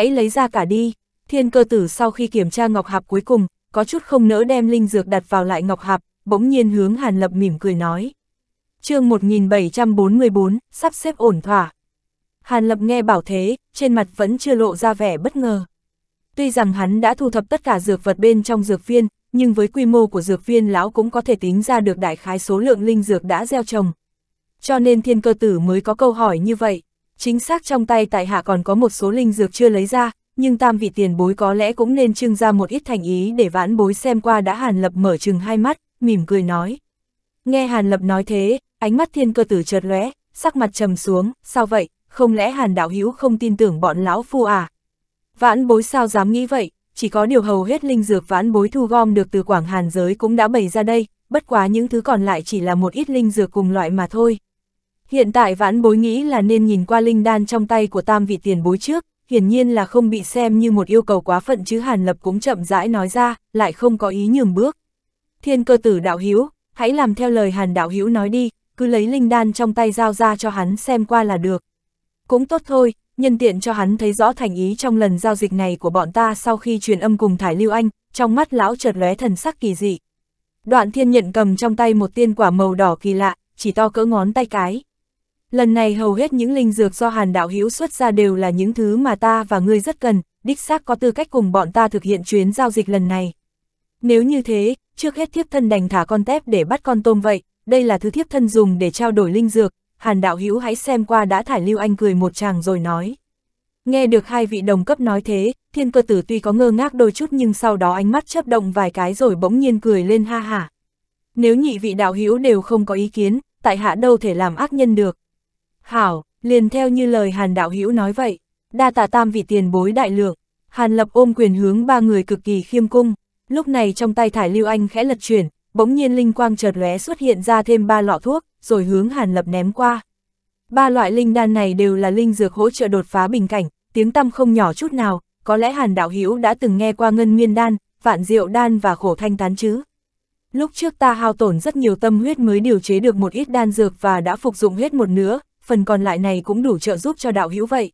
hãy lấy ra cả đi. Thiên cơ tử sau khi kiểm tra ngọc hạp cuối cùng, có chút không nỡ đem linh dược đặt vào lại ngọc hạp, bỗng nhiên hướng Hàn Lập mỉm cười nói. chương 1744, sắp xếp ổn thỏa. Hàn Lập nghe bảo thế, trên mặt vẫn chưa lộ ra vẻ bất ngờ. Tuy rằng hắn đã thu thập tất cả dược vật bên trong dược viên, nhưng với quy mô của dược viên lão cũng có thể tính ra được đại khái số lượng linh dược đã gieo trồng. Cho nên thiên cơ tử mới có câu hỏi như vậy. Chính xác trong tay tại hạ còn có một số linh dược chưa lấy ra, nhưng tam vị tiền bối có lẽ cũng nên trưng ra một ít thành ý để vãn bối xem qua đã Hàn Lập mở chừng hai mắt, mỉm cười nói. Nghe Hàn Lập nói thế, ánh mắt thiên cơ tử chợt lóe, sắc mặt trầm xuống, sao vậy, không lẽ Hàn Đạo Hữu không tin tưởng bọn lão phu à? Vãn bối sao dám nghĩ vậy, chỉ có điều hầu hết linh dược vãn bối thu gom được từ Quảng Hàn giới cũng đã bày ra đây, bất quá những thứ còn lại chỉ là một ít linh dược cùng loại mà thôi. Hiện tại vãn bối nghĩ là nên nhìn qua linh đan trong tay của tam vị tiền bối trước, hiển nhiên là không bị xem như một yêu cầu quá phận chứ Hàn Lập cũng chậm rãi nói ra, lại không có ý nhường bước. Thiên cơ tử đạo hiếu, hãy làm theo lời Hàn đạo hiếu nói đi, cứ lấy linh đan trong tay giao ra cho hắn xem qua là được. Cũng tốt thôi, nhân tiện cho hắn thấy rõ thành ý trong lần giao dịch này của bọn ta sau khi truyền âm cùng Thải Lưu Anh, trong mắt lão chợt lóe thần sắc kỳ dị. Đoạn thiên nhận cầm trong tay một tiên quả màu đỏ kỳ lạ, chỉ to cỡ ngón tay cái. Lần này hầu hết những linh dược do Hàn Đạo Hữu xuất ra đều là những thứ mà ta và ngươi rất cần, đích xác có tư cách cùng bọn ta thực hiện chuyến giao dịch lần này. Nếu như thế, trước hết thiếp thân đành thả con tép để bắt con tôm vậy, đây là thứ thiếp thân dùng để trao đổi linh dược, Hàn Đạo Hữu hãy xem qua đã thải Lưu Anh cười một chàng rồi nói. Nghe được hai vị đồng cấp nói thế, thiên cơ tử tuy có ngơ ngác đôi chút nhưng sau đó ánh mắt chấp động vài cái rồi bỗng nhiên cười lên ha hả. Nếu nhị vị đạo hữu đều không có ý kiến, tại hạ đâu thể làm ác nhân được, Hảo, liền theo như lời Hàn Đạo Hữu nói vậy, đa tạ tam vị tiền bối đại lược. Hàn Lập ôm quyền hướng ba người cực kỳ khiêm cung, lúc này trong tay thải lưu anh khẽ lật chuyển, bỗng nhiên linh quang chợt lóe xuất hiện ra thêm ba lọ thuốc, rồi hướng Hàn Lập ném qua. Ba loại linh đan này đều là linh dược hỗ trợ đột phá bình cảnh, tiếng tăm không nhỏ chút nào, có lẽ Hàn Đạo Hữu đã từng nghe qua ngân nguyên đan, vạn diệu đan và khổ thanh tán chứ. Lúc trước ta hao tổn rất nhiều tâm huyết mới điều chế được một ít đan dược và đã phục dụng hết một nửa, phần còn lại này cũng đủ trợ giúp cho đạo hữu vậy.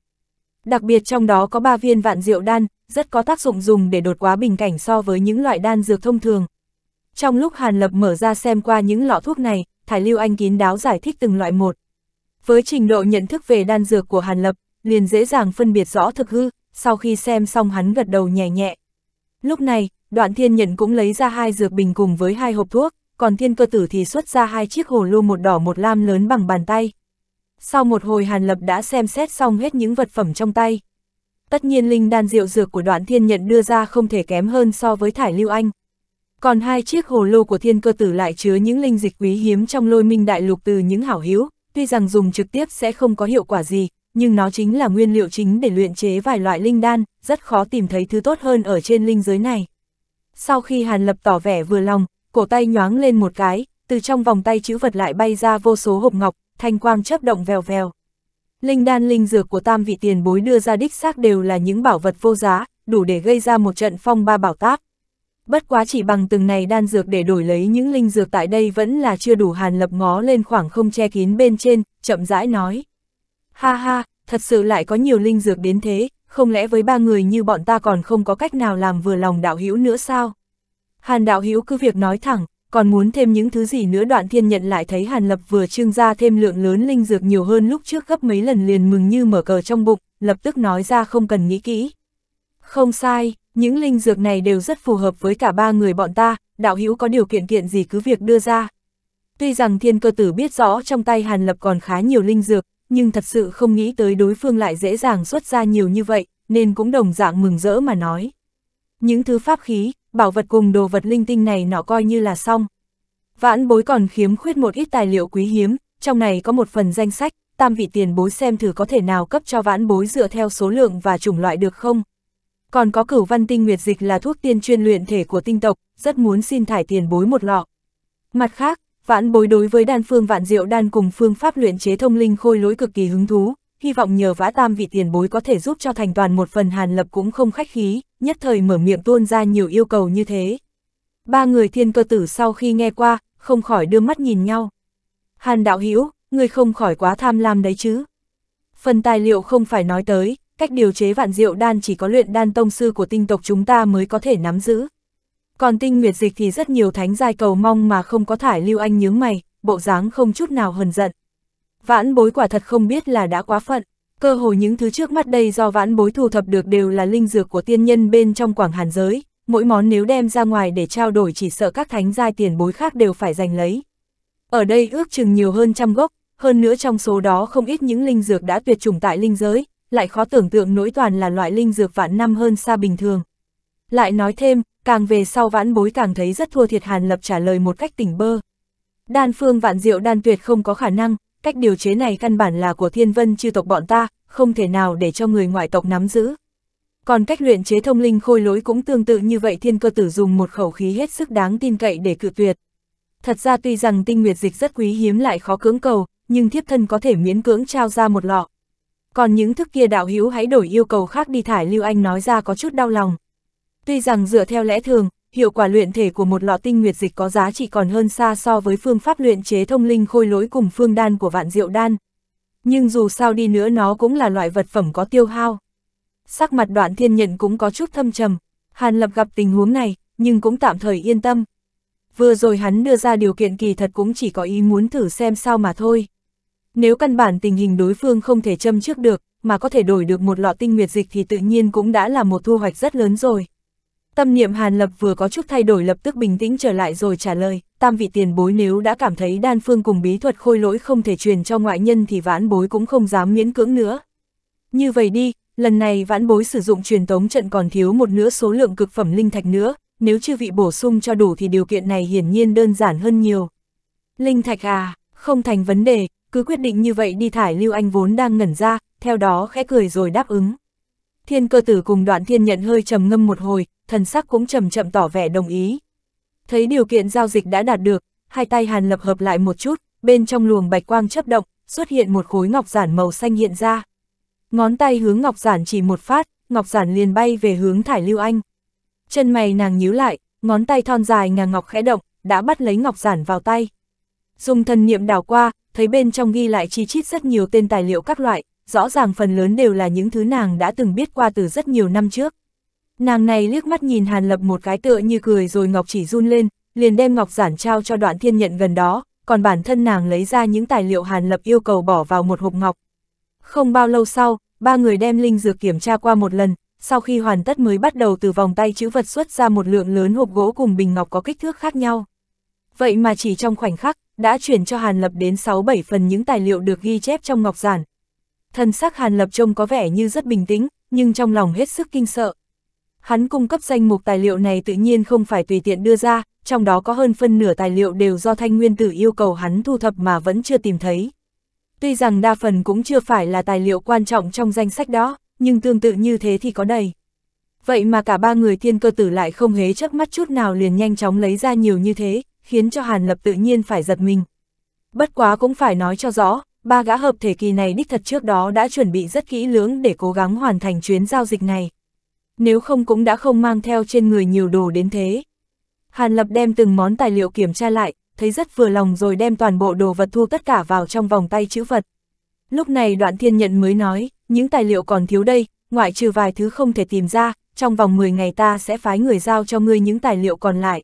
Đặc biệt trong đó có 3 viên vạn diệu đan, rất có tác dụng dùng để đột quá bình cảnh so với những loại đan dược thông thường. Trong lúc Hàn Lập mở ra xem qua những lọ thuốc này, Thải Lưu Anh kín đáo giải thích từng loại một. Với trình độ nhận thức về đan dược của Hàn Lập, liền dễ dàng phân biệt rõ thực hư, sau khi xem xong hắn gật đầu nhẹ nhẹ. Lúc này, đoạn thiên nhận cũng lấy ra hai dược bình cùng với hai hộp thuốc, còn thiên cơ tử thì xuất ra hai chiếc hồ lô một đỏ một lam lớn bằng bàn tay. Sau một hồi Hàn Lập đã xem xét xong hết những vật phẩm trong tay. Tất nhiên linh đan rượu dược của đoạn thiên nhận đưa ra không thể kém hơn so với thải lưu anh. Còn hai chiếc hồ lô của thiên cơ tử lại chứa những linh dịch quý hiếm trong lôi minh đại lục từ những hảo hữu. tuy rằng dùng trực tiếp sẽ không có hiệu quả gì, nhưng nó chính là nguyên liệu chính để luyện chế vài loại linh đan, rất khó tìm thấy thứ tốt hơn ở trên linh giới này. Sau khi Hàn Lập tỏ vẻ vừa lòng, cổ tay nhoáng lên một cái, từ trong vòng tay chữ vật lại bay ra vô số hộp ngọc, thanh quang chấp động vèo vèo. Linh đan linh dược của tam vị tiền bối đưa ra đích xác đều là những bảo vật vô giá, đủ để gây ra một trận phong ba bảo táp. Bất quá chỉ bằng từng này đan dược để đổi lấy những linh dược tại đây vẫn là chưa đủ hàn lập ngó lên khoảng không che kín bên trên, chậm rãi nói. Ha ha, thật sự lại có nhiều linh dược đến thế, không lẽ với ba người như bọn ta còn không có cách nào làm vừa lòng đạo hữu nữa sao? Hàn đạo hữu cứ việc nói thẳng, còn muốn thêm những thứ gì nữa đoạn thiên nhận lại thấy Hàn Lập vừa trương ra thêm lượng lớn linh dược nhiều hơn lúc trước gấp mấy lần liền mừng như mở cờ trong bụng, lập tức nói ra không cần nghĩ kỹ. Không sai, những linh dược này đều rất phù hợp với cả ba người bọn ta, đạo hữu có điều kiện kiện gì cứ việc đưa ra. Tuy rằng thiên cơ tử biết rõ trong tay Hàn Lập còn khá nhiều linh dược, nhưng thật sự không nghĩ tới đối phương lại dễ dàng xuất ra nhiều như vậy, nên cũng đồng dạng mừng rỡ mà nói. Những thứ pháp khí, bảo vật cùng đồ vật linh tinh này nọ coi như là xong. Vãn bối còn khiếm khuyết một ít tài liệu quý hiếm, trong này có một phần danh sách, tam vị tiền bối xem thử có thể nào cấp cho vãn bối dựa theo số lượng và chủng loại được không. Còn có cửu văn tinh nguyệt dịch là thuốc tiên chuyên luyện thể của tinh tộc, rất muốn xin thải tiền bối một lọ. Mặt khác, vãn bối đối với đan phương vạn diệu đan cùng phương pháp luyện chế thông linh khôi lỗi cực kỳ hứng thú, hy vọng nhờ vã tam vị tiền bối có thể giúp cho thành toàn một phần hàn lập cũng không khách khí, nhất thời mở miệng tuôn ra nhiều yêu cầu như thế. Ba người thiên cơ tử sau khi nghe qua, không khỏi đưa mắt nhìn nhau. Hàn đạo hữu người không khỏi quá tham lam đấy chứ. Phần tài liệu không phải nói tới, cách điều chế vạn diệu đan chỉ có luyện đan tông sư của tinh tộc chúng ta mới có thể nắm giữ. Còn tinh nguyệt dịch thì rất nhiều thánh giai cầu mong mà không có thải lưu anh nhướng mày, bộ dáng không chút nào hờn giận. Vãn bối quả thật không biết là đã quá phận, cơ hồ những thứ trước mắt đây do vãn bối thu thập được đều là linh dược của tiên nhân bên trong quảng hàn giới, mỗi món nếu đem ra ngoài để trao đổi chỉ sợ các thánh giai tiền bối khác đều phải giành lấy. Ở đây ước chừng nhiều hơn trăm gốc, hơn nữa trong số đó không ít những linh dược đã tuyệt chủng tại linh giới, lại khó tưởng tượng nỗi toàn là loại linh dược vạn năm hơn xa bình thường. Lại nói thêm, càng về sau vãn bối càng thấy rất thua thiệt Hàn Lập trả lời một cách tỉnh bơ. Đan phương vạn diệu đan tuyệt không có khả năng, cách điều chế này căn bản là của thiên vân chư tộc bọn ta, không thể nào để cho người ngoại tộc nắm giữ. Còn cách luyện chế thông linh khôi lối cũng tương tự như vậy thiên cơ tử dùng một khẩu khí hết sức đáng tin cậy để cự tuyệt. Thật ra tuy rằng tinh nguyệt dịch rất quý hiếm lại khó cưỡng cầu, nhưng thiếp thân có thể miễn cưỡng trao ra một lọ. Còn những thức kia đạo hữu hãy đổi yêu cầu khác đi thải Lưu Anh nói ra có chút đau lòng. Tuy rằng dựa theo lẽ thường, hiệu quả luyện thể của một lọ tinh nguyệt dịch có giá trị còn hơn xa so với phương pháp luyện chế thông linh khôi lỗi cùng phương đan của vạn diệu đan. Nhưng dù sao đi nữa nó cũng là loại vật phẩm có tiêu hao. Sắc mặt đoạn thiên nhận cũng có chút thâm trầm, Hàn Lập gặp tình huống này, nhưng cũng tạm thời yên tâm. Vừa rồi hắn đưa ra điều kiện kỳ thật cũng chỉ có ý muốn thử xem sao mà thôi. Nếu căn bản tình hình đối phương không thể châm trước được, mà có thể đổi được một lọ tinh nguyệt dịch thì tự nhiên cũng đã là một thu hoạch rất lớn rồi. Tâm niệm Hàn Lập vừa có chút thay đổi lập tức bình tĩnh trở lại rồi trả lời, tam vị tiền bối nếu đã cảm thấy đan phương cùng bí thuật khôi lỗi không thể truyền cho ngoại nhân thì vãn bối cũng không dám miễn cưỡng nữa. Như vậy đi, lần này vãn bối sử dụng truyền tống trận còn thiếu một nửa số lượng cực phẩm linh thạch nữa, nếu chư vị bổ sung cho đủ thì điều kiện này hiển nhiên đơn giản hơn nhiều. Linh thạch à, không thành vấn đề, cứ quyết định như vậy đi thải lưu anh vốn đang ngẩn ra, theo đó khẽ cười rồi đáp ứng. Thiên cơ tử cùng đoạn thiên nhận hơi trầm ngâm một hồi, thần sắc cũng chậm chậm tỏ vẻ đồng ý. Thấy điều kiện giao dịch đã đạt được, hai tay Hàn Lập hợp lại một chút, bên trong luồng bạch quang chấp động, xuất hiện một khối ngọc giản màu xanh hiện ra. Ngón tay hướng ngọc giản chỉ một phát, ngọc giản liền bay về hướng Thải Lưu Anh. Chân mày nàng nhíu lại, ngón tay thon dài ngà ngọc khẽ động, đã bắt lấy ngọc giản vào tay. Dùng thần niệm đảo qua, thấy bên trong ghi lại chi chít rất nhiều tên tài liệu các loại, rõ ràng phần lớn đều là những thứ nàng đã từng biết qua từ rất nhiều năm trước. Nàng này liếc mắt nhìn Hàn Lập một cái tựa như cười rồi Ngọc chỉ run lên, liền đem Ngọc giản trao cho đoạn thiên nhận gần đó, còn bản thân nàng lấy ra những tài liệu Hàn Lập yêu cầu bỏ vào một hộp ngọc. Không bao lâu sau, ba người đem linh dược kiểm tra qua một lần, sau khi hoàn tất mới bắt đầu từ vòng tay chữ vật xuất ra một lượng lớn hộp gỗ cùng bình ngọc có kích thước khác nhau. Vậy mà chỉ trong khoảnh khắc, đã chuyển cho Hàn Lập đến 6-7 phần những tài liệu được ghi chép trong ngọc giản. Thân sắc Hàn Lập trông có vẻ như rất bình tĩnh, nhưng trong lòng hết sức kinh sợ, Hắn cung cấp danh mục tài liệu này tự nhiên không phải tùy tiện đưa ra, trong đó có hơn phân nửa tài liệu đều do thanh nguyên tử yêu cầu hắn thu thập mà vẫn chưa tìm thấy. Tuy rằng đa phần cũng chưa phải là tài liệu quan trọng trong danh sách đó, nhưng tương tự như thế thì có đầy. Vậy mà cả ba người thiên cơ tử lại không hế chấp mắt chút nào liền nhanh chóng lấy ra nhiều như thế, khiến cho Hàn Lập tự nhiên phải giật mình. Bất quá cũng phải nói cho rõ, ba gã hợp thể kỳ này đích thật trước đó đã chuẩn bị rất kỹ lưỡng để cố gắng hoàn thành chuyến giao dịch này nếu không cũng đã không mang theo trên người nhiều đồ đến thế. Hàn Lập đem từng món tài liệu kiểm tra lại, thấy rất vừa lòng rồi đem toàn bộ đồ vật thu tất cả vào trong vòng tay chữ vật. Lúc này đoạn thiên nhận mới nói, những tài liệu còn thiếu đây, ngoại trừ vài thứ không thể tìm ra, trong vòng 10 ngày ta sẽ phái người giao cho ngươi những tài liệu còn lại.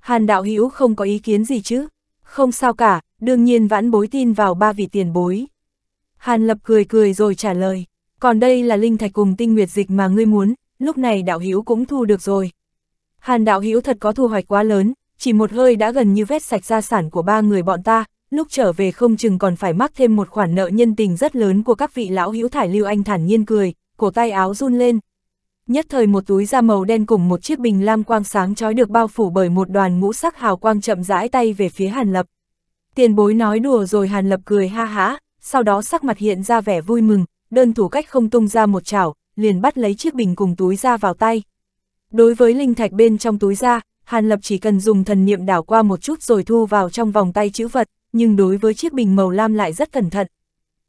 Hàn đạo hữu không có ý kiến gì chứ? Không sao cả, đương nhiên vãn bối tin vào ba vị tiền bối. Hàn lập cười cười rồi trả lời, còn đây là linh thạch cùng tinh nguyệt dịch mà ngươi muốn, lúc này đạo hữu cũng thu được rồi. Hàn đạo hữu thật có thu hoạch quá lớn, chỉ một hơi đã gần như vét sạch gia sản của ba người bọn ta, lúc trở về không chừng còn phải mắc thêm một khoản nợ nhân tình rất lớn của các vị lão hữu thải lưu anh thản nhiên cười, cổ tay áo run lên. Nhất thời một túi da màu đen cùng một chiếc bình lam quang sáng trói được bao phủ bởi một đoàn ngũ sắc hào quang chậm rãi tay về phía Hàn Lập. Tiền bối nói đùa rồi Hàn Lập cười ha hả, sau đó sắc mặt hiện ra vẻ vui mừng, đơn thủ cách không tung ra một chảo, liền bắt lấy chiếc bình cùng túi ra vào tay. Đối với linh thạch bên trong túi ra, Hàn Lập chỉ cần dùng thần niệm đảo qua một chút rồi thu vào trong vòng tay chữ vật, nhưng đối với chiếc bình màu lam lại rất cẩn thận.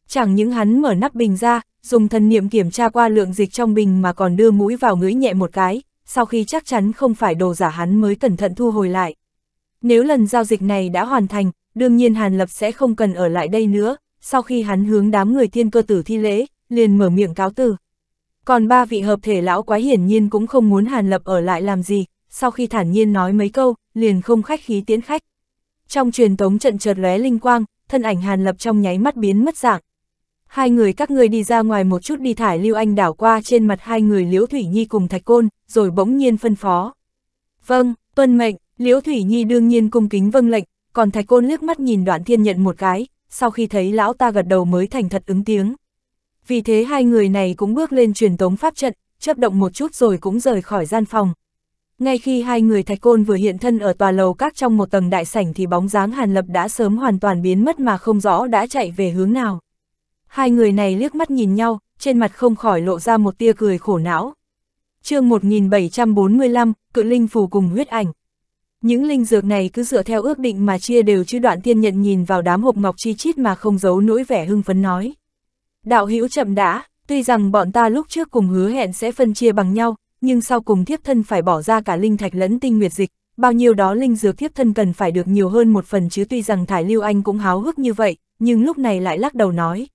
Chẳng những hắn mở nắp bình ra, dùng thần niệm kiểm tra qua lượng dịch trong bình mà còn đưa mũi vào ngửi nhẹ một cái, sau khi chắc chắn không phải đồ giả hắn mới cẩn thận thu hồi lại. Nếu lần giao dịch này đã hoàn thành, đương nhiên Hàn Lập sẽ không cần ở lại đây nữa, sau khi hắn hướng đám người thiên cơ tử thi lễ, liền mở miệng cáo từ. Còn ba vị hợp thể lão quái hiển nhiên cũng không muốn Hàn Lập ở lại làm gì, sau khi thản nhiên nói mấy câu, liền không khách khí tiến khách. Trong truyền tống trận chợt lóe linh quang, thân ảnh Hàn Lập trong nháy mắt biến mất dạng. Hai người các ngươi đi ra ngoài một chút đi thải Lưu Anh đảo qua trên mặt hai người Liễu Thủy Nhi cùng Thạch Côn, rồi bỗng nhiên phân phó. Vâng, tuân mệnh, Liễu Thủy Nhi đương nhiên cung kính vâng lệnh, còn Thạch Côn liếc mắt nhìn đoạn thiên nhận một cái, sau khi thấy lão ta gật đầu mới thành thật ứng tiếng. Vì thế hai người này cũng bước lên truyền tống pháp trận, chấp động một chút rồi cũng rời khỏi gian phòng. Ngay khi hai người thạch côn vừa hiện thân ở tòa lầu các trong một tầng đại sảnh thì bóng dáng Hàn Lập đã sớm hoàn toàn biến mất mà không rõ đã chạy về hướng nào. Hai người này liếc mắt nhìn nhau, trên mặt không khỏi lộ ra một tia cười khổ não. chương 1745, cự linh phù cùng huyết ảnh. Những linh dược này cứ dựa theo ước định mà chia đều chứ đoạn tiên nhận nhìn vào đám hộp ngọc chi chít mà không giấu nỗi vẻ hưng phấn nói. Đạo hữu chậm đã, tuy rằng bọn ta lúc trước cùng hứa hẹn sẽ phân chia bằng nhau, nhưng sau cùng thiếp thân phải bỏ ra cả linh thạch lẫn tinh nguyệt dịch, bao nhiêu đó linh dược thiếp thân cần phải được nhiều hơn một phần chứ tuy rằng Thải Lưu Anh cũng háo hức như vậy, nhưng lúc này lại lắc đầu nói.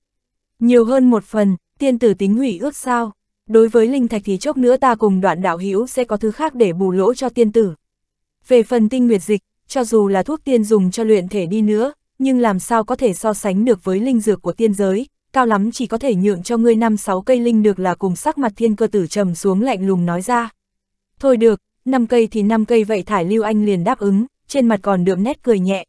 Nhiều hơn một phần, tiên tử tính hủy ước sao? Đối với linh thạch thì chốc nữa ta cùng đoạn đạo hữu sẽ có thứ khác để bù lỗ cho tiên tử. Về phần tinh nguyệt dịch, cho dù là thuốc tiên dùng cho luyện thể đi nữa, nhưng làm sao có thể so sánh được với linh dược của tiên giới, cao lắm chỉ có thể nhượng cho ngươi năm sáu cây linh được là cùng sắc mặt thiên cơ tử trầm xuống lạnh lùng nói ra. Thôi được, năm cây thì năm cây vậy thải lưu anh liền đáp ứng, trên mặt còn đượm nét cười nhẹ.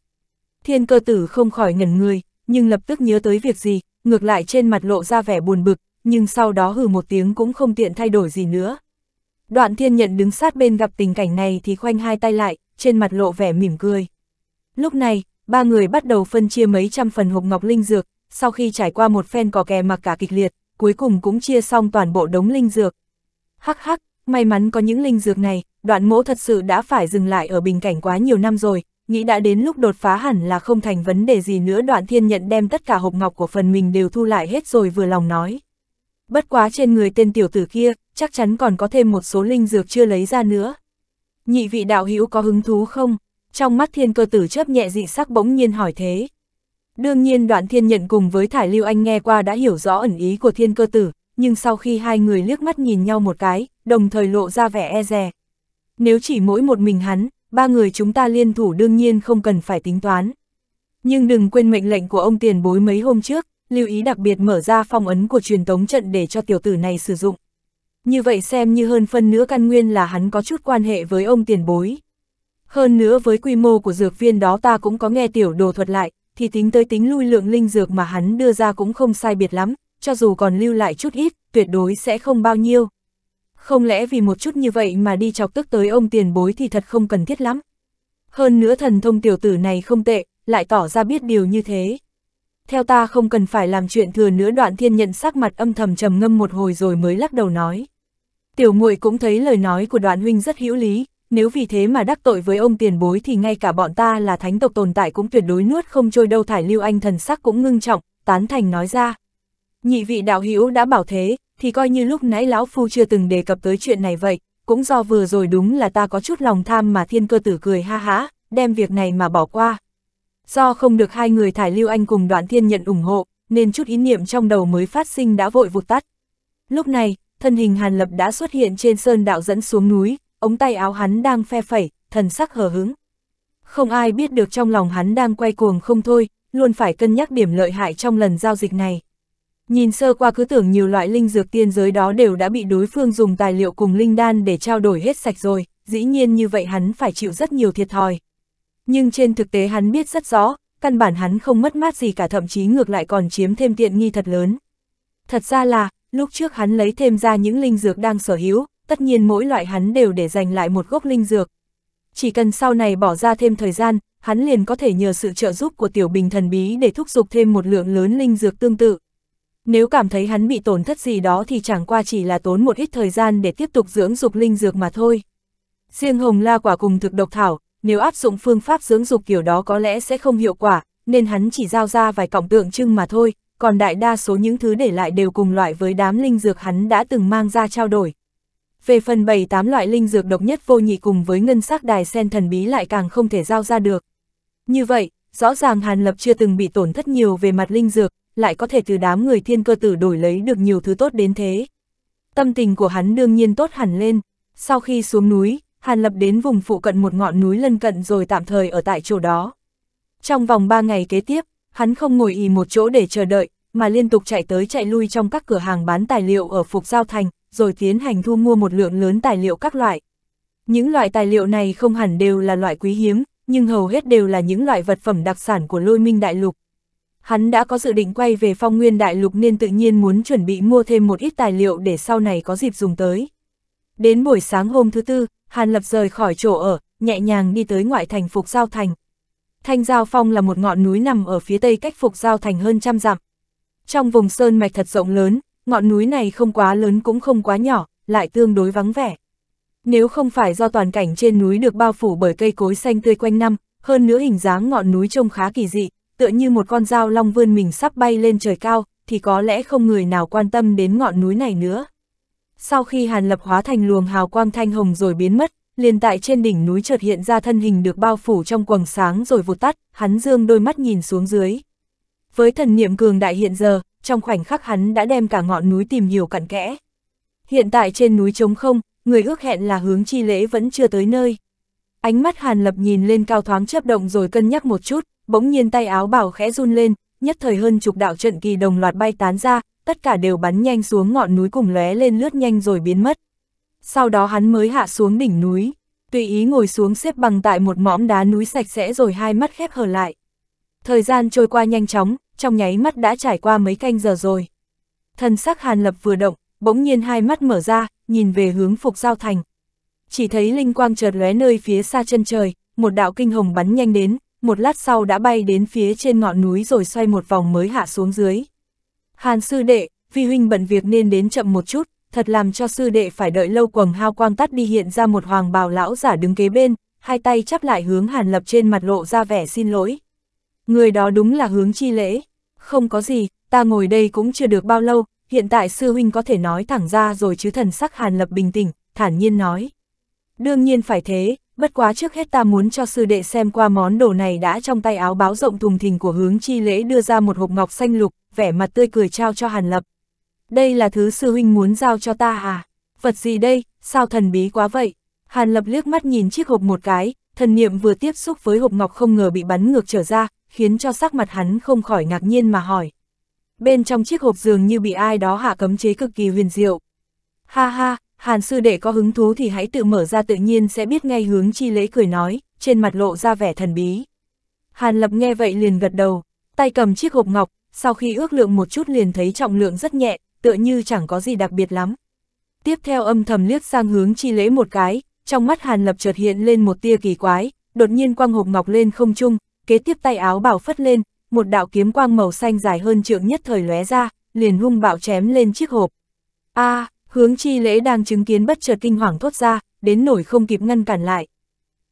Thiên cơ tử không khỏi ngẩn người, nhưng lập tức nhớ tới việc gì, ngược lại trên mặt lộ ra vẻ buồn bực, nhưng sau đó hừ một tiếng cũng không tiện thay đổi gì nữa. Đoạn thiên nhận đứng sát bên gặp tình cảnh này thì khoanh hai tay lại, trên mặt lộ vẻ mỉm cười. Lúc này, ba người bắt đầu phân chia mấy trăm phần hộp ngọc linh dược, sau khi trải qua một phen cò kè mặc cả kịch liệt, cuối cùng cũng chia xong toàn bộ đống linh dược. Hắc hắc, may mắn có những linh dược này, đoạn mỗ thật sự đã phải dừng lại ở bình cảnh quá nhiều năm rồi, nghĩ đã đến lúc đột phá hẳn là không thành vấn đề gì nữa đoạn thiên nhận đem tất cả hộp ngọc của phần mình đều thu lại hết rồi vừa lòng nói. Bất quá trên người tên tiểu tử kia, chắc chắn còn có thêm một số linh dược chưa lấy ra nữa. Nhị vị đạo hữu có hứng thú không? Trong mắt thiên cơ tử chớp nhẹ dị sắc bỗng nhiên hỏi thế. Đương nhiên đoạn thiên nhận cùng với Thải Lưu Anh nghe qua đã hiểu rõ ẩn ý của thiên cơ tử, nhưng sau khi hai người liếc mắt nhìn nhau một cái, đồng thời lộ ra vẻ e dè. Nếu chỉ mỗi một mình hắn, ba người chúng ta liên thủ đương nhiên không cần phải tính toán. Nhưng đừng quên mệnh lệnh của ông tiền bối mấy hôm trước, lưu ý đặc biệt mở ra phong ấn của truyền tống trận để cho tiểu tử này sử dụng. Như vậy xem như hơn phân nữa căn nguyên là hắn có chút quan hệ với ông tiền bối. Hơn nữa với quy mô của dược viên đó ta cũng có nghe tiểu đồ thuật lại, thì tính tới tính lui lượng linh dược mà hắn đưa ra cũng không sai biệt lắm, cho dù còn lưu lại chút ít, tuyệt đối sẽ không bao nhiêu. Không lẽ vì một chút như vậy mà đi chọc tức tới ông tiền bối thì thật không cần thiết lắm. Hơn nữa thần thông tiểu tử này không tệ, lại tỏ ra biết điều như thế. Theo ta không cần phải làm chuyện thừa nữa đoạn thiên nhận sắc mặt âm thầm trầm ngâm một hồi rồi mới lắc đầu nói. Tiểu muội cũng thấy lời nói của đoạn huynh rất hữu lý, nếu vì thế mà đắc tội với ông tiền bối thì ngay cả bọn ta là thánh tộc tồn tại cũng tuyệt đối nuốt không trôi đâu thải lưu anh thần sắc cũng ngưng trọng, tán thành nói ra. Nhị vị đạo hữu đã bảo thế, thì coi như lúc nãy lão phu chưa từng đề cập tới chuyện này vậy, cũng do vừa rồi đúng là ta có chút lòng tham mà thiên cơ tử cười ha há, đem việc này mà bỏ qua. Do không được hai người thải lưu anh cùng đoạn thiên nhận ủng hộ, nên chút ý niệm trong đầu mới phát sinh đã vội vụt tắt. Lúc này, thân hình Hàn Lập đã xuất hiện trên sơn đạo dẫn xuống núi, ống tay áo hắn đang phe phẩy, thần sắc hờ hứng. Không ai biết được trong lòng hắn đang quay cuồng không thôi, luôn phải cân nhắc điểm lợi hại trong lần giao dịch này. Nhìn sơ qua cứ tưởng nhiều loại linh dược tiên giới đó đều đã bị đối phương dùng tài liệu cùng linh đan để trao đổi hết sạch rồi, dĩ nhiên như vậy hắn phải chịu rất nhiều thiệt thòi. Nhưng trên thực tế hắn biết rất rõ, căn bản hắn không mất mát gì cả thậm chí ngược lại còn chiếm thêm tiện nghi thật lớn. Thật ra là, lúc trước hắn lấy thêm ra những linh dược đang sở hữu, tất nhiên mỗi loại hắn đều để dành lại một gốc linh dược. Chỉ cần sau này bỏ ra thêm thời gian, hắn liền có thể nhờ sự trợ giúp của tiểu bình thần bí để thúc giục thêm một lượng lớn linh dược tương tự. Nếu cảm thấy hắn bị tổn thất gì đó thì chẳng qua chỉ là tốn một ít thời gian để tiếp tục dưỡng dục linh dược mà thôi. Riêng hồng la quả cùng thực độc thảo, nếu áp dụng phương pháp dưỡng dục kiểu đó có lẽ sẽ không hiệu quả, nên hắn chỉ giao ra vài cọng tượng trưng mà thôi, còn đại đa số những thứ để lại đều cùng loại với đám linh dược hắn đã từng mang ra trao đổi về phần 7-8 loại linh dược độc nhất vô nhị cùng với ngân sắc đài sen thần bí lại càng không thể giao ra được. Như vậy, rõ ràng Hàn Lập chưa từng bị tổn thất nhiều về mặt linh dược, lại có thể từ đám người thiên cơ tử đổi lấy được nhiều thứ tốt đến thế. Tâm tình của hắn đương nhiên tốt hẳn lên, sau khi xuống núi, Hàn Lập đến vùng phụ cận một ngọn núi lân cận rồi tạm thời ở tại chỗ đó. Trong vòng 3 ngày kế tiếp, hắn không ngồi ì một chỗ để chờ đợi, mà liên tục chạy tới chạy lui trong các cửa hàng bán tài liệu ở Phục Giao Thành, rồi tiến hành thu mua một lượng lớn tài liệu các loại. Những loại tài liệu này không hẳn đều là loại quý hiếm, nhưng hầu hết đều là những loại vật phẩm đặc sản của lôi minh đại lục. Hắn đã có dự định quay về phong nguyên đại lục nên tự nhiên muốn chuẩn bị mua thêm một ít tài liệu để sau này có dịp dùng tới. Đến buổi sáng hôm thứ tư, Hàn Lập rời khỏi chỗ ở, nhẹ nhàng đi tới ngoại thành Phục Giao Thành. Thanh Giao Phong là một ngọn núi nằm ở phía tây cách Phục Giao Thành hơn trăm dặm. Trong vùng sơn mạch thật rộng lớn, ngọn núi này không quá lớn cũng không quá nhỏ, lại tương đối vắng vẻ. Nếu không phải do toàn cảnh trên núi được bao phủ bởi cây cối xanh tươi quanh năm, hơn nữa hình dáng ngọn núi trông khá kỳ dị, tựa như một con dao long vươn mình sắp bay lên trời cao, thì có lẽ không người nào quan tâm đến ngọn núi này nữa. Sau khi Hàn Lập hóa thành luồng hào quang thanh hồng rồi biến mất, liền tại trên đỉnh núi chợt hiện ra thân hình được bao phủ trong quầng sáng rồi vụt tắt, hắn dương đôi mắt nhìn xuống dưới. Với thần niệm cường đại hiện giờ, trong khoảnh khắc hắn đã đem cả ngọn núi tìm nhiều cặn kẽ. Hiện tại trên núi trống không, người ước hẹn là hướng chi lễ vẫn chưa tới nơi. Ánh mắt Hàn Lập nhìn lên cao thoáng chấp động rồi cân nhắc một chút, bỗng nhiên tay áo bảo khẽ run lên, nhất thời hơn chục đạo trận kỳ đồng loạt bay tán ra, tất cả đều bắn nhanh xuống ngọn núi cùng lóe lên lướt nhanh rồi biến mất. Sau đó hắn mới hạ xuống đỉnh núi, tùy ý ngồi xuống xếp bằng tại một mõm đá núi sạch sẽ rồi hai mắt khép hờ lại. Thời gian trôi qua nhanh chóng, trong nháy mắt đã trải qua mấy canh giờ rồi. Thần sắc Hàn Lập vừa động, bỗng nhiên hai mắt mở ra, nhìn về hướng Phục Giao Thành. Chỉ thấy linh quang chợt lóe nơi phía xa chân trời, một đạo kinh hồng bắn nhanh đến, một lát sau đã bay đến phía trên ngọn núi rồi xoay một vòng mới hạ xuống dưới. Hàn sư đệ, vi huynh bận việc nên đến chậm một chút, thật làm cho sư đệ phải đợi lâu quầng hao quang tắt đi hiện ra một hoàng bào lão giả đứng kế bên, hai tay chắp lại hướng Hàn Lập trên mặt lộ ra vẻ xin lỗi, Người đó đúng là hướng chi lễ. Không có gì, ta ngồi đây cũng chưa được bao lâu, hiện tại sư huynh có thể nói thẳng ra rồi chứ thần sắc hàn lập bình tĩnh, thản nhiên nói. Đương nhiên phải thế, bất quá trước hết ta muốn cho sư đệ xem qua món đồ này đã trong tay áo báo rộng thùng thình của hướng chi lễ đưa ra một hộp ngọc xanh lục, vẻ mặt tươi cười trao cho hàn lập. Đây là thứ sư huynh muốn giao cho ta à? Vật gì đây, sao thần bí quá vậy? Hàn lập liếc mắt nhìn chiếc hộp một cái, thần niệm vừa tiếp xúc với hộp ngọc không ngờ bị bắn ngược trở ra, khiến cho sắc mặt hắn không khỏi ngạc nhiên mà hỏi. Bên trong chiếc hộp giường như bị ai đó hạ cấm chế cực kỳ huyền diệu. Ha ha, Hàn sư đệ có hứng thú thì hãy tự mở ra tự nhiên sẽ biết ngay hướng chi lễ cười nói, trên mặt lộ ra vẻ thần bí. Hàn lập nghe vậy liền gật đầu, tay cầm chiếc hộp ngọc, sau khi ước lượng một chút liền thấy trọng lượng rất nhẹ, tựa như chẳng có gì đặc biệt lắm. Tiếp theo âm thầm liếc sang hướng chi lễ một cái, trong mắt Hàn lập chợt hiện lên một tia kỳ quái, đột nhiên quăng hộp ngọc lên không trung, kế tiếp tay áo bảo phất lên, một đạo kiếm quang màu xanh dài hơn trượng nhất thời lóe ra, liền hung bạo chém lên chiếc hộp. A, à, hướng chi lễ đang chứng kiến bất chợt kinh hoàng thốt ra, đến nổi không kịp ngăn cản lại.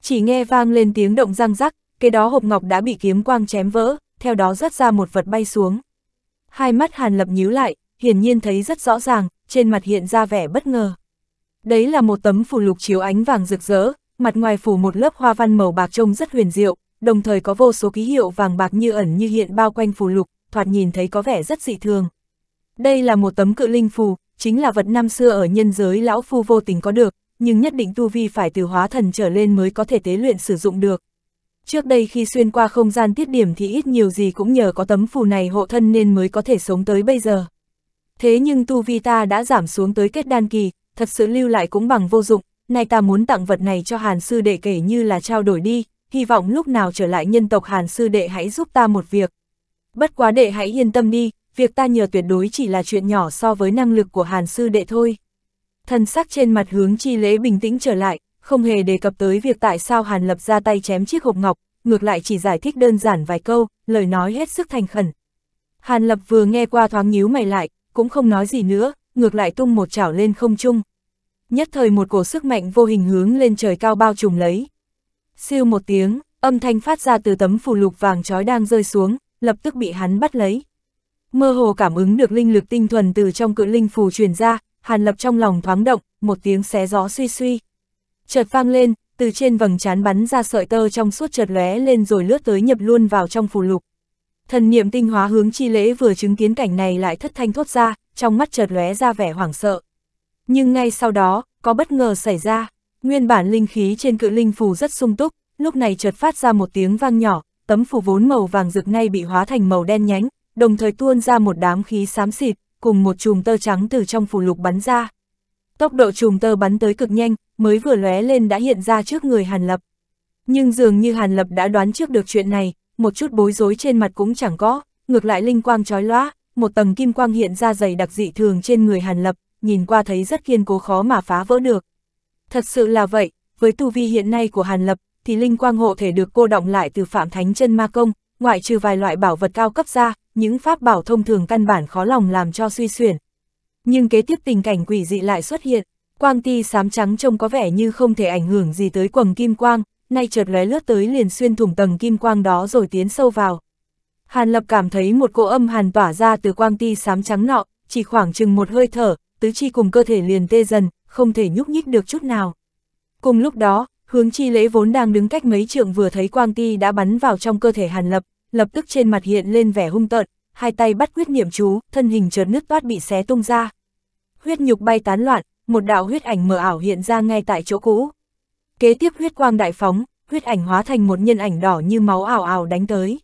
Chỉ nghe vang lên tiếng động răng rắc, cái đó hộp ngọc đã bị kiếm quang chém vỡ, theo đó rớt ra một vật bay xuống. Hai mắt Hàn Lập nhíu lại, hiển nhiên thấy rất rõ ràng, trên mặt hiện ra vẻ bất ngờ. Đấy là một tấm phù lục chiếu ánh vàng rực rỡ, mặt ngoài phủ một lớp hoa văn màu bạc trông rất huyền diệu, đồng thời có vô số ký hiệu vàng bạc như ẩn như hiện bao quanh phù lục, thoạt nhìn thấy có vẻ rất dị thường. Đây là một tấm cự linh phù, chính là vật năm xưa ở nhân giới lão phu vô tình có được, nhưng nhất định tu vi phải từ hóa thần trở lên mới có thể tế luyện sử dụng được. Trước đây khi xuyên qua không gian tiết điểm thì ít nhiều gì cũng nhờ có tấm phù này hộ thân nên mới có thể sống tới bây giờ. Thế nhưng tu vi ta đã giảm xuống tới kết đan kỳ, thật sự lưu lại cũng bằng vô dụng, nay ta muốn tặng vật này cho Hàn Sư để kể như là trao đổi đi, hy vọng lúc nào trở lại nhân tộc Hàn sư đệ hãy giúp ta một việc. Bất quá đệ hãy yên tâm đi, việc ta nhờ tuyệt đối chỉ là chuyện nhỏ so với năng lực của Hàn sư đệ thôi. Thần sắc trên mặt hướng chi lễ bình tĩnh trở lại, không hề đề cập tới việc tại sao Hàn Lập ra tay chém chiếc hộp ngọc, ngược lại chỉ giải thích đơn giản vài câu, lời nói hết sức thành khẩn. Hàn Lập vừa nghe qua thoáng nhíu mày lại, cũng không nói gì nữa, ngược lại tung một chảo lên không trung. Nhất thời một cổ sức mạnh vô hình hướng lên trời cao bao trùm lấy, siêu một tiếng, âm thanh phát ra từ tấm phù lục vàng trói đang rơi xuống, lập tức bị hắn bắt lấy. Mơ hồ cảm ứng được linh lực tinh thuần từ trong cự linh phù truyền ra, Hàn Lập trong lòng thoáng động, một tiếng xé gió suy suy. Chợt vang lên, từ trên vầng trán bắn ra sợi tơ trong suốt chợt lóe lên rồi lướt tới nhập luôn vào trong phù lục. Thần niệm tinh hóa hướng chi lễ vừa chứng kiến cảnh này lại thất thanh thốt ra, trong mắt chợt lóe ra vẻ hoảng sợ. Nhưng ngay sau đó, có bất ngờ xảy ra. Nguyên bản linh khí trên cự linh phù rất sung túc, lúc này chợt phát ra một tiếng vang nhỏ, tấm phù vốn màu vàng rực nay bị hóa thành màu đen nhánh, đồng thời tuôn ra một đám khí xám xịt, cùng một chùm tơ trắng từ trong phù lục bắn ra. Tốc độ chùm tơ bắn tới cực nhanh, mới vừa lóe lên đã hiện ra trước người Hàn Lập. Nhưng dường như Hàn Lập đã đoán trước được chuyện này, một chút bối rối trên mặt cũng chẳng có, ngược lại linh quang chói lóa, một tầng kim quang hiện ra dày đặc dị thường trên người Hàn Lập, nhìn qua thấy rất kiên cố khó mà phá vỡ được. Thật sự là vậy, với tu vi hiện nay của Hàn Lập, thì linh quang hộ thể được cô động lại từ phạm thánh chân ma công, ngoại trừ vài loại bảo vật cao cấp ra, những pháp bảo thông thường căn bản khó lòng làm cho suy xuyển. Nhưng kế tiếp tình cảnh quỷ dị lại xuất hiện, quang ti sám trắng trông có vẻ như không thể ảnh hưởng gì tới quầng kim quang, nay chợt lóe lướt tới liền xuyên thủng tầng kim quang đó rồi tiến sâu vào. Hàn Lập cảm thấy một cỗ âm hàn tỏa ra từ quang ti sám trắng nọ, chỉ khoảng chừng một hơi thở, tứ chi cùng cơ thể liền tê dần, không thể nhúc nhích được chút nào. Cùng lúc đó, hướng chi lễ vốn đang đứng cách mấy trượng vừa thấy quang ti đã bắn vào trong cơ thể hàn lập, lập tức trên mặt hiện lên vẻ hung tợn, hai tay bắt quyết niệm chú, thân hình chợt nứt toát bị xé tung ra. Huyết nhục bay tán loạn, một đạo huyết ảnh mờ ảo hiện ra ngay tại chỗ cũ. Kế tiếp huyết quang đại phóng, huyết ảnh hóa thành một nhân ảnh đỏ như máu ảo ảo đánh tới.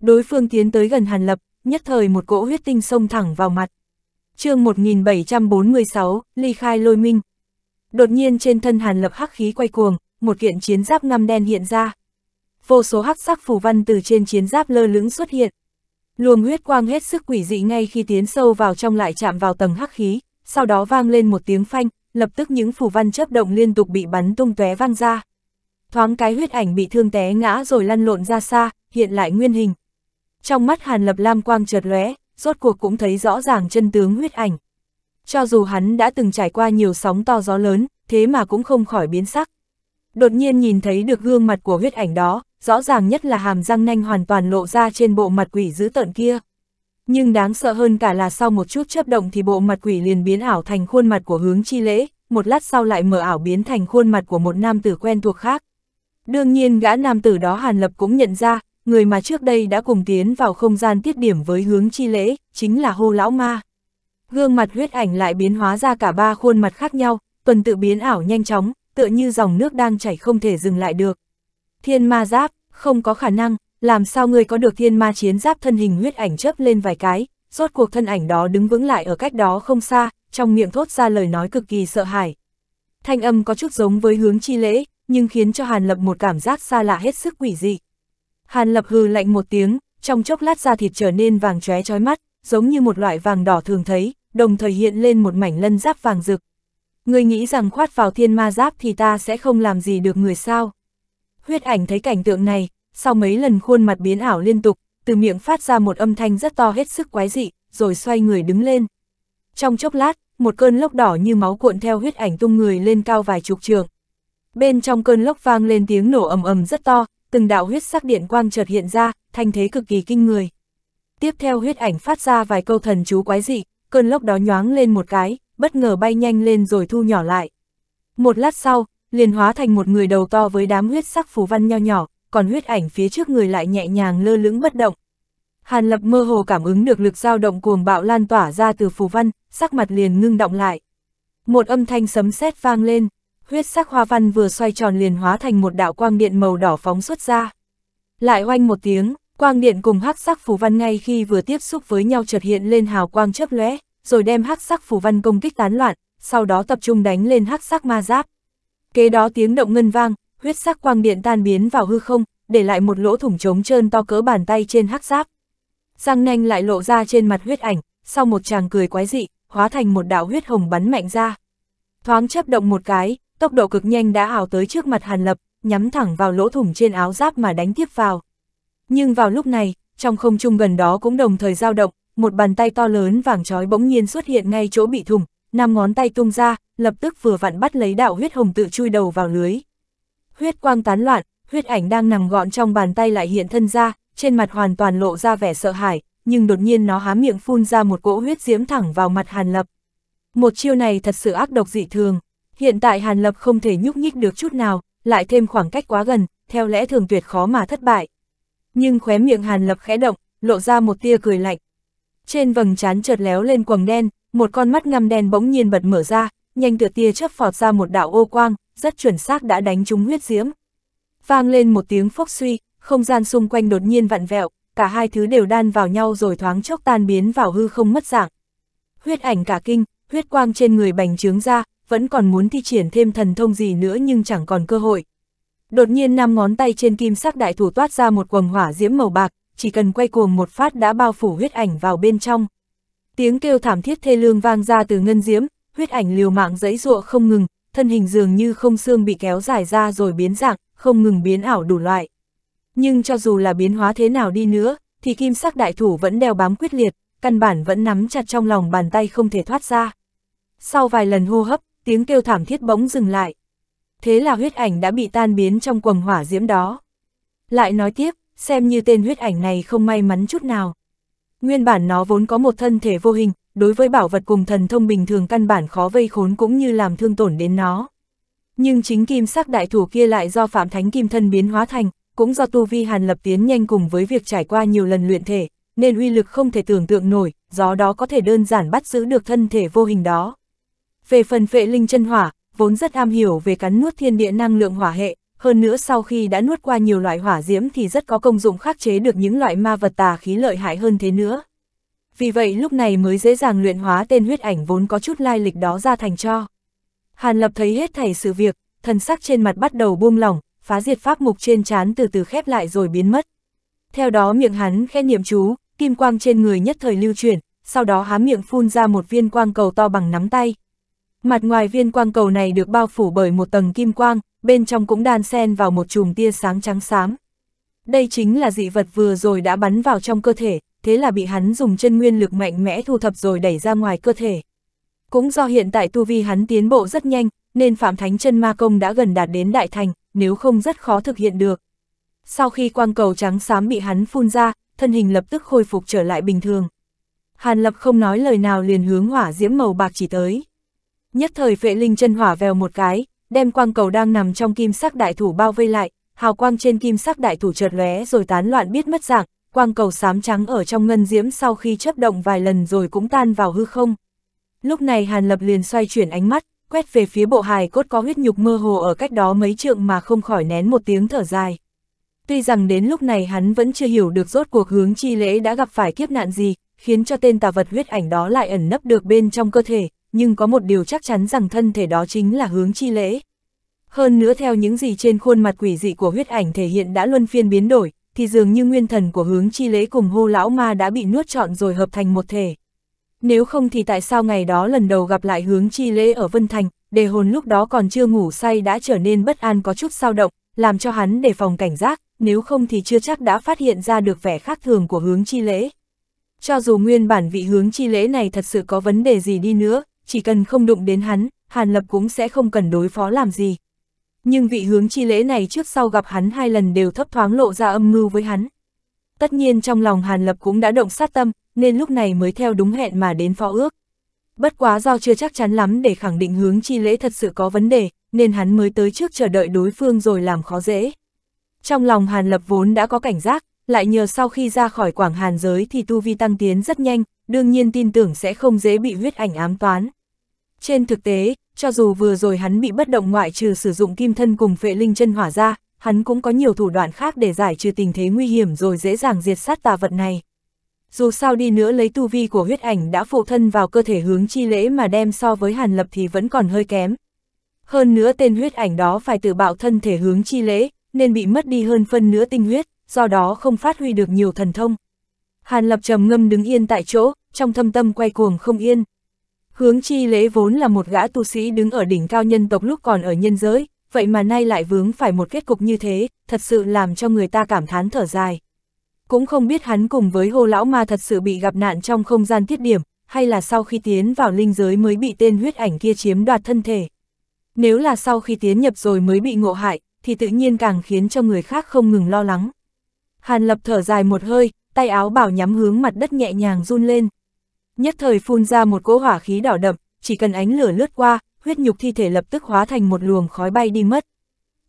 Đối phương tiến tới gần Hàn Lập, nhất thời một cỗ huyết tinh xông thẳng vào mặt chương 1746, ly khai lôi minh. Đột nhiên trên thân hàn lập hắc khí quay cuồng, một kiện chiến giáp ngăm đen hiện ra. Vô số hắc sắc phù văn từ trên chiến giáp lơ lửng xuất hiện. Luồng huyết quang hết sức quỷ dị ngay khi tiến sâu vào trong lại chạm vào tầng hắc khí, sau đó vang lên một tiếng phanh, lập tức những phù văn chấp động liên tục bị bắn tung tóe vang ra. Thoáng cái huyết ảnh bị thương té ngã rồi lăn lộn ra xa, hiện lại nguyên hình. Trong mắt Hàn Lập Lam quang chợt lóe, rốt cuộc cũng thấy rõ ràng chân tướng huyết ảnh. Cho dù hắn đã từng trải qua nhiều sóng to gió lớn, thế mà cũng không khỏi biến sắc. Đột nhiên nhìn thấy được gương mặt của huyết ảnh đó, rõ ràng nhất là hàm răng nanh hoàn toàn lộ ra trên bộ mặt quỷ dữ tợn kia. Nhưng đáng sợ hơn cả là sau một chút chấp động thì bộ mặt quỷ liền biến ảo thành khuôn mặt của hướng chi lễ, một lát sau lại mở ảo biến thành khuôn mặt của một nam tử quen thuộc khác. Đương nhiên gã nam tử đó Hàn Lập cũng nhận ra, người mà trước đây đã cùng tiến vào không gian tiết điểm với hướng chi lễ, chính là hô lão ma. Gương mặt huyết ảnh lại biến hóa ra cả ba khuôn mặt khác nhau, tuần tự biến ảo nhanh chóng, tựa như dòng nước đang chảy không thể dừng lại được. Thiên ma giáp, không có khả năng, làm sao người có được thiên ma chiến giáp thân hình huyết ảnh chớp lên vài cái, rốt cuộc thân ảnh đó đứng vững lại ở cách đó không xa, trong miệng thốt ra lời nói cực kỳ sợ hãi. Thanh âm có chút giống với hướng chi lễ, nhưng khiến cho Hàn Lập một cảm giác xa lạ hết sức quỷ dị. Hàn lập hừ lạnh một tiếng, trong chốc lát da thịt trở nên vàng chóe chói mắt, giống như một loại vàng đỏ thường thấy, đồng thời hiện lên một mảnh lân giáp vàng rực. Người nghĩ rằng khoát vào thiên ma giáp thì ta sẽ không làm gì được người sao. Huyết ảnh thấy cảnh tượng này, sau mấy lần khuôn mặt biến ảo liên tục, từ miệng phát ra một âm thanh rất to hết sức quái dị, rồi xoay người đứng lên. Trong chốc lát, một cơn lốc đỏ như máu cuộn theo huyết ảnh tung người lên cao vài chục trường. Bên trong cơn lốc vang lên tiếng nổ ầm ầm rất to, từng đạo huyết sắc điện quang chợt hiện ra, thanh thế cực kỳ kinh người. Tiếp theo huyết ảnh phát ra vài câu thần chú quái dị, cơn lốc đó nhoáng lên một cái, bất ngờ bay nhanh lên rồi thu nhỏ lại. Một lát sau, liền hóa thành một người đầu to với đám huyết sắc phù văn nho nhỏ, còn huyết ảnh phía trước người lại nhẹ nhàng lơ lửng bất động. Hàn Lập mơ hồ cảm ứng được lực dao động cuồng bạo lan tỏa ra từ phù văn, sắc mặt liền ngưng động lại. Một âm thanh sấm sét vang lên, huyết sắc hoa văn vừa xoay tròn liền hóa thành một đạo quang điện màu đỏ phóng xuất ra. Lại oanh một tiếng, quang điện cùng hắc sắc phù văn ngay khi vừa tiếp xúc với nhau chợt hiện lên hào quang chớp lóe, rồi đem hắc sắc phù văn công kích tán loạn, sau đó tập trung đánh lên hắc sắc ma giáp. Kế đó tiếng động ngân vang, huyết sắc quang điện tan biến vào hư không, để lại một lỗ thủng trống trơn to cỡ bàn tay trên hắc giáp. Răng nanh lại lộ ra trên mặt huyết ảnh, sau một chàng cười quái dị, hóa thành một đạo huyết hồng bắn mạnh ra. Thoáng chấp động một cái, tốc độ cực nhanh đã ảo tới trước mặt Hàn Lập, nhắm thẳng vào lỗ thủng trên áo giáp mà đánh tiếp vào. Nhưng vào lúc này, trong không trung gần đó cũng đồng thời dao động, một bàn tay to lớn vàng trói bỗng nhiên xuất hiện ngay chỗ bị thủng, năm ngón tay tung ra, lập tức vừa vặn bắt lấy đạo huyết hồng tự chui đầu vào lưới. Huyết quang tán loạn, huyết ảnh đang nằm gọn trong bàn tay lại hiện thân ra, trên mặt hoàn toàn lộ ra vẻ sợ hãi, nhưng đột nhiên nó há miệng phun ra một cỗ huyết diễm thẳng vào mặt Hàn Lập. Một chiêu này thật sự ác độc dị thường. Hiện tại Hàn Lập không thể nhúc nhích được chút nào, lại thêm khoảng cách quá gần, theo lẽ thường tuyệt khó mà thất bại. Nhưng khóe miệng Hàn Lập khẽ động, lộ ra một tia cười lạnh. Trên vầng trán chợt léo lên quầng đen, một con mắt ngăm đen bỗng nhiên bật mở ra, nhanh tựa tia chớp phọt ra một đạo ô quang, rất chuẩn xác đã đánh trúng huyết diễm. Vang lên một tiếng phốc suy, không gian xung quanh đột nhiên vặn vẹo, cả hai thứ đều đan vào nhau rồi thoáng chốc tan biến vào hư không mất dạng. Huyết ảnh cả kinh, huyết quang trên người bành trướng ra, vẫn còn muốn thi triển thêm thần thông gì nữa nhưng chẳng còn cơ hội. Đột nhiên năm ngón tay trên kim sắc đại thủ toát ra một quầng hỏa diễm màu bạc, chỉ cần quay cuồng một phát đã bao phủ huyết ảnh vào bên trong. Tiếng kêu thảm thiết thê lương vang ra từ ngân diễm, huyết ảnh liều mạng dẫy dụa không ngừng, thân hình dường như không xương bị kéo dài ra rồi biến dạng, không ngừng biến ảo đủ loại. Nhưng cho dù là biến hóa thế nào đi nữa, thì kim sắc đại thủ vẫn đeo bám quyết liệt, căn bản vẫn nắm chặt trong lòng bàn tay không thể thoát ra. Sau vài lần hô hấp, tiếng kêu thảm thiết bỗng dừng lại. Thế là huyết ảnh đã bị tan biến trong quầng hỏa diễm đó. Lại nói tiếp, xem như tên huyết ảnh này không may mắn chút nào. Nguyên bản nó vốn có một thân thể vô hình, đối với bảo vật cùng thần thông bình thường căn bản khó vây khốn cũng như làm thương tổn đến nó. Nhưng chính kim sắc đại thủ kia lại do Phạm Thánh Kim thân biến hóa thành, cũng do tu vi Hàn Lập tiến nhanh cùng với việc trải qua nhiều lần luyện thể, nên uy lực không thể tưởng tượng nổi, do đó có thể đơn giản bắt giữ được thân thể vô hình đó. Về phần vệ linh chân hỏa, vốn rất am hiểu về cắn nuốt thiên địa năng lượng hỏa hệ, hơn nữa sau khi đã nuốt qua nhiều loại hỏa diễm thì rất có công dụng khắc chế được những loại ma vật tà khí lợi hại hơn thế nữa. Vì vậy lúc này mới dễ dàng luyện hóa tên huyết ảnh vốn có chút lai lịch đó ra thành cho. Hàn Lập thấy hết thảy sự việc, thần sắc trên mặt bắt đầu buông lỏng, phá diệt pháp mục trên trán từ từ khép lại rồi biến mất. Theo đó miệng hắn khẽ niệm chú, kim quang trên người nhất thời lưu chuyển, sau đó há miệng phun ra một viên quang cầu to bằng nắm tay, Mặt ngoài viên quang cầu này được bao phủ bởi một tầng kim quang, bên trong cũng đan xen vào một chùm tia sáng trắng xám. Đây chính là dị vật vừa rồi đã bắn vào trong cơ thể, thế là bị hắn dùng chân nguyên lực mạnh mẽ thu thập rồi đẩy ra ngoài cơ thể. Cũng do hiện tại tu vi hắn tiến bộ rất nhanh, nên Phạm Thánh chân Ma Công đã gần đạt đến Đại Thành, nếu không rất khó thực hiện được. Sau khi quang cầu trắng xám bị hắn phun ra, thân hình lập tức khôi phục trở lại bình thường. Hàn Lập không nói lời nào liền hướng hỏa diễm màu bạc chỉ tới nhất thời phệ linh chân hỏa vèo một cái, đem quang cầu đang nằm trong kim sắc đại thủ bao vây lại, hào quang trên kim sắc đại thủ chợt lóe rồi tán loạn biết mất dạng, quang cầu xám trắng ở trong ngân diễm sau khi chớp động vài lần rồi cũng tan vào hư không. Lúc này Hàn Lập liền xoay chuyển ánh mắt, quét về phía bộ hài cốt có huyết nhục mơ hồ ở cách đó mấy trượng mà không khỏi nén một tiếng thở dài. Tuy rằng đến lúc này hắn vẫn chưa hiểu được rốt cuộc hướng chi lễ đã gặp phải kiếp nạn gì, khiến cho tên tà vật huyết ảnh đó lại ẩn nấp được bên trong cơ thể, nhưng có một điều chắc chắn rằng thân thể đó chính là hướng chi lễ. Hơn nữa theo những gì trên khuôn mặt quỷ dị của huyết ảnh thể hiện đã luân phiên biến đổi, thì dường như nguyên thần của hướng chi lễ cùng hô lão ma đã bị nuốt trọn rồi hợp thành một thể. Nếu không thì tại sao ngày đó lần đầu gặp lại hướng chi lễ ở Vân Thành, đề hồn lúc đó còn chưa ngủ say đã trở nên bất an có chút sao động, làm cho hắn đề phòng cảnh giác, nếu không thì chưa chắc đã phát hiện ra được vẻ khác thường của hướng chi lễ. Cho dù nguyên bản vị hướng chi lễ này thật sự có vấn đề gì đi nữa, chỉ cần không đụng đến hắn, Hàn Lập cũng sẽ không cần đối phó làm gì. Nhưng vị hướng chi lễ này trước sau gặp hắn hai lần đều thấp thoáng lộ ra âm mưu với hắn. Tất nhiên trong lòng Hàn Lập cũng đã động sát tâm, nên lúc này mới theo đúng hẹn mà đến phó ước. Bất quá do chưa chắc chắn lắm để khẳng định hướng chi lễ thật sự có vấn đề, nên hắn mới tới trước chờ đợi đối phương rồi làm khó dễ. Trong lòng Hàn Lập vốn đã có cảnh giác, lại nhờ sau khi ra khỏi quảng hàn giới thì tu vi tăng tiến rất nhanh, đương nhiên tin tưởng sẽ không dễ bị huyết ảnh ám toán. Trên thực tế, cho dù vừa rồi hắn bị bất động ngoại trừ sử dụng kim thân cùng phệ linh chân hỏa ra, hắn cũng có nhiều thủ đoạn khác để giải trừ tình thế nguy hiểm rồi dễ dàng diệt sát tà vật này. Dù sao đi nữa lấy tu vi của huyết ảnh đã phụ thân vào cơ thể hướng chi lễ mà đem so với hàn lập thì vẫn còn hơi kém. Hơn nữa tên huyết ảnh đó phải tự bạo thân thể hướng chi lễ, nên bị mất đi hơn phân nửa tinh huyết, do đó không phát huy được nhiều thần thông. Hàn lập trầm ngâm đứng yên tại chỗ, trong thâm tâm quay cuồng không yên. Hướng chi lễ vốn là một gã tu sĩ đứng ở đỉnh cao nhân tộc lúc còn ở nhân giới, vậy mà nay lại vướng phải một kết cục như thế, thật sự làm cho người ta cảm thán thở dài. Cũng không biết hắn cùng với hô lão ma thật sự bị gặp nạn trong không gian tiết điểm, hay là sau khi tiến vào linh giới mới bị tên huyết ảnh kia chiếm đoạt thân thể. Nếu là sau khi tiến nhập rồi mới bị ngộ hại, thì tự nhiên càng khiến cho người khác không ngừng lo lắng. Hàn lập thở dài một hơi, tay áo bảo nhắm hướng mặt đất nhẹ nhàng run lên, nhất thời phun ra một cỗ hỏa khí đỏ đậm, chỉ cần ánh lửa lướt qua, huyết nhục thi thể lập tức hóa thành một luồng khói bay đi mất.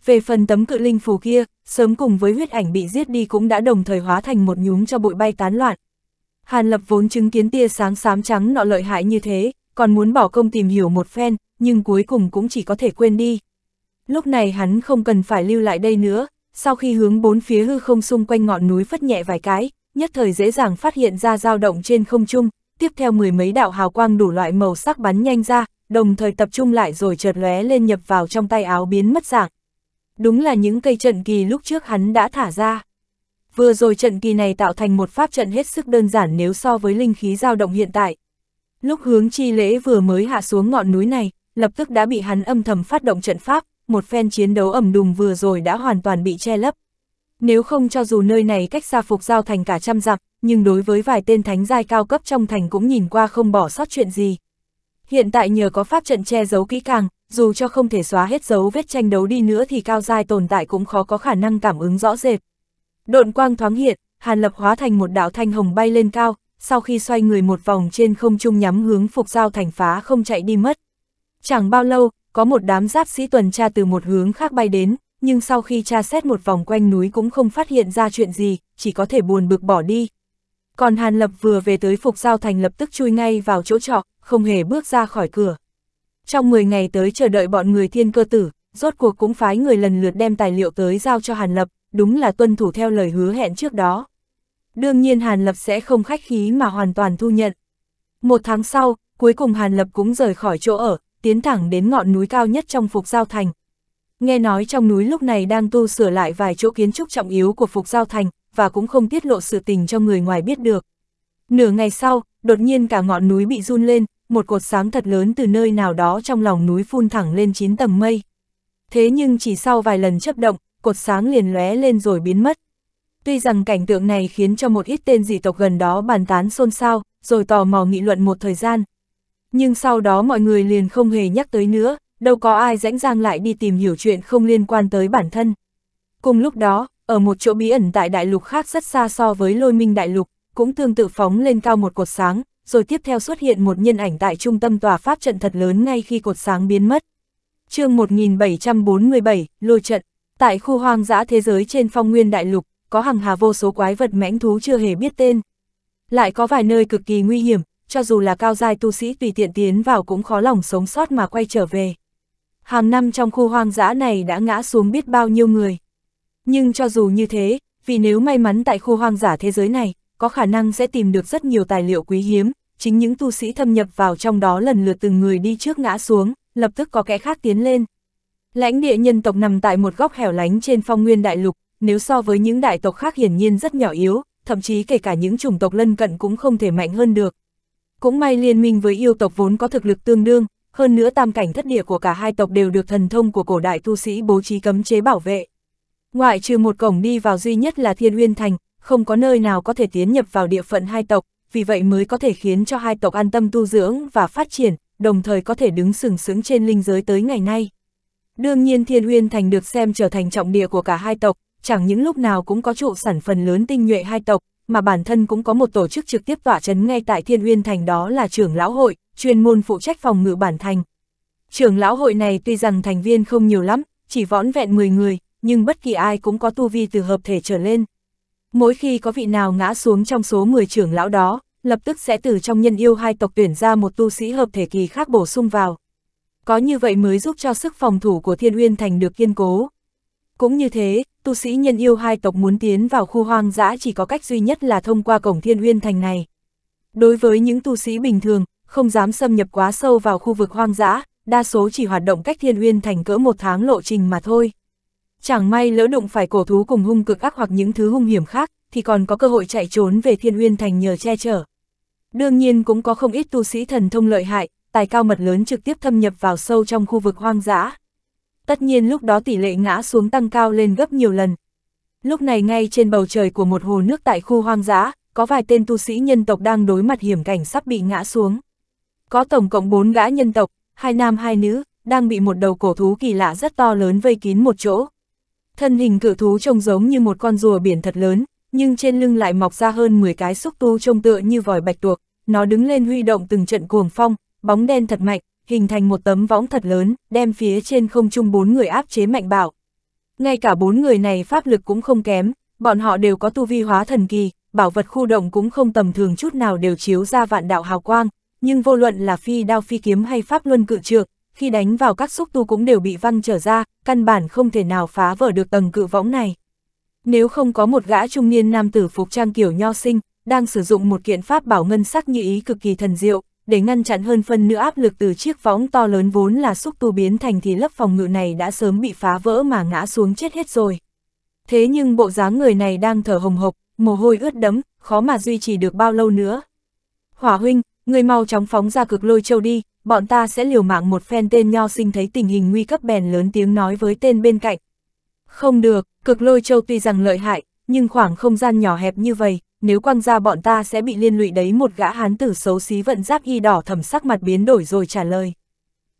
Về phần tấm cự linh phù kia, sớm cùng với huyết ảnh bị giết đi cũng đã đồng thời hóa thành một nhúm cho bụi bay tán loạn. Hàn Lập vốn chứng kiến tia sáng xám trắng nọ lợi hại như thế, còn muốn bỏ công tìm hiểu một phen, nhưng cuối cùng cũng chỉ có thể quên đi. Lúc này hắn không cần phải lưu lại đây nữa, sau khi hướng bốn phía hư không xung quanh ngọn núi phất nhẹ vài cái, nhất thời dễ dàng phát hiện ra dao động trên không trung, tiếp theo mười mấy đạo hào quang đủ loại màu sắc bắn nhanh ra, đồng thời tập trung lại rồi chợt lóe lên nhập vào trong tay áo biến mất dạng. Đúng là những cây trận kỳ lúc trước hắn đã thả ra. Vừa rồi trận kỳ này tạo thành một pháp trận hết sức đơn giản nếu so với linh khí dao động hiện tại. Lúc hướng chi lễ vừa mới hạ xuống ngọn núi này, lập tức đã bị hắn âm thầm phát động trận pháp, một phen chiến đấu ẩm đùm vừa rồi đã hoàn toàn bị che lấp. Nếu không cho dù nơi này cách xa phục giao thành cả trăm dặm, nhưng đối với vài tên thánh giai cao cấp trong thành cũng nhìn qua không bỏ sót chuyện gì. Hiện tại nhờ có pháp trận che giấu kỹ càng, dù cho không thể xóa hết dấu vết tranh đấu đi nữa thì cao giai tồn tại cũng khó có khả năng cảm ứng rõ rệt. Độn quang thoáng hiện, Hàn Lập hóa thành một đạo thanh hồng bay lên cao, sau khi xoay người một vòng trên không trung nhắm hướng phục giao thành phá không chạy đi mất. Chẳng bao lâu, có một đám giáp sĩ tuần tra từ một hướng khác bay đến, nhưng sau khi tra xét một vòng quanh núi cũng không phát hiện ra chuyện gì, chỉ có thể buồn bực bỏ đi, còn Hàn Lập vừa về tới Phục Giao Thành lập tức chui ngay vào chỗ trọ, không hề bước ra khỏi cửa. Trong 10 ngày tới chờ đợi bọn người thiên cơ tử, rốt cuộc cũng phái người lần lượt đem tài liệu tới giao cho Hàn Lập, đúng là tuân thủ theo lời hứa hẹn trước đó. Đương nhiên Hàn Lập sẽ không khách khí mà hoàn toàn thu nhận. Một tháng sau, cuối cùng Hàn Lập cũng rời khỏi chỗ ở, tiến thẳng đến ngọn núi cao nhất trong Phục Giao Thành. Nghe nói trong núi lúc này đang tu sửa lại vài chỗ kiến trúc trọng yếu của Phục Giao Thành, và cũng không tiết lộ sự tình cho người ngoài biết được. Nửa ngày sau, đột nhiên cả ngọn núi bị run lên, một cột sáng thật lớn từ nơi nào đó trong lòng núi phun thẳng lên chín tầng mây. Thế nhưng chỉ sau vài lần chấp động, cột sáng liền lóe lên rồi biến mất. Tuy rằng cảnh tượng này khiến cho một ít tên dị tộc gần đó bàn tán xôn xao, rồi tò mò nghị luận một thời gian. Nhưng sau đó mọi người liền không hề nhắc tới nữa, đâu có ai rãnh rang lại đi tìm hiểu chuyện không liên quan tới bản thân. Cùng lúc đó, ở một chỗ bí ẩn tại đại lục khác rất xa so với lôi minh đại lục, cũng tương tự phóng lên cao một cột sáng, rồi tiếp theo xuất hiện một nhân ảnh tại trung tâm tòa pháp trận thật lớn ngay khi cột sáng biến mất. chương 1747, lôi trận, tại khu hoang dã thế giới trên phong nguyên đại lục, có hàng hà vô số quái vật mãnh thú chưa hề biết tên. Lại có vài nơi cực kỳ nguy hiểm, cho dù là cao giai tu sĩ tùy tiện tiến vào cũng khó lòng sống sót mà quay trở về. Hàng năm trong khu hoang dã này đã ngã xuống biết bao nhiêu người. Nhưng cho dù như thế, vì nếu may mắn tại khu hoang dã thế giới này, có khả năng sẽ tìm được rất nhiều tài liệu quý hiếm, chính những tu sĩ thâm nhập vào trong đó lần lượt từng người đi trước ngã xuống, lập tức có kẻ khác tiến lên. Lãnh địa nhân tộc nằm tại một góc hẻo lánh trên phong nguyên đại lục, nếu so với những đại tộc khác hiển nhiên rất nhỏ yếu, thậm chí kể cả những chủng tộc lân cận cũng không thể mạnh hơn được. Cũng may liên minh với yêu tộc vốn có thực lực tương đương, hơn nữa tam cảnh thất địa của cả hai tộc đều được thần thông của cổ đại tu sĩ bố trí cấm chế bảo vệ. Ngoại trừ một cổng đi vào duy nhất là Thiên Uyên Thành, không có nơi nào có thể tiến nhập vào địa phận hai tộc, vì vậy mới có thể khiến cho hai tộc an tâm tu dưỡng và phát triển, đồng thời có thể đứng sừng sững trên linh giới tới ngày nay. Đương nhiên Thiên Uyên Thành được xem trở thành trọng địa của cả hai tộc, chẳng những lúc nào cũng có trụ sản phần lớn tinh nhuệ hai tộc, mà bản thân cũng có một tổ chức trực tiếp tọa chấn ngay tại Thiên Uyên Thành đó là trưởng lão hội, chuyên môn phụ trách phòng ngự bản thành. Trưởng lão hội này tuy rằng thành viên không nhiều lắm, chỉ võn vẹn 10 người, nhưng bất kỳ ai cũng có tu vi từ hợp thể trở lên. Mỗi khi có vị nào ngã xuống trong số 10 trưởng lão đó, lập tức sẽ từ trong nhân yêu hai tộc tuyển ra một tu sĩ hợp thể kỳ khác bổ sung vào. Có như vậy mới giúp cho sức phòng thủ của Thiên Uyên Thành được kiên cố. Cũng như thế, tu sĩ nhân yêu hai tộc muốn tiến vào khu hoang dã chỉ có cách duy nhất là thông qua cổng Thiên Uyên Thành này. Đối với những tu sĩ bình thường, không dám xâm nhập quá sâu vào khu vực hoang dã, đa số chỉ hoạt động cách Thiên Uyên Thành cỡ một tháng lộ trình mà thôi. Chẳng may lỡ đụng phải cổ thú cùng hung cực ác hoặc những thứ hung hiểm khác, thì còn có cơ hội chạy trốn về thiên uyên thành nhờ che chở. Đương nhiên cũng có không ít tu sĩ thần thông lợi hại, tài cao mật lớn trực tiếp thâm nhập vào sâu trong khu vực hoang dã. Tất nhiên lúc đó tỷ lệ ngã xuống tăng cao lên gấp nhiều lần. Lúc này ngay trên bầu trời của một hồ nước tại khu hoang dã, có vài tên tu sĩ nhân tộc đang đối mặt hiểm cảnh sắp bị ngã xuống. Có tổng cộng 4 gã nhân tộc, hai nam hai nữ, đang bị một đầu cổ thú kỳ lạ rất to lớn vây kín một chỗ. Thân hình cự thú trông giống như một con rùa biển thật lớn, nhưng trên lưng lại mọc ra hơn 10 cái xúc tu trông tựa như vòi bạch tuộc, nó đứng lên huy động từng trận cuồng phong, bóng đen thật mạnh, hình thành một tấm võng thật lớn, đem phía trên không trung bốn người áp chế mạnh bạo. Ngay cả bốn người này pháp lực cũng không kém, bọn họ đều có tu vi hóa thần kỳ, bảo vật khu động cũng không tầm thường chút nào đều chiếu ra vạn đạo hào quang, nhưng vô luận là phi đao phi kiếm hay pháp luân cự trượng, khi đánh vào các xúc tu cũng đều bị văng trở ra, căn bản không thể nào phá vỡ được tầng cự võng này. Nếu không có một gã trung niên nam tử phục trang kiểu nho sinh, đang sử dụng một kiện pháp bảo ngân sắc như ý cực kỳ thần diệu, để ngăn chặn hơn phân nữa áp lực từ chiếc võng to lớn vốn là xúc tu biến thành thì lớp phòng ngự này đã sớm bị phá vỡ mà ngã xuống chết hết rồi. Thế nhưng bộ dáng người này đang thở hồng hộc, mồ hôi ướt đẫm, khó mà duy trì được bao lâu nữa. Hỏa huynh, người mau chóng phóng ra cực lôi châu đi, bọn ta sẽ liều mạng một phen tên nho sinh thấy tình hình nguy cấp bèn lớn tiếng nói với tên bên cạnh. Không được, cực lôi châu tuy rằng lợi hại, nhưng khoảng không gian nhỏ hẹp như vậy, nếu quăng ra bọn ta sẽ bị liên lụy đấy một gã hán tử xấu xí vận giáp y đỏ thầm sắc mặt biến đổi rồi trả lời.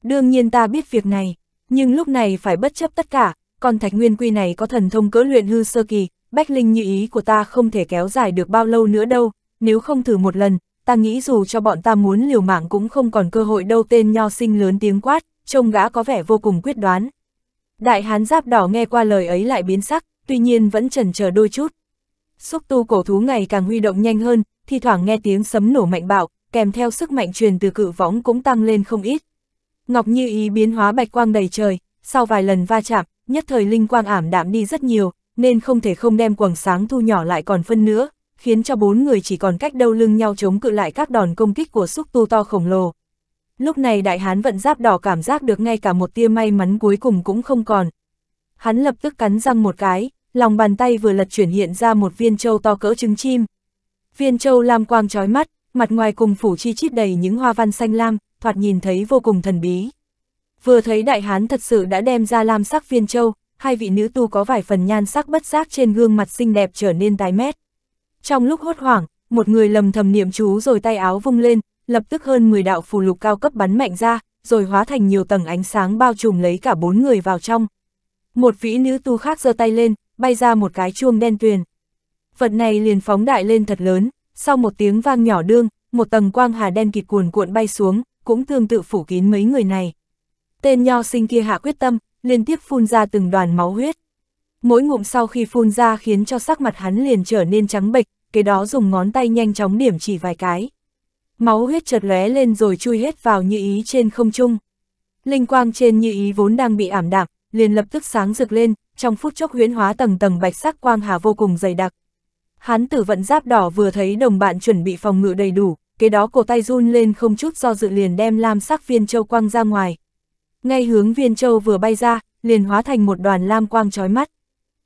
Đương nhiên ta biết việc này, nhưng lúc này phải bất chấp tất cả, còn thạch nguyên quy này có thần thông cỡ luyện hư sơ kỳ, bách linh như ý của ta không thể kéo dài được bao lâu nữa đâu, nếu không thử một lần, ta nghĩ dù cho bọn ta muốn liều mạng cũng không còn cơ hội đâu tên nho sinh lớn tiếng quát, trông gã có vẻ vô cùng quyết đoán. Đại hán giáp đỏ nghe qua lời ấy lại biến sắc, tuy nhiên vẫn chần chờ đôi chút. Xúc tu cổ thú ngày càng huy động nhanh hơn, thi thoảng nghe tiếng sấm nổ mạnh bạo, kèm theo sức mạnh truyền từ cự võng cũng tăng lên không ít. Ngọc Như Ý biến hóa bạch quang đầy trời, sau vài lần va chạm, nhất thời linh quang ảm đạm đi rất nhiều, nên không thể không đem quầng sáng thu nhỏ lại còn phân nữa, khiến cho bốn người chỉ còn cách đâu lưng nhau chống cự lại các đòn công kích của xúc tu to khổng lồ. Lúc này đại hán vận giáp đỏ cảm giác được ngay cả một tia may mắn cuối cùng cũng không còn. Hắn lập tức cắn răng một cái, lòng bàn tay vừa lật chuyển hiện ra một viên châu to cỡ trứng chim. Viên châu lam quang trói mắt, mặt ngoài cùng phủ chi chít đầy những hoa văn xanh lam, thoạt nhìn thấy vô cùng thần bí. Vừa thấy đại hán thật sự đã đem ra lam sắc viên châu, hai vị nữ tu có vài phần nhan sắc bất giác trên gương mặt xinh đẹp trở nên tái mét. Trong lúc hốt hoảng, một người lầm thầm niệm chú rồi tay áo vung lên, lập tức hơn 10 đạo phù lục cao cấp bắn mạnh ra, rồi hóa thành nhiều tầng ánh sáng bao trùm lấy cả bốn người vào trong. Một vĩ nữ tu khác giơ tay lên, bay ra một cái chuông đen tuyền. Vật này liền phóng đại lên thật lớn, sau một tiếng vang nhỏ đương, một tầng quang hà đen kịt cuồn cuộn bay xuống, cũng tương tự phủ kín mấy người này. Tên nho sinh kia hạ quyết tâm, liên tiếp phun ra từng đoàn máu huyết mỗi ngụm sau khi phun ra khiến cho sắc mặt hắn liền trở nên trắng bệch, cái đó dùng ngón tay nhanh chóng điểm chỉ vài cái. Máu huyết chợt lóe lên rồi chui hết vào như ý trên không trung. Linh quang trên như ý vốn đang bị ảm đạm, liền lập tức sáng rực lên, trong phút chốc huyễn hóa tầng tầng bạch sắc quang hà vô cùng dày đặc. hắn tử vận giáp đỏ vừa thấy đồng bạn chuẩn bị phòng ngự đầy đủ, cái đó cổ tay run lên không chút do dự liền đem lam sắc viên châu quang ra ngoài. Ngay hướng viên châu vừa bay ra, liền hóa thành một đoàn lam quang chói mắt.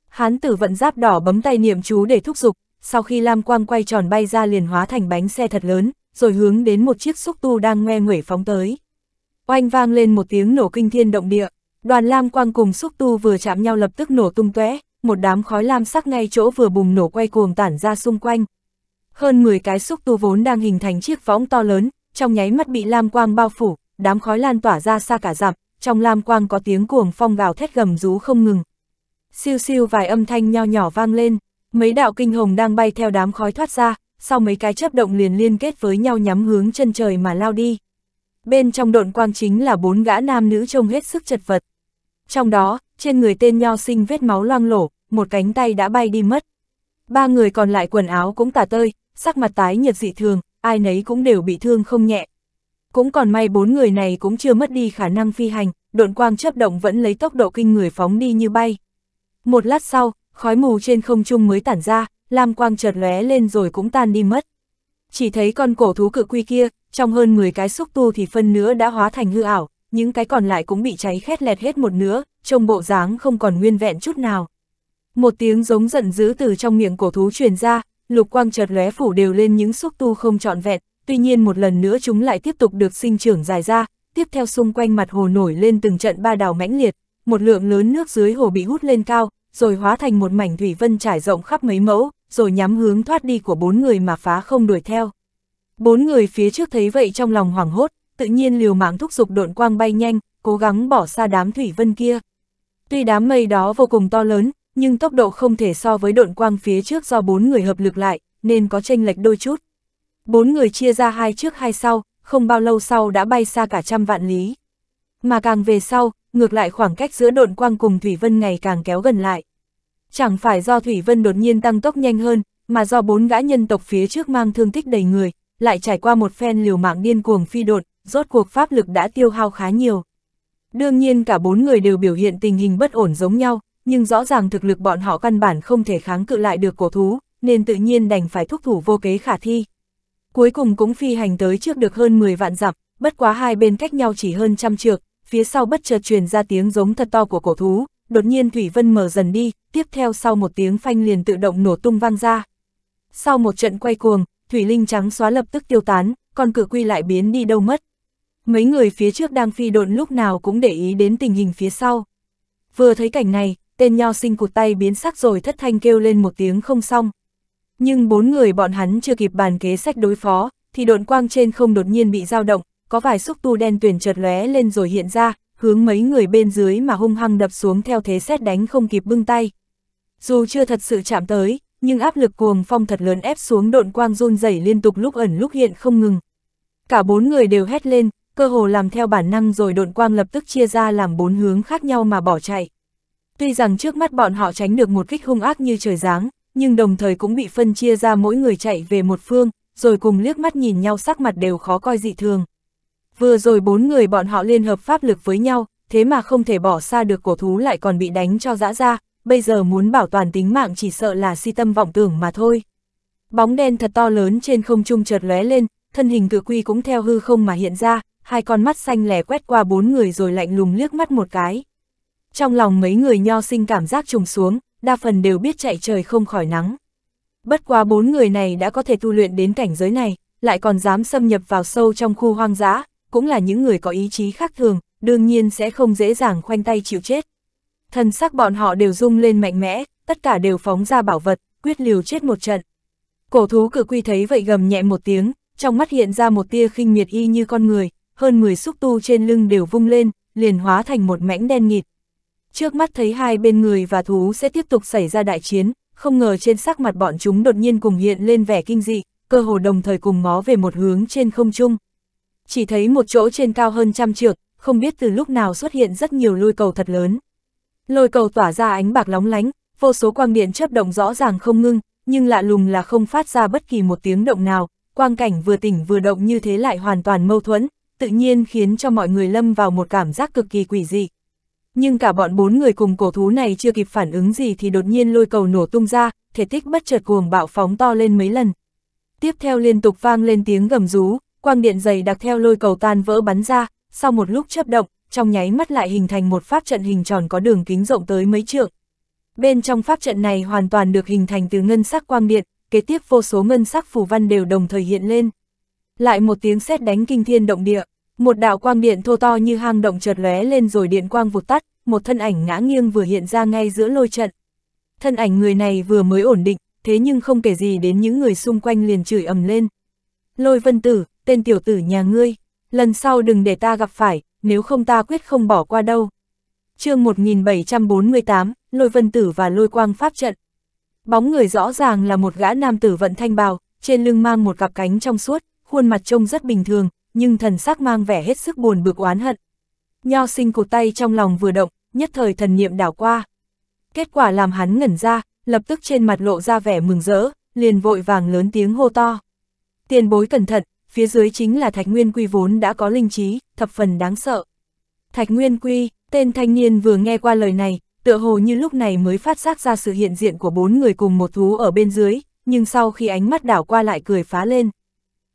Hán tử vận giáp đỏ bấm tay niệm chú để thúc giục, sau khi Lam Quang quay tròn bay ra liền hóa thành bánh xe thật lớn, rồi hướng đến một chiếc xúc tu đang ngoe nguẩy phóng tới. Oanh vang lên một tiếng nổ kinh thiên động địa, đoàn Lam Quang cùng xúc tu vừa chạm nhau lập tức nổ tung tóe, một đám khói lam sắc ngay chỗ vừa bùng nổ quay cuồng tản ra xung quanh. Hơn 10 cái xúc tu vốn đang hình thành chiếc võng to lớn, trong nháy mắt bị Lam Quang bao phủ, đám khói lan tỏa ra xa cả dặm, trong Lam Quang có tiếng cuồng phong gào thét gầm rú không ngừng siêu siêu vài âm thanh nho nhỏ vang lên, mấy đạo kinh hồng đang bay theo đám khói thoát ra, sau mấy cái chớp động liền liên kết với nhau nhắm hướng chân trời mà lao đi. Bên trong độn quang chính là bốn gã nam nữ trông hết sức chật vật. Trong đó, trên người tên nho sinh vết máu loang lổ, một cánh tay đã bay đi mất. Ba người còn lại quần áo cũng tả tơi, sắc mặt tái nhật dị thường, ai nấy cũng đều bị thương không nhẹ. Cũng còn may bốn người này cũng chưa mất đi khả năng phi hành, độn quang chấp động vẫn lấy tốc độ kinh người phóng đi như bay. Một lát sau, khói mù trên không trung mới tản ra, lam quang chợt lóe lên rồi cũng tan đi mất. Chỉ thấy con cổ thú cự quy kia, trong hơn 10 cái xúc tu thì phân nữa đã hóa thành hư ảo, những cái còn lại cũng bị cháy khét lẹt hết một nửa, trông bộ dáng không còn nguyên vẹn chút nào. Một tiếng giống giận dữ từ trong miệng cổ thú truyền ra, lục quang chợt lóe phủ đều lên những xúc tu không trọn vẹn, tuy nhiên một lần nữa chúng lại tiếp tục được sinh trưởng dài ra, tiếp theo xung quanh mặt hồ nổi lên từng trận ba đào mãnh liệt, một lượng lớn nước dưới hồ bị hút lên cao, rồi hóa thành một mảnh thủy vân trải rộng khắp mấy mẫu, rồi nhắm hướng thoát đi của bốn người mà phá không đuổi theo. Bốn người phía trước thấy vậy trong lòng hoảng hốt, tự nhiên liều mạng thúc giục độn quang bay nhanh, cố gắng bỏ xa đám thủy vân kia. Tuy đám mây đó vô cùng to lớn, nhưng tốc độ không thể so với độn quang phía trước do bốn người hợp lực lại, nên có chênh lệch đôi chút. Bốn người chia ra hai trước hai sau, không bao lâu sau đã bay xa cả trăm vạn lý. Mà càng về sau, ngược lại khoảng cách giữa độn quang cùng Thủy Vân ngày càng kéo gần lại. Chẳng phải do Thủy Vân đột nhiên tăng tốc nhanh hơn, mà do bốn gã nhân tộc phía trước mang thương tích đầy người, lại trải qua một phen liều mạng điên cuồng phi đột, rốt cuộc pháp lực đã tiêu hao khá nhiều. Đương nhiên cả bốn người đều biểu hiện tình hình bất ổn giống nhau, nhưng rõ ràng thực lực bọn họ căn bản không thể kháng cự lại được cổ thú, nên tự nhiên đành phải thúc thủ vô kế khả thi. Cuối cùng cũng phi hành tới trước được hơn 10 vạn dặm, bất quá hai bên cách nhau chỉ hơn trăm trượng, phía sau bất chợt truyền ra tiếng giống thật to của cổ thú, đột nhiên thủy vân mở dần đi, tiếp theo sau một tiếng phanh liền tự động nổ tung vang ra. Sau một trận quay cuồng, thủy linh trắng xóa lập tức tiêu tán, còn cử quy lại biến đi đâu mất. Mấy người phía trước đang phi độn lúc nào cũng để ý đến tình hình phía sau. Vừa thấy cảnh này, tên nho sinh cụt tay biến sắc rồi thất thanh kêu lên một tiếng không xong. Nhưng bốn người bọn hắn chưa kịp bàn kế sách đối phó, thì độn quang trên không đột nhiên bị dao động, có vài xúc tu đen tuyền chợt lóe lên rồi hiện ra, hướng mấy người bên dưới mà hung hăng đập xuống theo thế xét đánh không kịp bưng tay. Dù chưa thật sự chạm tới, nhưng áp lực cuồng phong thật lớn ép xuống độn quang run rẩy liên tục lúc ẩn lúc hiện không ngừng. Cả bốn người đều hét lên, cơ hồ làm theo bản năng rồi độn quang lập tức chia ra làm bốn hướng khác nhau mà bỏ chạy. Tuy rằng trước mắt bọn họ tránh được một kích hung ác như trời giáng, nhưng đồng thời cũng bị phân chia ra mỗi người chạy về một phương, rồi cùng liếc mắt nhìn nhau sắc mặt đều khó coi dị thường. Vừa rồi bốn người bọn họ liên hợp pháp lực với nhau, thế mà không thể bỏ xa được cổ thú lại còn bị đánh cho dã ra, bây giờ muốn bảo toàn tính mạng chỉ sợ là si tâm vọng tưởng mà thôi. Bóng đen thật to lớn trên không trung chợt lóe lên, thân hình cự quy cũng theo hư không mà hiện ra, hai con mắt xanh lẻ quét qua bốn người rồi lạnh lùng liếc mắt một cái. Trong lòng mấy người nho sinh cảm giác trùng xuống, đa phần đều biết chạy trời không khỏi nắng. Bất quá bốn người này đã có thể tu luyện đến cảnh giới này, lại còn dám xâm nhập vào sâu trong khu hoang dã, cũng là những người có ý chí khác thường, đương nhiên sẽ không dễ dàng khoanh tay chịu chết. Thần sắc bọn họ đều rung lên mạnh mẽ, tất cả đều phóng ra bảo vật, quyết liều chết một trận. Cổ thú cử quy thấy vậy gầm nhẹ một tiếng, trong mắt hiện ra một tia khinh miệt y như con người, hơn 10 xúc tu trên lưng đều vung lên, liền hóa thành một mảnh đen nghịt. Trước mắt thấy hai bên người và thú sẽ tiếp tục xảy ra đại chiến, không ngờ trên sắc mặt bọn chúng đột nhiên cùng hiện lên vẻ kinh dị, cơ hồ đồng thời cùng ngó về một hướng trên không trung chỉ thấy một chỗ trên cao hơn trăm trượng, không biết từ lúc nào xuất hiện rất nhiều lôi cầu thật lớn. Lôi cầu tỏa ra ánh bạc lóng lánh, vô số quang điện chớp động rõ ràng không ngưng, nhưng lạ lùng là không phát ra bất kỳ một tiếng động nào, quang cảnh vừa tỉnh vừa động như thế lại hoàn toàn mâu thuẫn, tự nhiên khiến cho mọi người lâm vào một cảm giác cực kỳ quỷ dị. Nhưng cả bọn bốn người cùng cổ thú này chưa kịp phản ứng gì thì đột nhiên lôi cầu nổ tung ra, thể tích bất chợt cuồng bạo phóng to lên mấy lần. Tiếp theo liên tục vang lên tiếng gầm rú, quang điện dày đặc theo lôi cầu tan vỡ bắn ra, sau một lúc chấp động, trong nháy mắt lại hình thành một pháp trận hình tròn có đường kính rộng tới mấy trượng. Bên trong pháp trận này hoàn toàn được hình thành từ ngân sắc quang điện, kế tiếp vô số ngân sắc phù văn đều đồng thời hiện lên. Lại một tiếng sét đánh kinh thiên động địa, một đạo quang điện thô to như hang động chợt lóe lên rồi điện quang vụt tắt, một thân ảnh ngã nghiêng vừa hiện ra ngay giữa lôi trận. Thân ảnh người này vừa mới ổn định, thế nhưng không kể gì đến những người xung quanh liền chửi ầm lên. Lôi vân tử, tên tiểu tử nhà ngươi, lần sau đừng để ta gặp phải, nếu không ta quyết không bỏ qua đâu. chương 1748, Lôi Vân Tử và Lôi Quang Pháp Trận Bóng người rõ ràng là một gã nam tử vận thanh bào, trên lưng mang một cặp cánh trong suốt, khuôn mặt trông rất bình thường, nhưng thần sắc mang vẻ hết sức buồn bực oán hận. Nho sinh cột tay trong lòng vừa động, nhất thời thần niệm đảo qua. Kết quả làm hắn ngẩn ra, lập tức trên mặt lộ ra vẻ mừng rỡ, liền vội vàng lớn tiếng hô to. Tiền bối cẩn thận, phía dưới chính là Thạch Nguyên Quy vốn đã có linh trí, thập phần đáng sợ. Thạch Nguyên Quy, tên thanh niên vừa nghe qua lời này, tựa hồ như lúc này mới phát giác ra sự hiện diện của bốn người cùng một thú ở bên dưới, nhưng sau khi ánh mắt đảo qua lại cười phá lên.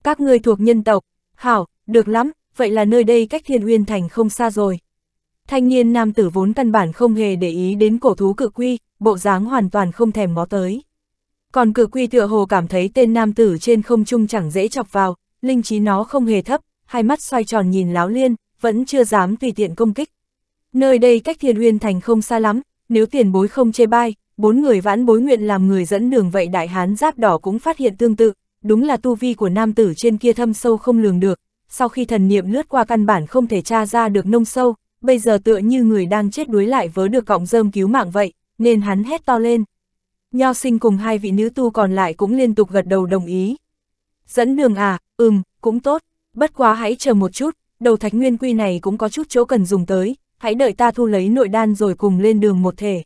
Các ngươi thuộc nhân tộc, hảo, được lắm, vậy là nơi đây cách thiên uyên thành không xa rồi. Thanh niên nam tử vốn căn bản không hề để ý đến cổ thú cự quy, bộ dáng hoàn toàn không thèm ngó tới. Còn cự quy tựa hồ cảm thấy tên nam tử trên không trung chẳng dễ chọc vào, linh trí nó không hề thấp, hai mắt xoay tròn nhìn láo liên, vẫn chưa dám tùy tiện công kích. Nơi đây cách thiên uyên thành không xa lắm, nếu tiền bối không chê bai, bốn người vãn bối nguyện làm người dẫn đường vậy đại hán giáp đỏ cũng phát hiện tương tự, đúng là tu vi của nam tử trên kia thâm sâu không lường được, sau khi thần niệm lướt qua căn bản không thể tra ra được nông sâu, bây giờ tựa như người đang chết đuối lại vớ được cọng rơm cứu mạng vậy, nên hắn hét to lên. Nho sinh cùng hai vị nữ tu còn lại cũng liên tục gật đầu đồng ý. Dẫn đường à, Ừm, cũng tốt, bất quá hãy chờ một chút, đầu thạch nguyên quy này cũng có chút chỗ cần dùng tới, hãy đợi ta thu lấy nội đan rồi cùng lên đường một thể.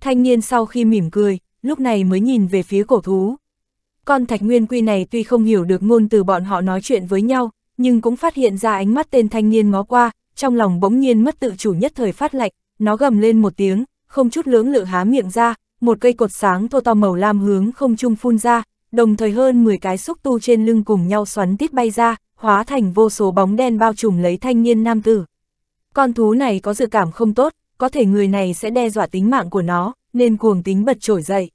Thanh niên sau khi mỉm cười, lúc này mới nhìn về phía cổ thú. Con thạch nguyên quy này tuy không hiểu được ngôn từ bọn họ nói chuyện với nhau, nhưng cũng phát hiện ra ánh mắt tên thanh niên ngó qua, trong lòng bỗng nhiên mất tự chủ nhất thời phát lạnh, nó gầm lên một tiếng, không chút lưỡng lự há miệng ra, một cây cột sáng thô to màu lam hướng không trung phun ra, đồng thời hơn 10 cái xúc tu trên lưng cùng nhau xoắn tít bay ra, hóa thành vô số bóng đen bao trùm lấy thanh niên nam tử. Con thú này có dự cảm không tốt, có thể người này sẽ đe dọa tính mạng của nó, nên cuồng tính bật trổi dậy.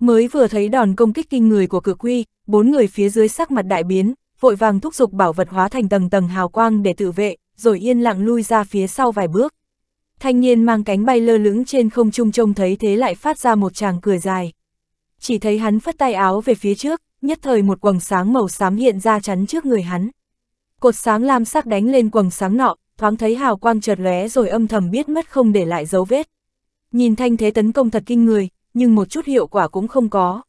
Mới vừa thấy đòn công kích kinh người của cự quy, bốn người phía dưới sắc mặt đại biến, vội vàng thúc giục bảo vật hóa thành tầng tầng hào quang để tự vệ, rồi yên lặng lui ra phía sau vài bước. Thanh niên mang cánh bay lơ lửng trên không trung trông thấy thế lại phát ra một tràng cười dài chỉ thấy hắn phất tay áo về phía trước, nhất thời một quầng sáng màu xám hiện ra chắn trước người hắn. Cột sáng lam sắc đánh lên quầng sáng nọ, thoáng thấy hào quang chợt lóe rồi âm thầm biết mất không để lại dấu vết. Nhìn thanh thế tấn công thật kinh người, nhưng một chút hiệu quả cũng không có.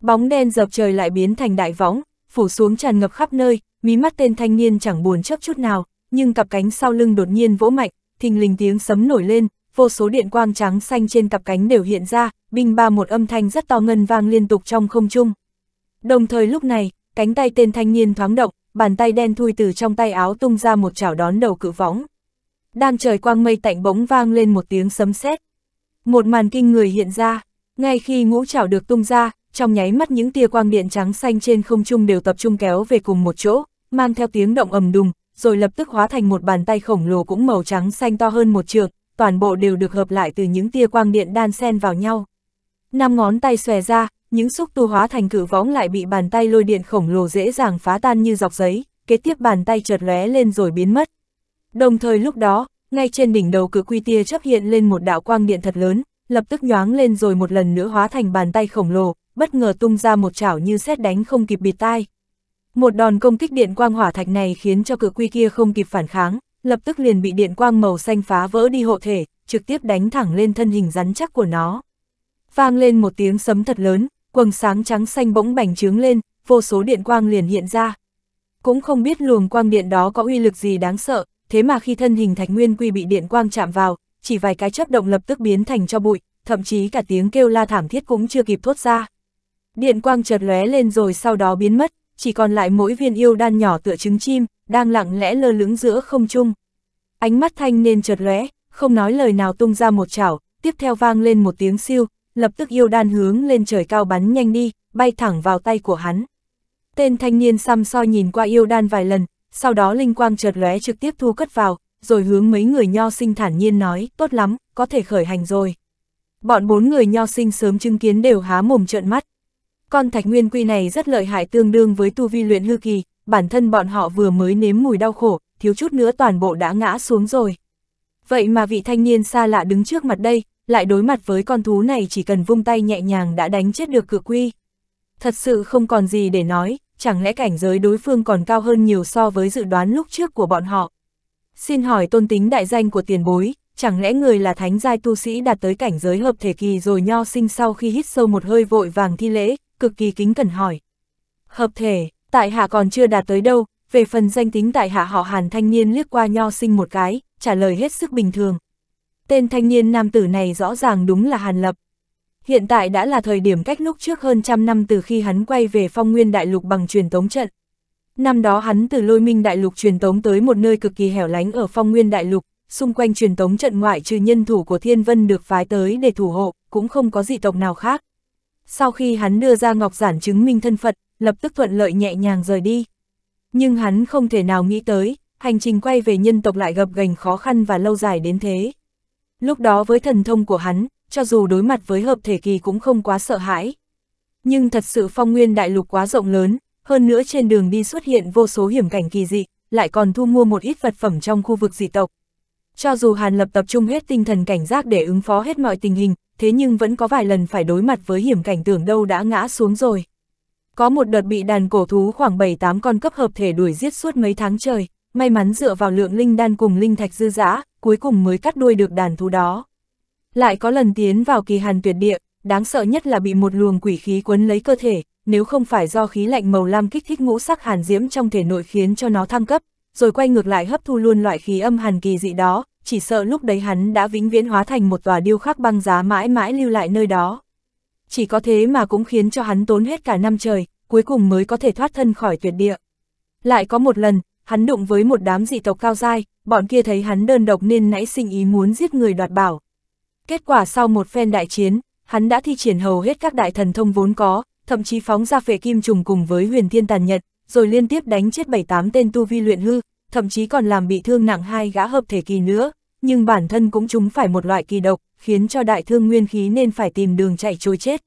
Bóng đen dập trời lại biến thành đại võng, phủ xuống tràn ngập khắp nơi, mí mắt tên thanh niên chẳng buồn chấp chút nào, nhưng cặp cánh sau lưng đột nhiên vỗ mạnh, thình lình tiếng sấm nổi lên, vô số điện quang trắng xanh trên cặp cánh đều hiện ra, binh ba một âm thanh rất to ngân vang liên tục trong không trung. Đồng thời lúc này, cánh tay tên thanh niên thoáng động, bàn tay đen thui từ trong tay áo tung ra một chảo đón đầu cự võng. Đang trời quang mây tạnh bỗng vang lên một tiếng sấm sét. Một màn kinh người hiện ra, ngay khi ngũ chảo được tung ra, trong nháy mắt những tia quang điện trắng xanh trên không trung đều tập trung kéo về cùng một chỗ, mang theo tiếng động ầm đùng, rồi lập tức hóa thành một bàn tay khổng lồ cũng màu trắng xanh to hơn một trường, toàn bộ đều được hợp lại từ những tia quang điện đan xen vào nhau. Năm ngón tay xòe ra, những xúc tu hóa thành cử võng lại bị bàn tay lôi điện khổng lồ dễ dàng phá tan như dọc giấy, kế tiếp bàn tay chợt lóe lên rồi biến mất. Đồng thời lúc đó, ngay trên đỉnh đầu cử quy tia chấp hiện lên một đạo quang điện thật lớn, lập tức nhoáng lên rồi một lần nữa hóa thành bàn tay khổng lồ, bất ngờ tung ra một chảo như xét đánh không kịp bịt tai. Một đòn công kích điện quang hỏa thạch này khiến cho cự quy kia không kịp phản kháng, lập tức liền bị điện quang màu xanh phá vỡ đi hộ thể, trực tiếp đánh thẳng lên thân hình rắn chắc của nó. Vang lên một tiếng sấm thật lớn, quầng sáng trắng xanh bỗng bành trướng lên, vô số điện quang liền hiện ra. Cũng không biết luồng quang điện đó có uy lực gì đáng sợ, thế mà khi thân hình Thạch Nguyên Quy bị điện quang chạm vào, chỉ vài cái chớp động lập tức biến thành cho bụi, thậm chí cả tiếng kêu la thảm thiết cũng chưa kịp thốt ra. Điện quang chợt lóe lên rồi sau đó biến mất, chỉ còn lại mỗi viên yêu đan nhỏ tựa trứng chim, đang lặng lẽ lơ lửng giữa không trung. Ánh mắt thanh niên chợt lóe, không nói lời nào tung ra một chảo, tiếp theo vang lên một tiếng siêu, lập tức yêu đan hướng lên trời cao bắn nhanh đi, bay thẳng vào tay của hắn. Tên thanh niên xăm soi nhìn qua yêu đan vài lần, sau đó linh quang chợt lóe trực tiếp thu cất vào, rồi hướng mấy người nho sinh thản nhiên nói, tốt lắm, có thể khởi hành rồi. Bọn bốn người nho sinh sớm chứng kiến đều há mồm trợn mắt. Con thạch nguyên quy này rất lợi hại tương đương với tu vi luyện hư kỳ, bản thân bọn họ vừa mới nếm mùi đau khổ, thiếu chút nữa toàn bộ đã ngã xuống rồi. Vậy mà vị thanh niên xa lạ đứng trước mặt đây, lại đối mặt với con thú này chỉ cần vung tay nhẹ nhàng đã đánh chết được cự quy. Thật sự không còn gì để nói, chẳng lẽ cảnh giới đối phương còn cao hơn nhiều so với dự đoán lúc trước của bọn họ. Xin hỏi tôn tính đại danh của tiền bối, chẳng lẽ người là thánh giai tu sĩ đạt tới cảnh giới hợp thể kỳ rồi nho sinh sau khi hít sâu một hơi vội vàng thi lễ, cực kỳ kính cẩn hỏi. Hợp thể, tại hạ còn chưa đạt tới đâu, về phần danh tính tại hạ họ hàn thanh niên liếc qua nho sinh một cái, trả lời hết sức bình thường. Tên thanh niên nam tử này rõ ràng đúng là hàn lập. Hiện tại đã là thời điểm cách lúc trước hơn trăm năm từ khi hắn quay về phong nguyên đại lục bằng truyền tống trận. Năm đó hắn từ lôi minh đại lục truyền tống tới một nơi cực kỳ hẻo lánh ở phong nguyên đại lục, xung quanh truyền tống trận ngoại trừ nhân thủ của thiên vân được phái tới để thủ hộ, cũng không có dị tộc nào khác. Sau khi hắn đưa ra ngọc giản chứng minh thân phận, lập tức thuận lợi nhẹ nhàng rời đi. Nhưng hắn không thể nào nghĩ tới, hành trình quay về nhân tộc lại gặp gành khó khăn và lâu dài đến thế. Lúc đó với thần thông của hắn, cho dù đối mặt với hợp thể kỳ cũng không quá sợ hãi. Nhưng thật sự phong nguyên đại lục quá rộng lớn, hơn nữa trên đường đi xuất hiện vô số hiểm cảnh kỳ dị, lại còn thu mua một ít vật phẩm trong khu vực dị tộc. Cho dù Hàn Lập tập trung hết tinh thần cảnh giác để ứng phó hết mọi tình hình, thế nhưng vẫn có vài lần phải đối mặt với hiểm cảnh tưởng đâu đã ngã xuống rồi. Có một đợt bị đàn cổ thú khoảng 7-8 con cấp hợp thể đuổi giết suốt mấy tháng trời, may mắn dựa vào lượng linh đan cùng linh thạch dư dã, cuối cùng mới cắt đuôi được đàn thú đó. Lại có lần tiến vào kỳ hàn tuyệt địa, đáng sợ nhất là bị một luồng quỷ khí quấn lấy cơ thể, nếu không phải do khí lạnh màu lam kích thích ngũ sắc hàn diễm trong thể nội khiến cho nó thăng cấp, rồi quay ngược lại hấp thu luôn loại khí âm hàn kỳ dị đó, chỉ sợ lúc đấy hắn đã vĩnh viễn hóa thành một tòa điêu khắc băng giá mãi mãi lưu lại nơi đó chỉ có thế mà cũng khiến cho hắn tốn hết cả năm trời, cuối cùng mới có thể thoát thân khỏi tuyệt địa. Lại có một lần, hắn đụng với một đám dị tộc cao dai, bọn kia thấy hắn đơn độc nên nãy sinh ý muốn giết người đoạt bảo. Kết quả sau một phen đại chiến, hắn đã thi triển hầu hết các đại thần thông vốn có, thậm chí phóng ra phệ kim trùng cùng với huyền thiên tàn nhật, rồi liên tiếp đánh chết bảy tám tên tu vi luyện hư, thậm chí còn làm bị thương nặng hai gã hợp thể kỳ nữa, nhưng bản thân cũng trúng phải một loại kỳ độc, khiến cho đại thương nguyên khí nên phải tìm đường chạy trôi chết.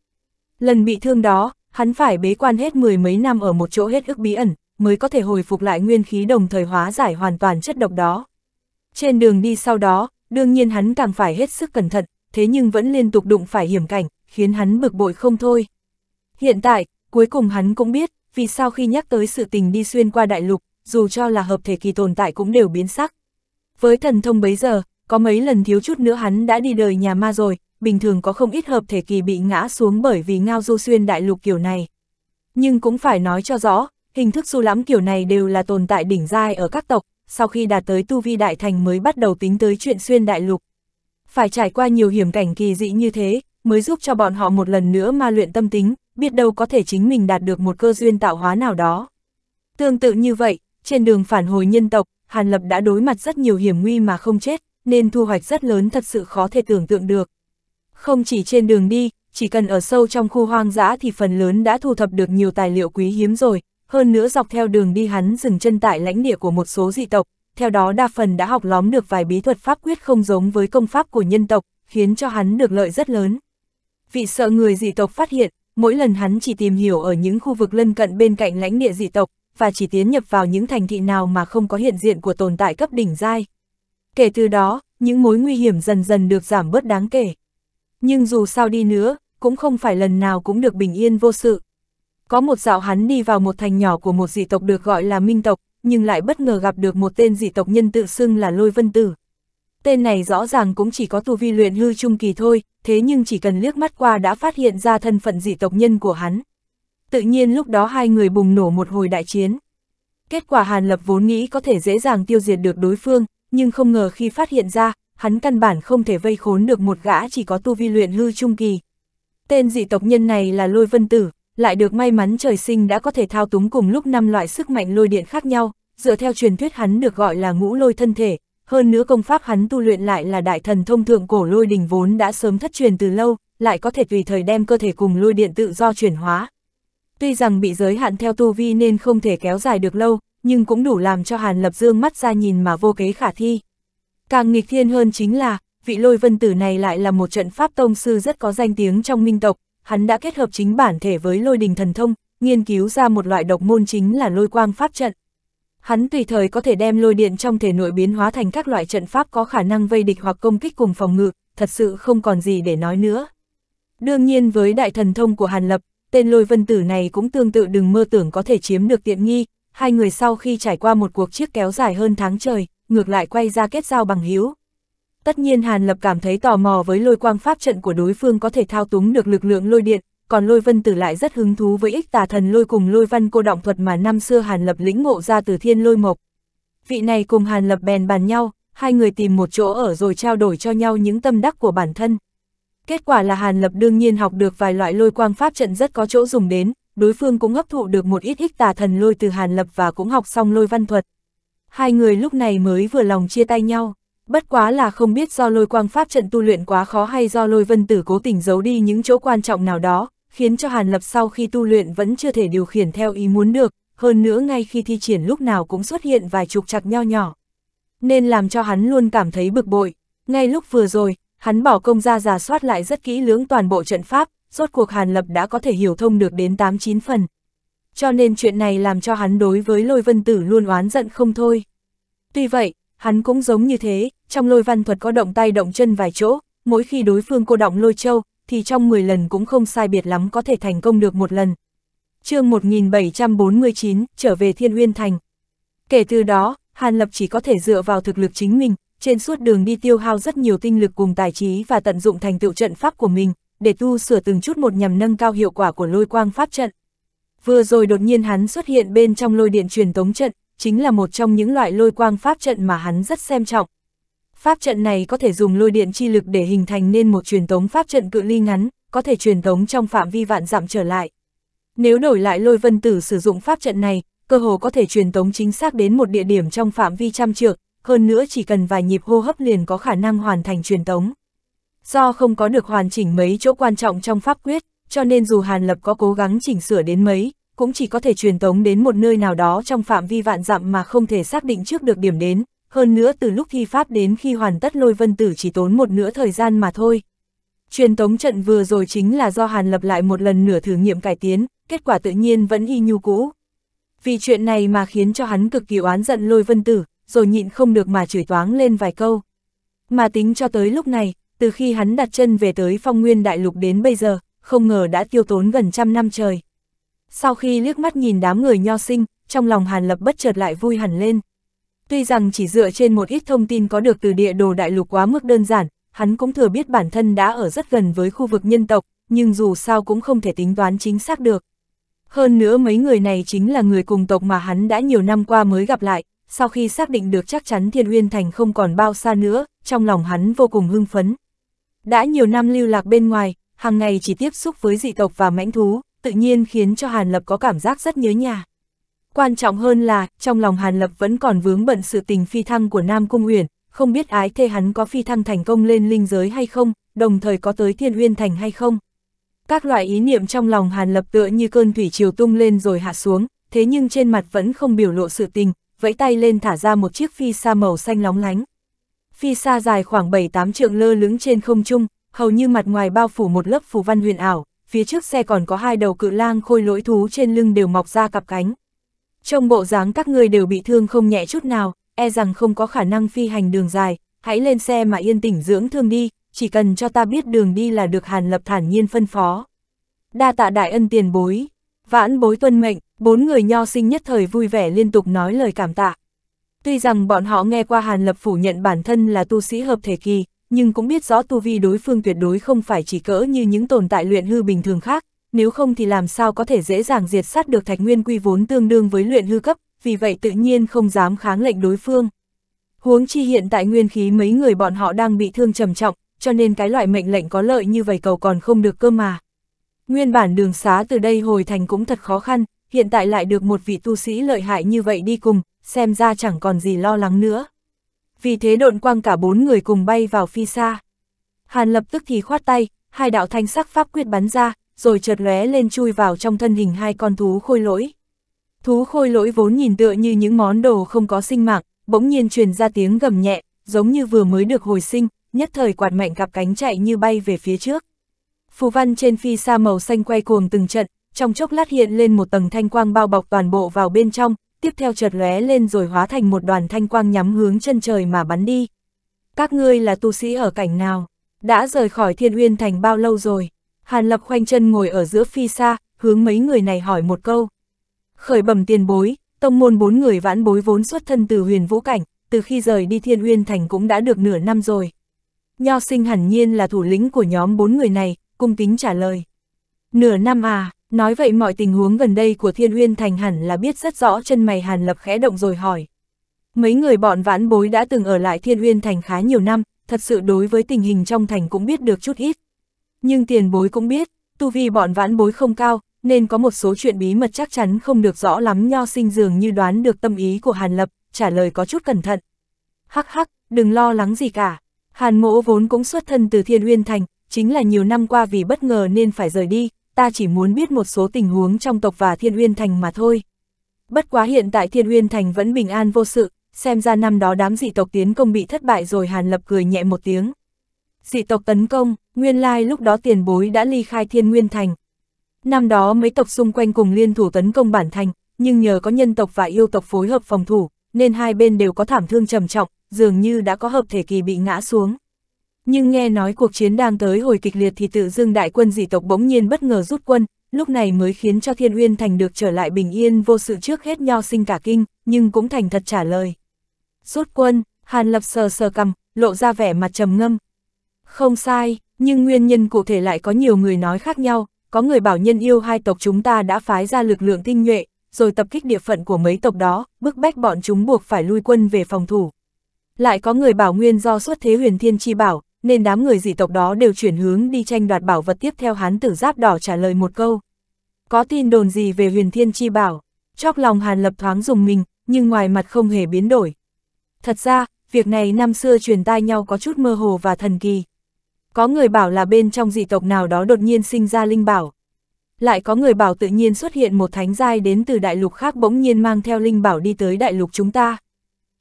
Lần bị thương đó, hắn phải bế quan hết mười mấy năm ở một chỗ hết ức bí ẩn, mới có thể hồi phục lại nguyên khí đồng thời hóa giải hoàn toàn chất độc đó. Trên đường đi sau đó, đương nhiên hắn càng phải hết sức cẩn thận, thế nhưng vẫn liên tục đụng phải hiểm cảnh, khiến hắn bực bội không thôi. Hiện tại, cuối cùng hắn cũng biết, vì sao khi nhắc tới sự tình đi xuyên qua đại lục, dù cho là hợp thể kỳ tồn tại cũng đều biến sắc. Với thần thông bấy giờ, có mấy lần thiếu chút nữa hắn đã đi đời nhà ma rồi, bình thường có không ít hợp thể kỳ bị ngã xuống bởi vì ngao du xuyên đại lục kiểu này. Nhưng cũng phải nói cho rõ, hình thức su lắm kiểu này đều là tồn tại đỉnh giai ở các tộc, sau khi đạt tới tu vi đại thành mới bắt đầu tính tới chuyện xuyên đại lục. Phải trải qua nhiều hiểm cảnh kỳ dị như thế, mới giúp cho bọn họ một lần nữa ma luyện tâm tính, biết đâu có thể chính mình đạt được một cơ duyên tạo hóa nào đó. Tương tự như vậy, trên đường phản hồi nhân tộc, Hàn Lập đã đối mặt rất nhiều hiểm nguy mà không chết nên thu hoạch rất lớn thật sự khó thể tưởng tượng được. Không chỉ trên đường đi, chỉ cần ở sâu trong khu hoang dã thì phần lớn đã thu thập được nhiều tài liệu quý hiếm rồi, hơn nữa dọc theo đường đi hắn dừng chân tại lãnh địa của một số dị tộc, theo đó đa phần đã học lóm được vài bí thuật pháp quyết không giống với công pháp của nhân tộc, khiến cho hắn được lợi rất lớn. Vị sợ người dị tộc phát hiện, mỗi lần hắn chỉ tìm hiểu ở những khu vực lân cận bên cạnh lãnh địa dị tộc, và chỉ tiến nhập vào những thành thị nào mà không có hiện diện của tồn tại cấp đỉnh giai. Kể từ đó, những mối nguy hiểm dần dần được giảm bớt đáng kể. Nhưng dù sao đi nữa, cũng không phải lần nào cũng được bình yên vô sự. Có một dạo hắn đi vào một thành nhỏ của một dị tộc được gọi là Minh tộc, nhưng lại bất ngờ gặp được một tên dị tộc nhân tự xưng là Lôi Vân Tử. Tên này rõ ràng cũng chỉ có tu vi luyện hư trung kỳ thôi, thế nhưng chỉ cần liếc mắt qua đã phát hiện ra thân phận dị tộc nhân của hắn. Tự nhiên lúc đó hai người bùng nổ một hồi đại chiến. Kết quả Hàn Lập vốn nghĩ có thể dễ dàng tiêu diệt được đối phương, nhưng không ngờ khi phát hiện ra, hắn căn bản không thể vây khốn được một gã chỉ có tu vi luyện lưu trung kỳ. Tên dị tộc nhân này là Lôi Vân Tử, lại được may mắn trời sinh đã có thể thao túng cùng lúc năm loại sức mạnh lôi điện khác nhau, dựa theo truyền thuyết hắn được gọi là ngũ lôi thân thể, hơn nữa công pháp hắn tu luyện lại là đại thần thông thượng cổ lôi đình vốn đã sớm thất truyền từ lâu, lại có thể tùy thời đem cơ thể cùng lôi điện tự do chuyển hóa. Tuy rằng bị giới hạn theo tu vi nên không thể kéo dài được lâu, nhưng cũng đủ làm cho Hàn Lập Dương mắt ra nhìn mà vô kế khả thi. Càng nghịch thiên hơn chính là, vị lôi vân tử này lại là một trận pháp tông sư rất có danh tiếng trong minh tộc, hắn đã kết hợp chính bản thể với lôi đình thần thông, nghiên cứu ra một loại độc môn chính là lôi quang pháp trận. Hắn tùy thời có thể đem lôi điện trong thể nội biến hóa thành các loại trận pháp có khả năng vây địch hoặc công kích cùng phòng ngự, thật sự không còn gì để nói nữa. Đương nhiên với đại thần thông của Hàn Lập, tên lôi vân tử này cũng tương tự đừng mơ tưởng có thể chiếm được tiện nghi, hai người sau khi trải qua một cuộc chiếc kéo dài hơn tháng trời, ngược lại quay ra kết giao bằng hiếu. Tất nhiên Hàn Lập cảm thấy tò mò với lôi quang pháp trận của đối phương có thể thao túng được lực lượng lôi điện, còn lôi vân tử lại rất hứng thú với ích tà thần lôi cùng lôi văn cô động thuật mà năm xưa Hàn Lập lĩnh ngộ ra từ thiên lôi mộc. Vị này cùng Hàn Lập bèn bàn nhau, hai người tìm một chỗ ở rồi trao đổi cho nhau những tâm đắc của bản thân. Kết quả là Hàn Lập đương nhiên học được vài loại lôi quang pháp trận rất có chỗ dùng đến, đối phương cũng hấp thụ được một ít ích tà thần lôi từ Hàn Lập và cũng học xong lôi văn thuật. Hai người lúc này mới vừa lòng chia tay nhau, bất quá là không biết do lôi quang pháp trận tu luyện quá khó hay do lôi vân tử cố tình giấu đi những chỗ quan trọng nào đó, khiến cho Hàn Lập sau khi tu luyện vẫn chưa thể điều khiển theo ý muốn được, hơn nữa ngay khi thi triển lúc nào cũng xuất hiện vài chục chặt nho nhỏ. Nên làm cho hắn luôn cảm thấy bực bội, ngay lúc vừa rồi, hắn bỏ công ra giả soát lại rất kỹ lưỡng toàn bộ trận pháp, rốt cuộc Hàn Lập đã có thể hiểu thông được đến 8-9 phần. Cho nên chuyện này làm cho hắn đối với lôi vân tử luôn oán giận không thôi. Tuy vậy, hắn cũng giống như thế, trong lôi văn thuật có động tay động chân vài chỗ, mỗi khi đối phương cô động lôi châu, thì trong 10 lần cũng không sai biệt lắm có thể thành công được một lần. chương 1749, trở về Thiên Uyên Thành. Kể từ đó, Hàn Lập chỉ có thể dựa vào thực lực chính mình, trên suốt đường đi tiêu hao rất nhiều tinh lực cùng tài trí và tận dụng thành tựu trận pháp của mình, để tu sửa từng chút một nhằm nâng cao hiệu quả của lôi quang pháp trận. Vừa rồi đột nhiên hắn xuất hiện bên trong lôi điện truyền tống trận, chính là một trong những loại lôi quang pháp trận mà hắn rất xem trọng. Pháp trận này có thể dùng lôi điện chi lực để hình thành nên một truyền tống pháp trận cự ly ngắn, có thể truyền tống trong phạm vi vạn dặm trở lại. Nếu đổi lại lôi vân tử sử dụng pháp trận này, cơ hồ có thể truyền tống chính xác đến một địa điểm trong phạm vi trăm trượng, hơn nữa chỉ cần vài nhịp hô hấp liền có khả năng hoàn thành truyền tống do không có được hoàn chỉnh mấy chỗ quan trọng trong pháp quyết, cho nên dù Hàn Lập có cố gắng chỉnh sửa đến mấy, cũng chỉ có thể truyền tống đến một nơi nào đó trong phạm vi vạn dặm mà không thể xác định trước được điểm đến, hơn nữa từ lúc thi pháp đến khi hoàn tất lôi vân tử chỉ tốn một nửa thời gian mà thôi. Truyền tống trận vừa rồi chính là do Hàn Lập lại một lần nửa thử nghiệm cải tiến, kết quả tự nhiên vẫn y như cũ. Vì chuyện này mà khiến cho hắn cực kỳ oán giận lôi vân tử, rồi nhịn không được mà chửi toáng lên vài câu. Mà tính cho tới lúc này, từ khi hắn đặt chân về tới phong nguyên đại lục đến bây giờ, không ngờ đã tiêu tốn gần trăm năm trời. Sau khi liếc mắt nhìn đám người nho sinh, trong lòng Hàn Lập bất chợt lại vui hẳn lên. Tuy rằng chỉ dựa trên một ít thông tin có được từ địa đồ đại lục quá mức đơn giản, hắn cũng thừa biết bản thân đã ở rất gần với khu vực nhân tộc, nhưng dù sao cũng không thể tính toán chính xác được. Hơn nữa mấy người này chính là người cùng tộc mà hắn đã nhiều năm qua mới gặp lại, sau khi xác định được chắc chắn Thiên Uyên Thành không còn bao xa nữa, trong lòng hắn vô cùng hưng phấn. Đã nhiều năm lưu lạc bên ngoài, hàng ngày chỉ tiếp xúc với dị tộc và mãnh thú, tự nhiên khiến cho Hàn Lập có cảm giác rất nhớ nhà. Quan trọng hơn là, trong lòng Hàn Lập vẫn còn vướng bận sự tình phi thăng của Nam Cung Uyển, không biết ái thê hắn có phi thăng thành công lên linh giới hay không, đồng thời có tới Thiên Uyên Thành hay không. Các loại ý niệm trong lòng Hàn Lập tựa như cơn thủy triều tung lên rồi hạ xuống, thế nhưng trên mặt vẫn không biểu lộ sự tình, vẫy tay lên thả ra một chiếc phi sa màu xanh lóng lánh, phi xa dài khoảng 7-8 trượng lơ lứng trên không trung, hầu như mặt ngoài bao phủ một lớp phù văn huyền ảo, phía trước xe còn có hai đầu cự lang khôi lỗi thú trên lưng đều mọc ra cặp cánh. Trong bộ dáng các người đều bị thương không nhẹ chút nào, e rằng không có khả năng phi hành đường dài, hãy lên xe mà yên tĩnh dưỡng thương đi, chỉ cần cho ta biết đường đi là được Hàn Lập thản nhiên phân phó. Đa tạ đại ân tiền bối, vãn bối tuân mệnh, bốn người nho sinh nhất thời vui vẻ liên tục nói lời cảm tạ. Tuy rằng bọn họ nghe qua Hàn Lập phủ nhận bản thân là tu sĩ hợp thể kỳ, nhưng cũng biết rõ tu vi đối phương tuyệt đối không phải chỉ cỡ như những tồn tại luyện hư bình thường khác, nếu không thì làm sao có thể dễ dàng diệt sát được thạch nguyên quy vốn tương đương với luyện hư cấp, vì vậy tự nhiên không dám kháng lệnh đối phương. Huống chi hiện tại nguyên khí mấy người bọn họ đang bị thương trầm trọng, cho nên cái loại mệnh lệnh có lợi như vậy cầu còn không được cơ mà. Nguyên bản đường xá từ đây hồi thành cũng thật khó khăn, hiện tại lại được một vị tu sĩ lợi hại như vậy đi cùng, xem ra chẳng còn gì lo lắng nữa. Vì thế độn quang cả bốn người cùng bay vào phi xa. Hàn lập tức thì khoát tay, hai đạo thanh sắc pháp quyết bắn ra, rồi chợt lóe lên chui vào trong thân hình hai con thú khôi lỗi. Thú khôi lỗi vốn nhìn tựa như những món đồ không có sinh mạng, bỗng nhiên truyền ra tiếng gầm nhẹ, giống như vừa mới được hồi sinh, nhất thời quạt mạnh gặp cánh chạy như bay về phía trước. Phù văn trên phi xa màu xanh quay cuồng từng trận, trong chốc lát hiện lên một tầng thanh quang bao bọc toàn bộ vào bên trong, tiếp theo chợt lóe lên rồi hóa thành một đoàn thanh quang nhắm hướng chân trời mà bắn đi. Các ngươi là tu sĩ ở cảnh nào? Đã rời khỏi thiên uyên thành bao lâu rồi? Hàn Lập khoanh chân ngồi ở giữa phi xa, hướng mấy người này hỏi một câu. Khởi bẩm tiền bối, tông môn bốn người vãn bối vốn xuất thân từ huyền vũ cảnh, từ khi rời đi thiên uyên thành cũng đã được nửa năm rồi. Nho sinh hẳn nhiên là thủ lĩnh của nhóm bốn người này, cung kính trả lời. Nửa năm à, Nói vậy mọi tình huống gần đây của Thiên Uyên Thành hẳn là biết rất rõ chân mày Hàn Lập khẽ động rồi hỏi. Mấy người bọn vãn bối đã từng ở lại Thiên Uyên Thành khá nhiều năm, thật sự đối với tình hình trong thành cũng biết được chút ít. Nhưng tiền bối cũng biết, tu vi bọn vãn bối không cao, nên có một số chuyện bí mật chắc chắn không được rõ lắm nho sinh dường như đoán được tâm ý của Hàn Lập, trả lời có chút cẩn thận. Hắc hắc, đừng lo lắng gì cả. Hàn mỗ vốn cũng xuất thân từ Thiên Uyên Thành, chính là nhiều năm qua vì bất ngờ nên phải rời đi, ta chỉ muốn biết một số tình huống trong tộc và Thiên Uyên Thành mà thôi. Bất quá hiện tại Thiên Uyên Thành vẫn bình an vô sự, xem ra năm đó đám dị tộc tiến công bị thất bại rồi Hàn Lập cười nhẹ một tiếng. Dị tộc tấn công, nguyên lai lúc đó tiền bối đã ly khai Thiên Nguyên Thành. Năm đó mấy tộc xung quanh cùng liên thủ tấn công bản thành, nhưng nhờ có nhân tộc và yêu tộc phối hợp phòng thủ, nên hai bên đều có thảm thương trầm trọng, dường như đã có hợp thể kỳ bị ngã xuống. Nhưng nghe nói cuộc chiến đang tới hồi kịch liệt thì tự dưng đại quân dị tộc bỗng nhiên bất ngờ rút quân, lúc này mới khiến cho Thiên Uyên Thành được trở lại bình yên vô sự trước hết nho sinh cả kinh, nhưng cũng thành thật trả lời. Rút quân, Hàn Lập sờ sờ cầm, lộ ra vẻ mặt trầm ngâm. Không sai, nhưng nguyên nhân cụ thể lại có nhiều người nói khác nhau, có người bảo nhân yêu hai tộc chúng ta đã phái ra lực lượng tinh nhuệ, rồi tập kích địa phận của mấy tộc đó, bức bách bọn chúng buộc phải lui quân về phòng thủ. Lại có người bảo nguyên do xuất thế huyền thiên chi bảo, nên đám người dị tộc đó đều chuyển hướng đi tranh đoạt bảo vật tiếp theo hán tử giáp đỏ trả lời một câu. Có tin đồn gì về huyền thiên chi bảo? Chóc lòng hàn lập thoáng dùng mình, nhưng ngoài mặt không hề biến đổi. Thật ra, việc này năm xưa truyền tai nhau có chút mơ hồ và thần kỳ. Có người bảo là bên trong dị tộc nào đó đột nhiên sinh ra linh bảo. Lại có người bảo tự nhiên xuất hiện một thánh giai đến từ đại lục khác bỗng nhiên mang theo linh bảo đi tới đại lục chúng ta.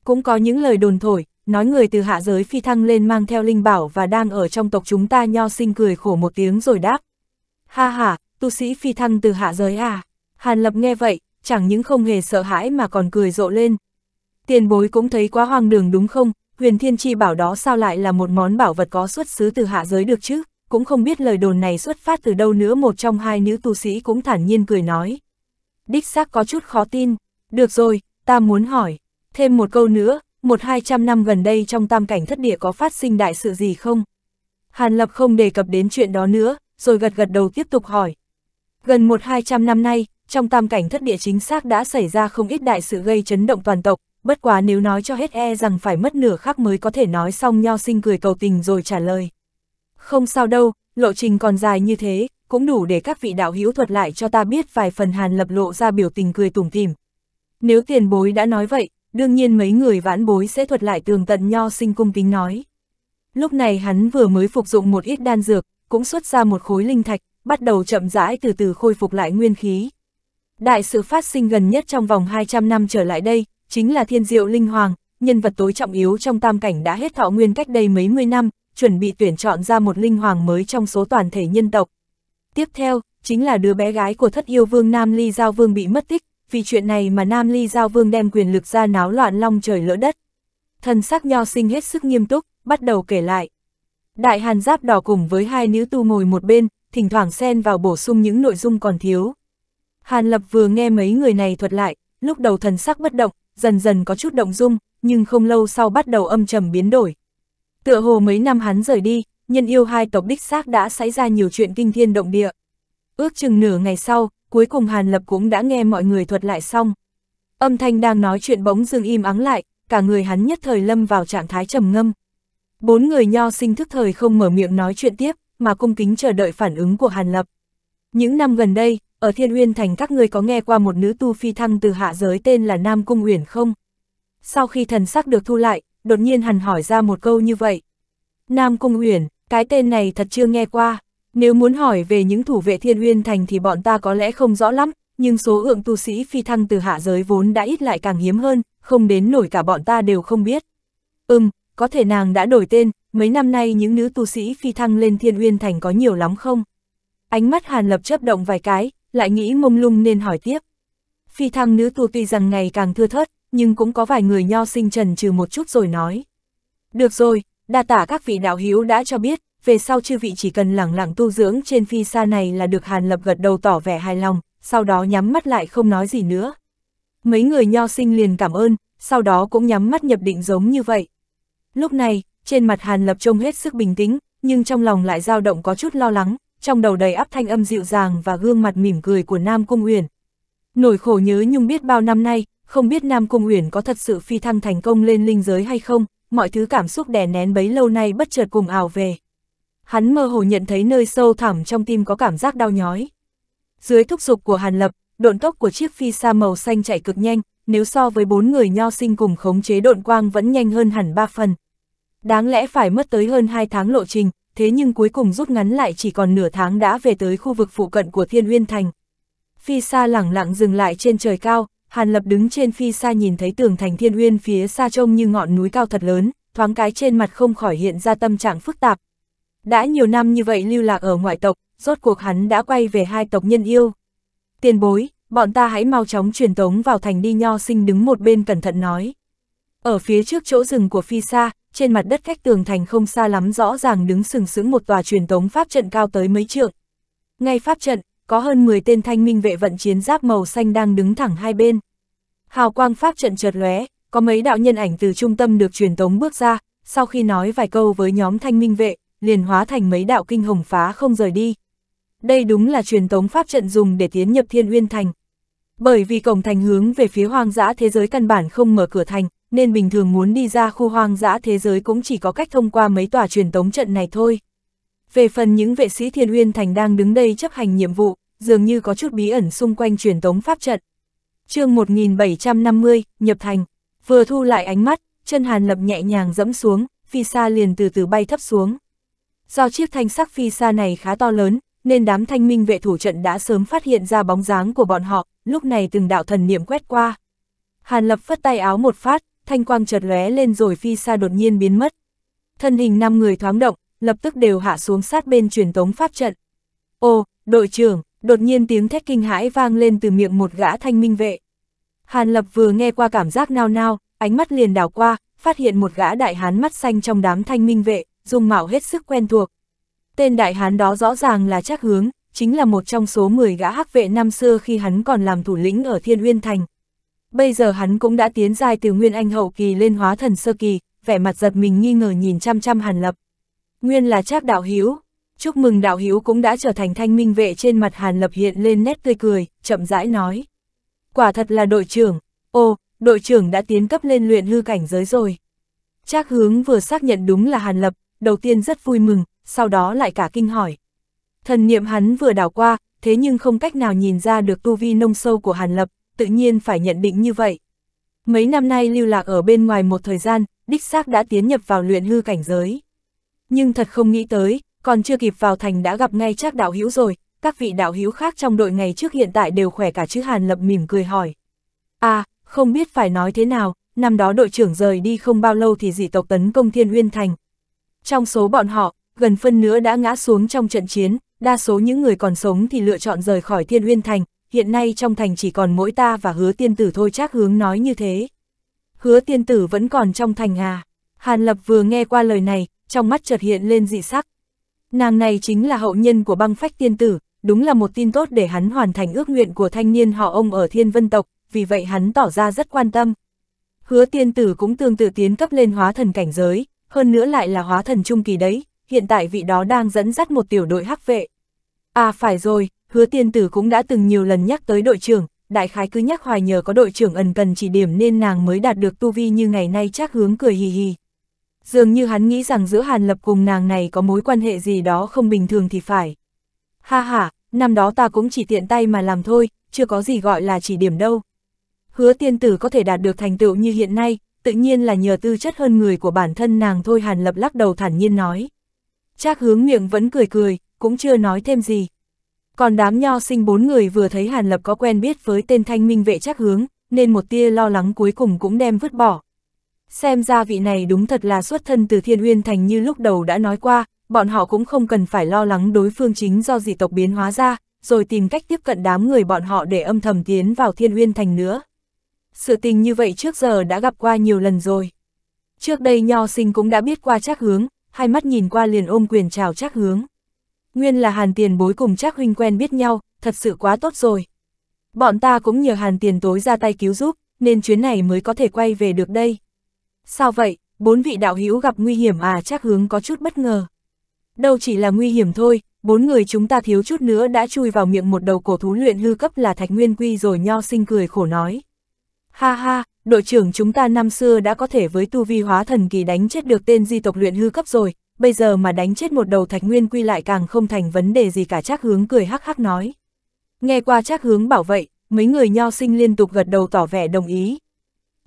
Cũng có những lời đồn thổi, nói người từ hạ giới phi thăng lên mang theo linh bảo và đang ở trong tộc chúng ta nho sinh cười khổ một tiếng rồi đáp. Ha ha, tu sĩ phi thăng từ hạ giới à? Hàn Lập nghe vậy, chẳng những không hề sợ hãi mà còn cười rộ lên. Tiền bối cũng thấy quá hoang đường đúng không, huyền thiên chi bảo đó sao lại là một món bảo vật có xuất xứ từ hạ giới được chứ, cũng không biết lời đồn này xuất phát từ đâu nữa một trong hai nữ tu sĩ cũng thản nhiên cười nói. Đích xác có chút khó tin, được rồi, ta muốn hỏi, thêm một câu nữa, một hai trăm năm gần đây trong tam cảnh thất địa có phát sinh đại sự gì không? Hàn Lập không đề cập đến chuyện đó nữa, rồi gật gật đầu tiếp tục hỏi. Gần một hai trăm năm nay, trong tam cảnh thất địa chính xác đã xảy ra không ít đại sự gây chấn động toàn tộc, bất quá nếu nói cho hết e rằng phải mất nửa khắc mới có thể nói xong nho sinh cười cầu tình rồi trả lời. Không sao đâu, lộ trình còn dài như thế, cũng đủ để các vị đạo hữu thuật lại cho ta biết vài phần hàn lập lộ ra biểu tình cười tủm tỉm. Nếu tiền bối đã nói vậy, Đương nhiên mấy người vãn bối sẽ thuật lại tường tận nho sinh cung tính nói. Lúc này hắn vừa mới phục dụng một ít đan dược, cũng xuất ra một khối linh thạch, bắt đầu chậm rãi từ từ khôi phục lại nguyên khí. Đại sự phát sinh gần nhất trong vòng 200 năm trở lại đây, chính là thiên diệu linh hoàng, nhân vật tối trọng yếu trong tam cảnh đã hết thọ nguyên cách đây mấy mươi năm, chuẩn bị tuyển chọn ra một linh hoàng mới trong số toàn thể nhân tộc. Tiếp theo, chính là đứa bé gái của thất yêu vương Nam Ly Giao Vương bị mất tích, vì chuyện này mà Nam Ly Giao Vương đem quyền lực ra náo loạn long trời lỡ đất. Thần sắc nho sinh hết sức nghiêm túc, bắt đầu kể lại. Đại Hàn Giáp đỏ cùng với hai nữ tu ngồi một bên, thỉnh thoảng xen vào bổ sung những nội dung còn thiếu. Hàn Lập vừa nghe mấy người này thuật lại, lúc đầu thần sắc bất động, dần dần có chút động dung, nhưng không lâu sau bắt đầu âm trầm biến đổi. Tựa hồ mấy năm hắn rời đi, nhân yêu hai tộc đích xác đã xảy ra nhiều chuyện kinh thiên động địa. Ước chừng nửa ngày sau, cuối cùng Hàn Lập cũng đã nghe mọi người thuật lại xong. Âm thanh đang nói chuyện bỗng dưng im ắng lại, cả người hắn nhất thời lâm vào trạng thái trầm ngâm. Bốn người nho sinh thức thời không mở miệng nói chuyện tiếp, mà cung kính chờ đợi phản ứng của Hàn Lập. Những năm gần đây, ở Thiên Uyên Thành các người có nghe qua một nữ tu phi thăng từ hạ giới tên là Nam Cung Uyển không? Sau khi thần sắc được thu lại, đột nhiên Hàn hỏi ra một câu như vậy. Nam Cung Uyển, cái tên này thật chưa nghe qua. Nếu muốn hỏi về những thủ vệ thiên uyên thành thì bọn ta có lẽ không rõ lắm, nhưng số lượng tu sĩ phi thăng từ hạ giới vốn đã ít lại càng hiếm hơn, không đến nổi cả bọn ta đều không biết. Ừm, có thể nàng đã đổi tên, mấy năm nay những nữ tu sĩ phi thăng lên thiên uyên thành có nhiều lắm không? Ánh mắt Hàn Lập chấp động vài cái, lại nghĩ mông lung nên hỏi tiếp. Phi thăng nữ tu tuy rằng ngày càng thưa thớt, nhưng cũng có vài người nho sinh trần trừ một chút rồi nói. Được rồi, đa tả các vị đạo hiếu đã cho biết, về sau chư vị chỉ cần lẳng lặng tu dưỡng trên phi xa này là được Hàn Lập gật đầu tỏ vẻ hài lòng, sau đó nhắm mắt lại không nói gì nữa. Mấy người nho sinh liền cảm ơn, sau đó cũng nhắm mắt nhập định giống như vậy. Lúc này, trên mặt Hàn Lập trông hết sức bình tĩnh, nhưng trong lòng lại dao động có chút lo lắng, trong đầu đầy áp thanh âm dịu dàng và gương mặt mỉm cười của Nam Cung Uyển. Nổi khổ nhớ nhung biết bao năm nay, không biết Nam Cung Uyển có thật sự phi thăng thành công lên linh giới hay không, mọi thứ cảm xúc đè nén bấy lâu nay bất chợt cùng ảo về hắn mơ hồ nhận thấy nơi sâu thẳm trong tim có cảm giác đau nhói. Dưới thúc giục của Hàn Lập, độn tốc của chiếc phi sa màu xanh chạy cực nhanh, nếu so với bốn người nho sinh cùng khống chế độn quang vẫn nhanh hơn hẳn ba phần. Đáng lẽ phải mất tới hơn 2 tháng lộ trình, thế nhưng cuối cùng rút ngắn lại chỉ còn nửa tháng đã về tới khu vực phụ cận của Thiên Uyên Thành. Phi xa lẳng lặng dừng lại trên trời cao, Hàn Lập đứng trên phi xa nhìn thấy tường thành Thiên Uyên phía xa trông như ngọn núi cao thật lớn, thoáng cái trên mặt không khỏi hiện ra tâm trạng phức tạp, đã nhiều năm như vậy lưu lạc ở ngoại tộc, rốt cuộc hắn đã quay về hai tộc nhân yêu. Tiền bối, bọn ta hãy mau chóng truyền tống vào thành đi nho sinh đứng một bên cẩn thận nói. Ở phía trước chỗ rừng của Phi xa, trên mặt đất cách tường thành không xa lắm rõ ràng đứng sừng sững một tòa truyền tống pháp trận cao tới mấy trượng. Ngay pháp trận, có hơn 10 tên thanh minh vệ vận chiến giáp màu xanh đang đứng thẳng hai bên. Hào quang pháp trận chợt lóe, có mấy đạo nhân ảnh từ trung tâm được truyền tống bước ra, sau khi nói vài câu với nhóm thanh minh vệ, liền hóa thành mấy đạo kinh hồng phá không rời đi. Đây đúng là truyền tống pháp trận dùng để tiến nhập thiên uyên thành. Bởi vì cổng thành hướng về phía hoang dã thế giới căn bản không mở cửa thành, nên bình thường muốn đi ra khu hoang dã thế giới cũng chỉ có cách thông qua mấy tòa truyền tống trận này thôi. Về phần những vệ sĩ thiên uyên thành đang đứng đây chấp hành nhiệm vụ, dường như có chút bí ẩn xung quanh truyền tống pháp trận. chương 1750, nhập thành, vừa thu lại ánh mắt, chân hàn lập nhẹ nhàng dẫm xuống, phi xa liền từ từ bay thấp xuống. Do chiếc thanh sắc phi xa này khá to lớn, nên đám thanh minh vệ thủ trận đã sớm phát hiện ra bóng dáng của bọn họ, lúc này từng đạo thần niệm quét qua. Hàn Lập phất tay áo một phát, thanh quang chợt lóe lên rồi phi xa đột nhiên biến mất. Thân hình năm người thoáng động, lập tức đều hạ xuống sát bên truyền tống pháp trận. Ô, đội trưởng, đột nhiên tiếng thét kinh hãi vang lên từ miệng một gã thanh minh vệ. Hàn Lập vừa nghe qua cảm giác nao nao, ánh mắt liền đảo qua, phát hiện một gã đại hán mắt xanh trong đám thanh minh vệ, dung mạo hết sức quen thuộc. Tên đại hán đó rõ ràng là chắc hướng, chính là một trong số 10 gã hắc vệ năm xưa khi hắn còn làm thủ lĩnh ở Thiên Uyên Thành. Bây giờ hắn cũng đã tiến dài từ Nguyên Anh hậu kỳ lên hóa thần sơ kỳ, vẻ mặt giật mình nghi ngờ nhìn chăm chăm Hàn Lập. Nguyên là Trác Đạo Hiếu, chúc mừng Đạo Hiếu cũng đã trở thành thanh minh vệ trên mặt Hàn Lập hiện lên nét tươi cười, chậm rãi nói. Quả thật là đội trưởng, ô, đội trưởng đã tiến cấp lên luyện hư cảnh giới rồi. Trác hướng vừa xác nhận đúng là Hàn Lập, đầu tiên rất vui mừng, sau đó lại cả kinh hỏi. Thần niệm hắn vừa đảo qua, thế nhưng không cách nào nhìn ra được tu vi nông sâu của Hàn Lập, tự nhiên phải nhận định như vậy. Mấy năm nay lưu lạc ở bên ngoài một thời gian, đích xác đã tiến nhập vào luyện hư cảnh giới. Nhưng thật không nghĩ tới, còn chưa kịp vào thành đã gặp ngay chắc đạo hữu rồi, các vị đạo hữu khác trong đội ngày trước hiện tại đều khỏe cả chứ Hàn Lập mỉm cười hỏi. À, không biết phải nói thế nào, năm đó đội trưởng rời đi không bao lâu thì dị tộc tấn công Thiên Uyên Thành, trong số bọn họ, gần phân nữa đã ngã xuống trong trận chiến, đa số những người còn sống thì lựa chọn rời khỏi Thiên Uyên Thành, hiện nay trong thành chỉ còn mỗi ta và hứa tiên tử thôi chắc hướng nói như thế. Hứa tiên tử vẫn còn trong thành à? Hàn Lập vừa nghe qua lời này, trong mắt chợt hiện lên dị sắc. Nàng này chính là hậu nhân của băng phách tiên tử, đúng là một tin tốt để hắn hoàn thành ước nguyện của thanh niên họ ông ở thiên vân tộc, vì vậy hắn tỏ ra rất quan tâm. Hứa tiên tử cũng tương tự tiến cấp lên hóa thần cảnh giới, hơn nữa lại là hóa thần trung kỳ đấy, hiện tại vị đó đang dẫn dắt một tiểu đội hắc vệ. À phải rồi, hứa tiên tử cũng đã từng nhiều lần nhắc tới đội trưởng, đại khái cứ nhắc hoài nhờ có đội trưởng ẩn cần chỉ điểm nên nàng mới đạt được tu vi như ngày nay chắc hướng cười hì hì. Dường như hắn nghĩ rằng giữa Hàn Lập cùng nàng này có mối quan hệ gì đó không bình thường thì phải. Ha ha, năm đó ta cũng chỉ tiện tay mà làm thôi, chưa có gì gọi là chỉ điểm đâu. Hứa tiên tử có thể đạt được thành tựu như hiện nay, tự nhiên là nhờ tư chất hơn người của bản thân nàng thôi Hàn Lập lắc đầu thản nhiên nói. Trác hướng miệng vẫn cười cười, cũng chưa nói thêm gì. Còn đám nho sinh bốn người vừa thấy Hàn Lập có quen biết với tên thanh minh vệ Trác hướng, nên một tia lo lắng cuối cùng cũng đem vứt bỏ. Xem ra vị này đúng thật là xuất thân từ thiên uyên thành như lúc đầu đã nói qua, bọn họ cũng không cần phải lo lắng đối phương chính do dị tộc biến hóa ra, rồi tìm cách tiếp cận đám người bọn họ để âm thầm tiến vào thiên uyên thành nữa sự tình như vậy trước giờ đã gặp qua nhiều lần rồi. Trước đây nho sinh cũng đã biết qua chắc hướng, hai mắt nhìn qua liền ôm quyền chào chắc hướng. Nguyên là hàn tiền bối cùng chắc huynh quen biết nhau, thật sự quá tốt rồi. Bọn ta cũng nhờ hàn tiền tối ra tay cứu giúp, nên chuyến này mới có thể quay về được đây. Sao vậy, bốn vị đạo hữu gặp nguy hiểm à chắc hướng có chút bất ngờ. Đâu chỉ là nguy hiểm thôi, bốn người chúng ta thiếu chút nữa đã chui vào miệng một đầu cổ thú luyện hư cấp là thạch nguyên quy rồi nho sinh cười khổ nói. Ha ha, đội trưởng chúng ta năm xưa đã có thể với tu vi hóa thần kỳ đánh chết được tên di tộc luyện hư cấp rồi, bây giờ mà đánh chết một đầu thạch nguyên quy lại càng không thành vấn đề gì cả Trác hướng cười hắc hắc nói. Nghe qua Trác hướng bảo vậy, mấy người nho sinh liên tục gật đầu tỏ vẻ đồng ý.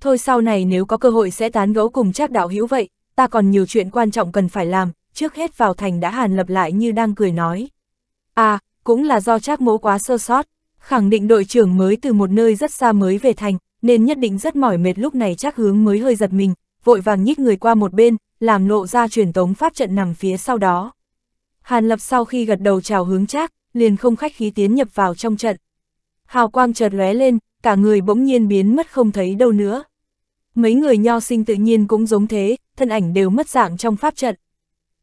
Thôi sau này nếu có cơ hội sẽ tán gẫu cùng Trác đạo hữu vậy, ta còn nhiều chuyện quan trọng cần phải làm, trước hết vào thành đã hàn lập lại như đang cười nói. À, cũng là do Trác mố quá sơ sót, khẳng định đội trưởng mới từ một nơi rất xa mới về thành, nên nhất định rất mỏi mệt lúc này chắc hướng mới hơi giật mình, vội vàng nhích người qua một bên, làm lộ ra truyền tống pháp trận nằm phía sau đó. Hàn Lập sau khi gật đầu chào hướng chắc, liền không khách khí tiến nhập vào trong trận. Hào quang chợt lóe lên, cả người bỗng nhiên biến mất không thấy đâu nữa. Mấy người nho sinh tự nhiên cũng giống thế, thân ảnh đều mất dạng trong pháp trận.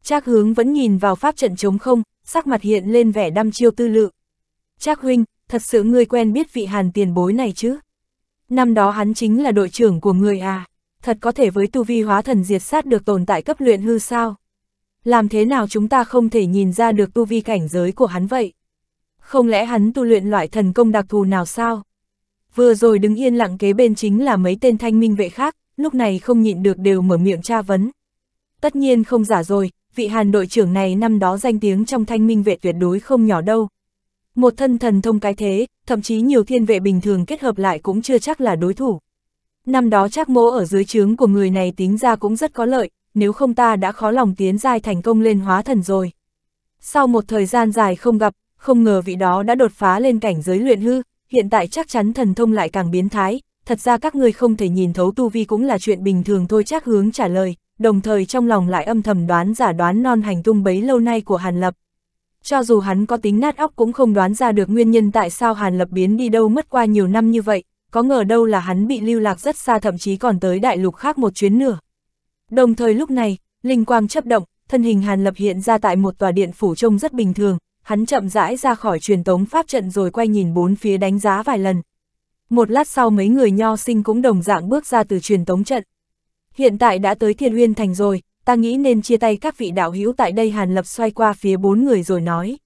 Trác hướng vẫn nhìn vào pháp trận trống không, sắc mặt hiện lên vẻ đăm chiêu tư lự. Trác huynh, thật sự ngươi quen biết vị hàn tiền bối này chứ? năm đó hắn chính là đội trưởng của người à, thật có thể với tu vi hóa thần diệt sát được tồn tại cấp luyện hư sao? Làm thế nào chúng ta không thể nhìn ra được tu vi cảnh giới của hắn vậy? Không lẽ hắn tu luyện loại thần công đặc thù nào sao? Vừa rồi đứng yên lặng kế bên chính là mấy tên thanh minh vệ khác, lúc này không nhịn được đều mở miệng tra vấn. Tất nhiên không giả rồi, vị hàn đội trưởng này năm đó danh tiếng trong thanh minh vệ tuyệt đối không nhỏ đâu, một thân thần thông cái thế, thậm chí nhiều thiên vệ bình thường kết hợp lại cũng chưa chắc là đối thủ. Năm đó chắc mỗ ở dưới trướng của người này tính ra cũng rất có lợi, nếu không ta đã khó lòng tiến giai thành công lên hóa thần rồi. Sau một thời gian dài không gặp, không ngờ vị đó đã đột phá lên cảnh giới luyện hư, hiện tại chắc chắn thần thông lại càng biến thái, thật ra các ngươi không thể nhìn thấu tu vi cũng là chuyện bình thường thôi chắc hướng trả lời, đồng thời trong lòng lại âm thầm đoán giả đoán non hành tung bấy lâu nay của Hàn Lập cho dù hắn có tính nát óc cũng không đoán ra được nguyên nhân tại sao Hàn Lập biến đi đâu mất qua nhiều năm như vậy, có ngờ đâu là hắn bị lưu lạc rất xa thậm chí còn tới đại lục khác một chuyến nữa. Đồng thời lúc này, linh quang chấp động, thân hình Hàn Lập hiện ra tại một tòa điện phủ trông rất bình thường, hắn chậm rãi ra khỏi truyền tống pháp trận rồi quay nhìn bốn phía đánh giá vài lần. Một lát sau mấy người nho sinh cũng đồng dạng bước ra từ truyền tống trận. Hiện tại đã tới Thiên Uyên Thành rồi, ta nghĩ nên chia tay các vị đạo hữu tại đây Hàn Lập xoay qua phía bốn người rồi nói.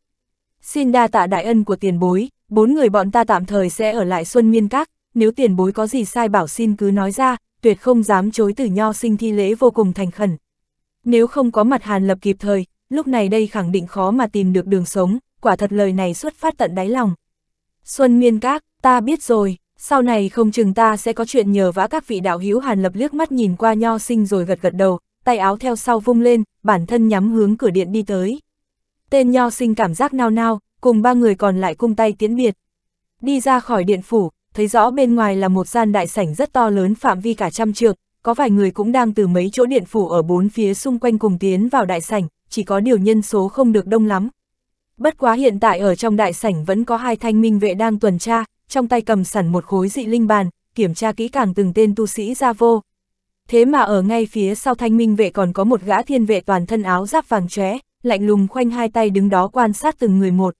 Xin đa tạ đại ân của tiền bối, bốn người bọn ta tạm thời sẽ ở lại Xuân Miên Các, nếu tiền bối có gì sai bảo xin cứ nói ra, tuyệt không dám chối từ nho sinh thi lễ vô cùng thành khẩn. Nếu không có mặt Hàn Lập kịp thời, lúc này đây khẳng định khó mà tìm được đường sống, quả thật lời này xuất phát tận đáy lòng. Xuân Miên Các, ta biết rồi, sau này không chừng ta sẽ có chuyện nhờ vã các vị đạo hữu Hàn Lập liếc mắt nhìn qua nho sinh rồi gật gật đầu, tay áo theo sau vung lên, bản thân nhắm hướng cửa điện đi tới. Tên nho sinh cảm giác nao nao, cùng ba người còn lại cung tay tiến biệt. Đi ra khỏi điện phủ, thấy rõ bên ngoài là một gian đại sảnh rất to lớn phạm vi cả trăm trượng, có vài người cũng đang từ mấy chỗ điện phủ ở bốn phía xung quanh cùng tiến vào đại sảnh, chỉ có điều nhân số không được đông lắm. Bất quá hiện tại ở trong đại sảnh vẫn có hai thanh minh vệ đang tuần tra, trong tay cầm sẵn một khối dị linh bàn, kiểm tra kỹ càng từng tên tu sĩ ra vô, thế mà ở ngay phía sau thanh minh vệ còn có một gã thiên vệ toàn thân áo giáp vàng chóe, lạnh lùng khoanh hai tay đứng đó quan sát từng người một.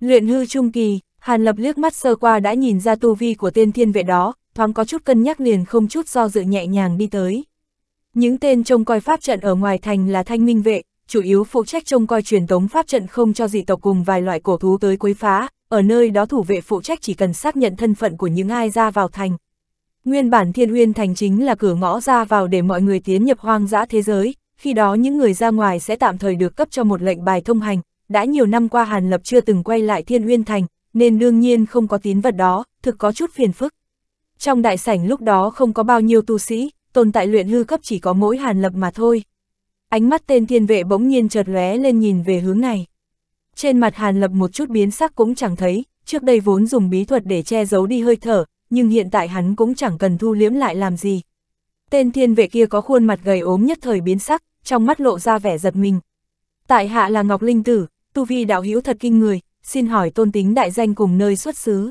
Luyện hư trung kỳ, Hàn Lập liếc mắt sơ qua đã nhìn ra tu vi của tên thiên vệ đó, thoáng có chút cân nhắc liền không chút do dự nhẹ nhàng đi tới. Những tên trông coi pháp trận ở ngoài thành là thanh minh vệ, chủ yếu phụ trách trông coi truyền tống pháp trận không cho dị tộc cùng vài loại cổ thú tới quấy phá, ở nơi đó thủ vệ phụ trách chỉ cần xác nhận thân phận của những ai ra vào thành, Nguyên bản thiên huyên thành chính là cửa ngõ ra vào để mọi người tiến nhập hoang dã thế giới, khi đó những người ra ngoài sẽ tạm thời được cấp cho một lệnh bài thông hành, đã nhiều năm qua Hàn Lập chưa từng quay lại thiên huyên thành, nên đương nhiên không có tín vật đó, thực có chút phiền phức. Trong đại sảnh lúc đó không có bao nhiêu tu sĩ, tồn tại luyện hư cấp chỉ có mỗi Hàn Lập mà thôi. Ánh mắt tên thiên vệ bỗng nhiên chợt lóe lên nhìn về hướng này. Trên mặt Hàn Lập một chút biến sắc cũng chẳng thấy, trước đây vốn dùng bí thuật để che giấu đi hơi thở, nhưng hiện tại hắn cũng chẳng cần thu liếm lại làm gì. Tên thiên vệ kia có khuôn mặt gầy ốm nhất thời biến sắc, trong mắt lộ ra vẻ giật mình. Tại hạ là Ngọc Linh Tử, tu vi đạo hữu thật kinh người, xin hỏi tôn tính đại danh cùng nơi xuất xứ.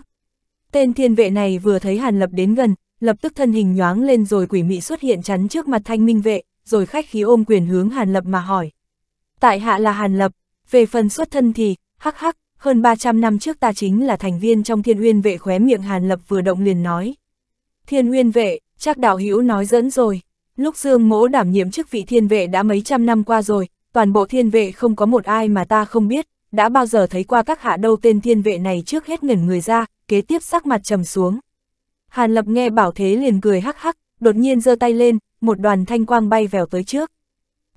Tên thiên vệ này vừa thấy Hàn Lập đến gần, lập tức thân hình nhoáng lên rồi quỷ mị xuất hiện chắn trước mặt thanh minh vệ, rồi khách khí ôm quyền hướng Hàn Lập mà hỏi. Tại hạ là Hàn Lập, về phần xuất thân thì, hắc hắc, hơn 300 năm trước ta chính là thành viên trong thiên uyên vệ khóe miệng Hàn Lập vừa động liền nói. Thiên uyên vệ, chắc đạo hữu nói dẫn rồi, lúc Dương Mỗ đảm nhiệm chức vị thiên vệ đã mấy trăm năm qua rồi, toàn bộ thiên vệ không có một ai mà ta không biết, đã bao giờ thấy qua các hạ đâu tên thiên vệ này trước hết ngẩn người ra, kế tiếp sắc mặt trầm xuống. Hàn Lập nghe bảo thế liền cười hắc hắc, đột nhiên giơ tay lên, một đoàn thanh quang bay vèo tới trước.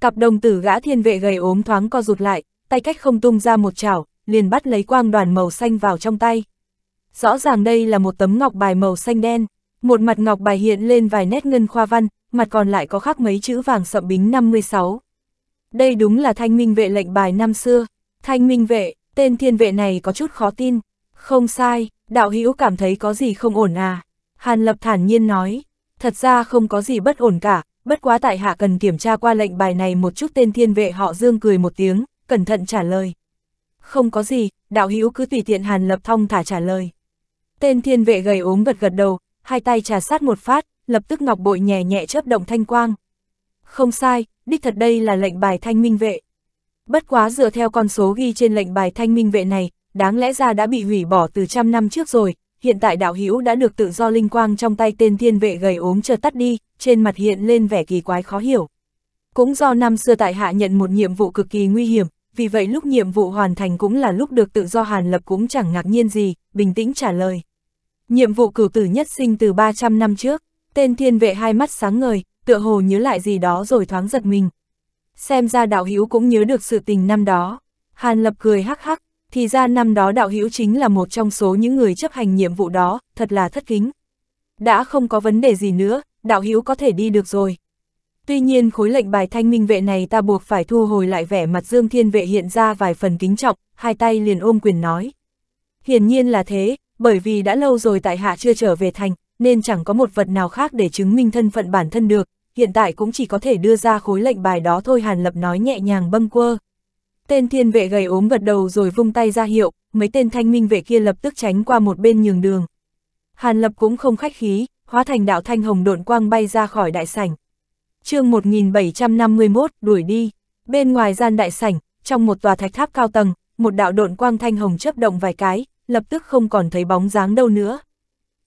Cặp đồng tử gã thiên vệ gầy ốm thoáng co rụt lại, tay cách không tung ra một chảo, liền bắt lấy quang đoàn màu xanh vào trong tay. Rõ ràng đây là một tấm ngọc bài màu xanh đen, một mặt ngọc bài hiện lên vài nét ngân khoa văn, mặt còn lại có khắc mấy chữ vàng sậm bính 56. Đây đúng là thanh minh vệ lệnh bài năm xưa. Thanh minh vệ, tên thiên vệ này có chút khó tin. Không sai, đạo hữu cảm thấy có gì không ổn à. Hàn lập thản nhiên nói, thật ra không có gì bất ổn cả, bất quá tại hạ cần kiểm tra qua lệnh bài này một chút tên thiên vệ họ dương cười một tiếng, cẩn thận trả lời. Không có gì, đạo hữu cứ tùy tiện Hàn Lập Thong thả trả lời. Tên thiên vệ gầy ốm gật gật đầu, hai tay trà sát một phát, lập tức ngọc bội nhẹ nhẹ chớp động thanh quang. Không sai, đích thật đây là lệnh bài thanh minh vệ. Bất quá dựa theo con số ghi trên lệnh bài thanh minh vệ này, đáng lẽ ra đã bị hủy bỏ từ trăm năm trước rồi, hiện tại đạo hữu đã được tự do linh quang trong tay tên thiên vệ gầy ốm chợt tắt đi, trên mặt hiện lên vẻ kỳ quái khó hiểu. Cũng do năm xưa tại hạ nhận một nhiệm vụ cực kỳ nguy hiểm, vì vậy lúc nhiệm vụ hoàn thành cũng là lúc được tự do Hàn Lập cũng chẳng ngạc nhiên gì, bình tĩnh trả lời. Nhiệm vụ cửu tử nhất sinh từ 300 năm trước, tên thiên vệ hai mắt sáng ngời, tựa hồ nhớ lại gì đó rồi thoáng giật mình. Xem ra đạo hữu cũng nhớ được sự tình năm đó. Hàn Lập cười hắc hắc, thì ra năm đó đạo hữu chính là một trong số những người chấp hành nhiệm vụ đó, thật là thất kính. Đã không có vấn đề gì nữa, đạo hữu có thể đi được rồi. Tuy nhiên khối lệnh bài thanh minh vệ này ta buộc phải thu hồi lại vẻ mặt Dương Thiên Vệ hiện ra vài phần kính trọng, hai tay liền ôm quyền nói. Hiển nhiên là thế, bởi vì đã lâu rồi tại hạ chưa trở về thành, nên chẳng có một vật nào khác để chứng minh thân phận bản thân được, hiện tại cũng chỉ có thể đưa ra khối lệnh bài đó thôi Hàn Lập nói nhẹ nhàng bâng quơ. Tên thiên vệ gầy ốm gật đầu rồi vung tay ra hiệu, mấy tên thanh minh vệ kia lập tức tránh qua một bên nhường đường. Hàn Lập cũng không khách khí, hóa thành đạo thanh hồng độn quang bay ra khỏi đại sảnh chương 1751, đuổi đi. Bên ngoài gian đại sảnh, trong một tòa thạch tháp cao tầng, một đạo độn quang thanh hồng chớp động vài cái, lập tức không còn thấy bóng dáng đâu nữa.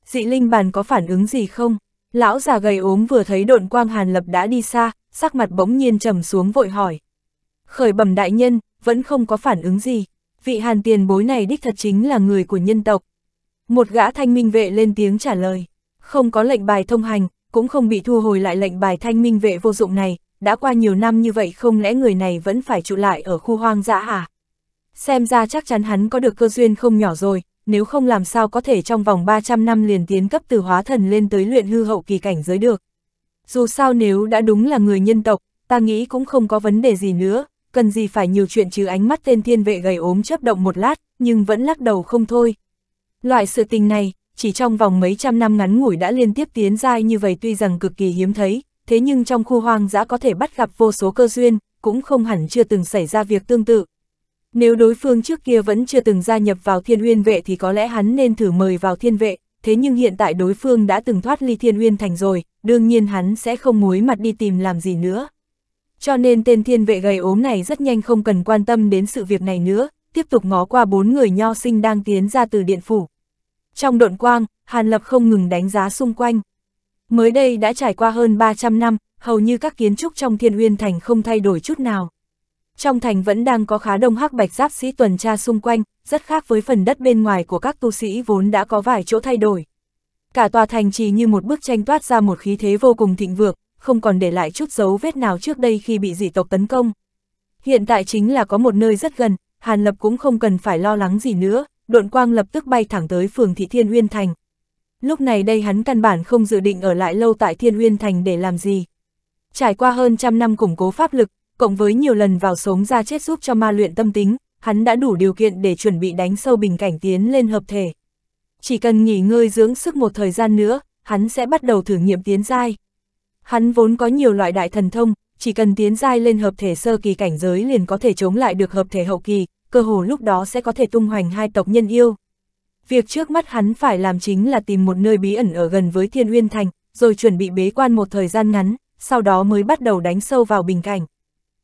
Dị linh bàn có phản ứng gì không? Lão già gầy ốm vừa thấy độn quang hàn lập đã đi xa, sắc mặt bỗng nhiên trầm xuống vội hỏi. Khởi bẩm đại nhân, vẫn không có phản ứng gì. Vị hàn tiền bối này đích thật chính là người của nhân tộc. Một gã thanh minh vệ lên tiếng trả lời. Không có lệnh bài thông hành, cũng không bị thu hồi lại lệnh bài thanh minh vệ vô dụng này, đã qua nhiều năm như vậy không lẽ người này vẫn phải trụ lại ở khu hoang dã à? Xem ra chắc chắn hắn có được cơ duyên không nhỏ rồi, nếu không làm sao có thể trong vòng 300 năm liền tiến cấp từ hóa thần lên tới luyện hư hậu kỳ cảnh giới được. Dù sao nếu đã đúng là người nhân tộc, ta nghĩ cũng không có vấn đề gì nữa, cần gì phải nhiều chuyện chứ ánh mắt tên thiên vệ gầy ốm chấp động một lát, nhưng vẫn lắc đầu không thôi. Loại sự tình này, chỉ trong vòng mấy trăm năm ngắn ngủi đã liên tiếp tiến giai như vậy tuy rằng cực kỳ hiếm thấy, thế nhưng trong khu hoang dã có thể bắt gặp vô số cơ duyên, cũng không hẳn chưa từng xảy ra việc tương tự. Nếu đối phương trước kia vẫn chưa từng gia nhập vào thiên uyên vệ thì có lẽ hắn nên thử mời vào thiên vệ, thế nhưng hiện tại đối phương đã từng thoát ly thiên uyên thành rồi, đương nhiên hắn sẽ không muối mặt đi tìm làm gì nữa. Cho nên tên thiên vệ gầy ốm này rất nhanh không cần quan tâm đến sự việc này nữa, tiếp tục ngó qua bốn người nho sinh đang tiến ra từ điện phủ. Trong độn quang, Hàn Lập không ngừng đánh giá xung quanh. Mới đây đã trải qua hơn 300 năm, hầu như các kiến trúc trong thiên uyên thành không thay đổi chút nào. Trong thành vẫn đang có khá đông hắc bạch giáp sĩ tuần tra xung quanh, rất khác với phần đất bên ngoài của các tu sĩ vốn đã có vài chỗ thay đổi. Cả tòa thành chỉ như một bức tranh toát ra một khí thế vô cùng thịnh vượng, không còn để lại chút dấu vết nào trước đây khi bị dị tộc tấn công. Hiện tại chính là có một nơi rất gần, Hàn Lập cũng không cần phải lo lắng gì nữa, độn quang lập tức bay thẳng tới phường thị Thiên Uyên Thành. Lúc này đây hắn căn bản không dự định ở lại lâu tại Thiên Uyên Thành để làm gì. Trải qua hơn trăm năm củng cố pháp lực, cộng với nhiều lần vào sống ra chết giúp cho ma luyện tâm tính, hắn đã đủ điều kiện để chuẩn bị đánh sâu bình cảnh tiến lên hợp thể. Chỉ cần nghỉ ngơi dưỡng sức một thời gian nữa, hắn sẽ bắt đầu thử nghiệm tiến giai. Hắn vốn có nhiều loại đại thần thông, chỉ cần tiến giai lên hợp thể sơ kỳ cảnh giới liền có thể chống lại được hợp thể hậu kỳ, cơ hồ lúc đó sẽ có thể tung hoành hai tộc nhân yêu. Việc trước mắt hắn phải làm chính là tìm một nơi bí ẩn ở gần với Thiên Uyên Thành, rồi chuẩn bị bế quan một thời gian ngắn, sau đó mới bắt đầu đánh sâu vào bình cảnh.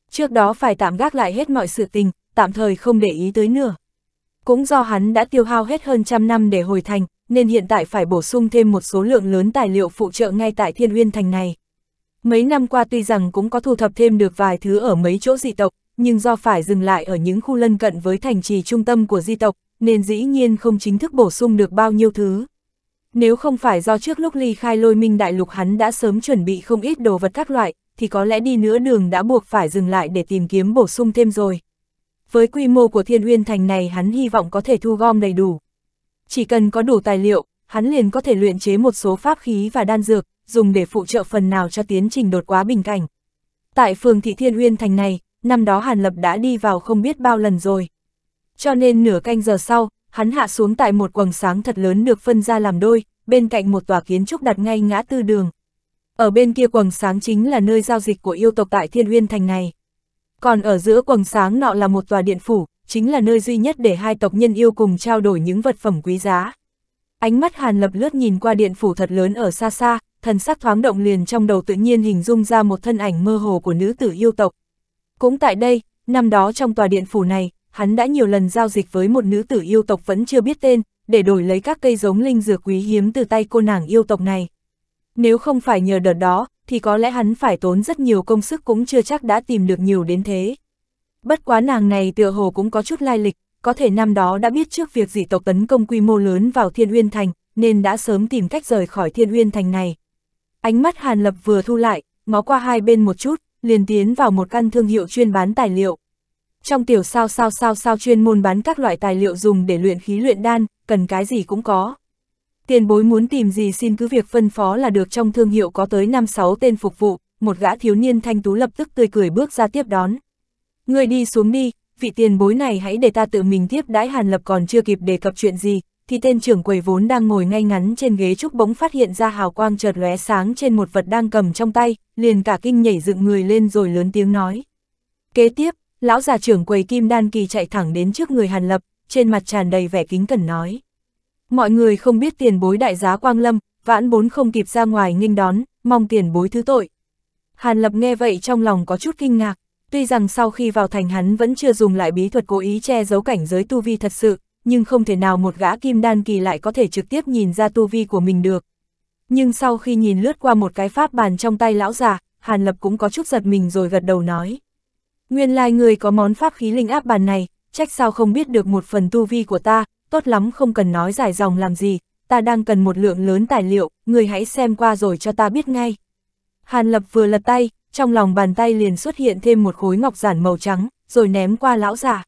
Trước đó phải tạm gác lại hết mọi sự tình, tạm thời không để ý tới nữa. Cũng do hắn đã tiêu hao hết hơn trăm năm để hồi thành, nên hiện tại phải bổ sung thêm một số lượng lớn tài liệu phụ trợ ngay tại Thiên Uyên Thành này. Mấy năm qua tuy rằng cũng có thu thập thêm được vài thứ ở mấy chỗ dị tộc, nhưng do phải dừng lại ở những khu lân cận với thành trì trung tâm của di tộc, nên dĩ nhiên không chính thức bổ sung được bao nhiêu thứ. Nếu không phải do trước lúc ly khai lôi minh đại lục hắn đã sớm chuẩn bị không ít đồ vật các loại, thì có lẽ đi nữa đường đã buộc phải dừng lại để tìm kiếm bổ sung thêm rồi. Với quy mô của thiên uyên thành này hắn hy vọng có thể thu gom đầy đủ. Chỉ cần có đủ tài liệu, hắn liền có thể luyện chế một số pháp khí và đan dược, dùng để phụ trợ phần nào cho tiến trình đột quá bình cảnh. Tại phường thị thiên uyên thành này, năm đó Hàn Lập đã đi vào không biết bao lần rồi. Cho nên nửa canh giờ sau, hắn hạ xuống tại một quầng sáng thật lớn được phân ra làm đôi, bên cạnh một tòa kiến trúc đặt ngay ngã tư đường. Ở bên kia quầng sáng chính là nơi giao dịch của yêu tộc tại Thiên Uyên Thành này. Còn ở giữa quầng sáng nọ là một tòa điện phủ, chính là nơi duy nhất để hai tộc nhân yêu cùng trao đổi những vật phẩm quý giá. Ánh mắt Hàn Lập lướt nhìn qua điện phủ thật lớn ở xa xa, thần sắc thoáng động liền trong đầu tự nhiên hình dung ra một thân ảnh mơ hồ của nữ tử yêu tộc. Cũng tại đây, năm đó trong tòa điện phủ này, hắn đã nhiều lần giao dịch với một nữ tử yêu tộc vẫn chưa biết tên, để đổi lấy các cây giống linh dược quý hiếm từ tay cô nàng yêu tộc này. Nếu không phải nhờ đợt đó, thì có lẽ hắn phải tốn rất nhiều công sức cũng chưa chắc đã tìm được nhiều đến thế. Bất quá nàng này tựa hồ cũng có chút lai lịch, có thể năm đó đã biết trước việc dị tộc tấn công quy mô lớn vào Thiên Uyên Thành, nên đã sớm tìm cách rời khỏi Thiên Uyên Thành này. Ánh mắt Hàn Lập vừa thu lại, ngó qua hai bên một chút, liền tiến vào một căn thương hiệu chuyên bán tài liệu. Trong tiểu sao sao sao sao chuyên môn bán các loại tài liệu dùng để luyện khí luyện đan, cần cái gì cũng có. Tiền bối muốn tìm gì xin cứ việc phân phó là được trong thương hiệu có tới 5-6 tên phục vụ, một gã thiếu niên thanh tú lập tức tươi cười bước ra tiếp đón. Người đi xuống đi, vị tiền bối này hãy để ta tự mình tiếp đãi Hàn Lập còn chưa kịp đề cập chuyện gì, thì tên trưởng quầy vốn đang ngồi ngay ngắn trên ghế trúc bỗng phát hiện ra hào quang chợt lóe sáng trên một vật đang cầm trong tay, liền cả kinh nhảy dựng người lên rồi lớn tiếng nói. Kế tiếp, lão già trưởng quầy Kim Đan Kỳ chạy thẳng đến trước người Hàn Lập, trên mặt tràn đầy vẻ kính cẩn nói. Mọi người không biết tiền bối đại giá Quang Lâm, vãn bốn không kịp ra ngoài nghênh đón, mong tiền bối thứ tội. Hàn Lập nghe vậy trong lòng có chút kinh ngạc, tuy rằng sau khi vào thành hắn vẫn chưa dùng lại bí thuật cố ý che giấu cảnh giới tu vi thật sự, nhưng không thể nào một gã kim đan kỳ lại có thể trực tiếp nhìn ra tu vi của mình được. Nhưng sau khi nhìn lướt qua một cái pháp bàn trong tay lão già, Hàn Lập cũng có chút giật mình rồi gật đầu nói. Nguyên lai người có món pháp khí linh áp bàn này, trách sao không biết được một phần tu vi của ta, tốt lắm không cần nói dài dòng làm gì, ta đang cần một lượng lớn tài liệu, người hãy xem qua rồi cho ta biết ngay. Hàn Lập vừa lật tay, trong lòng bàn tay liền xuất hiện thêm một khối ngọc giản màu trắng, rồi ném qua lão già.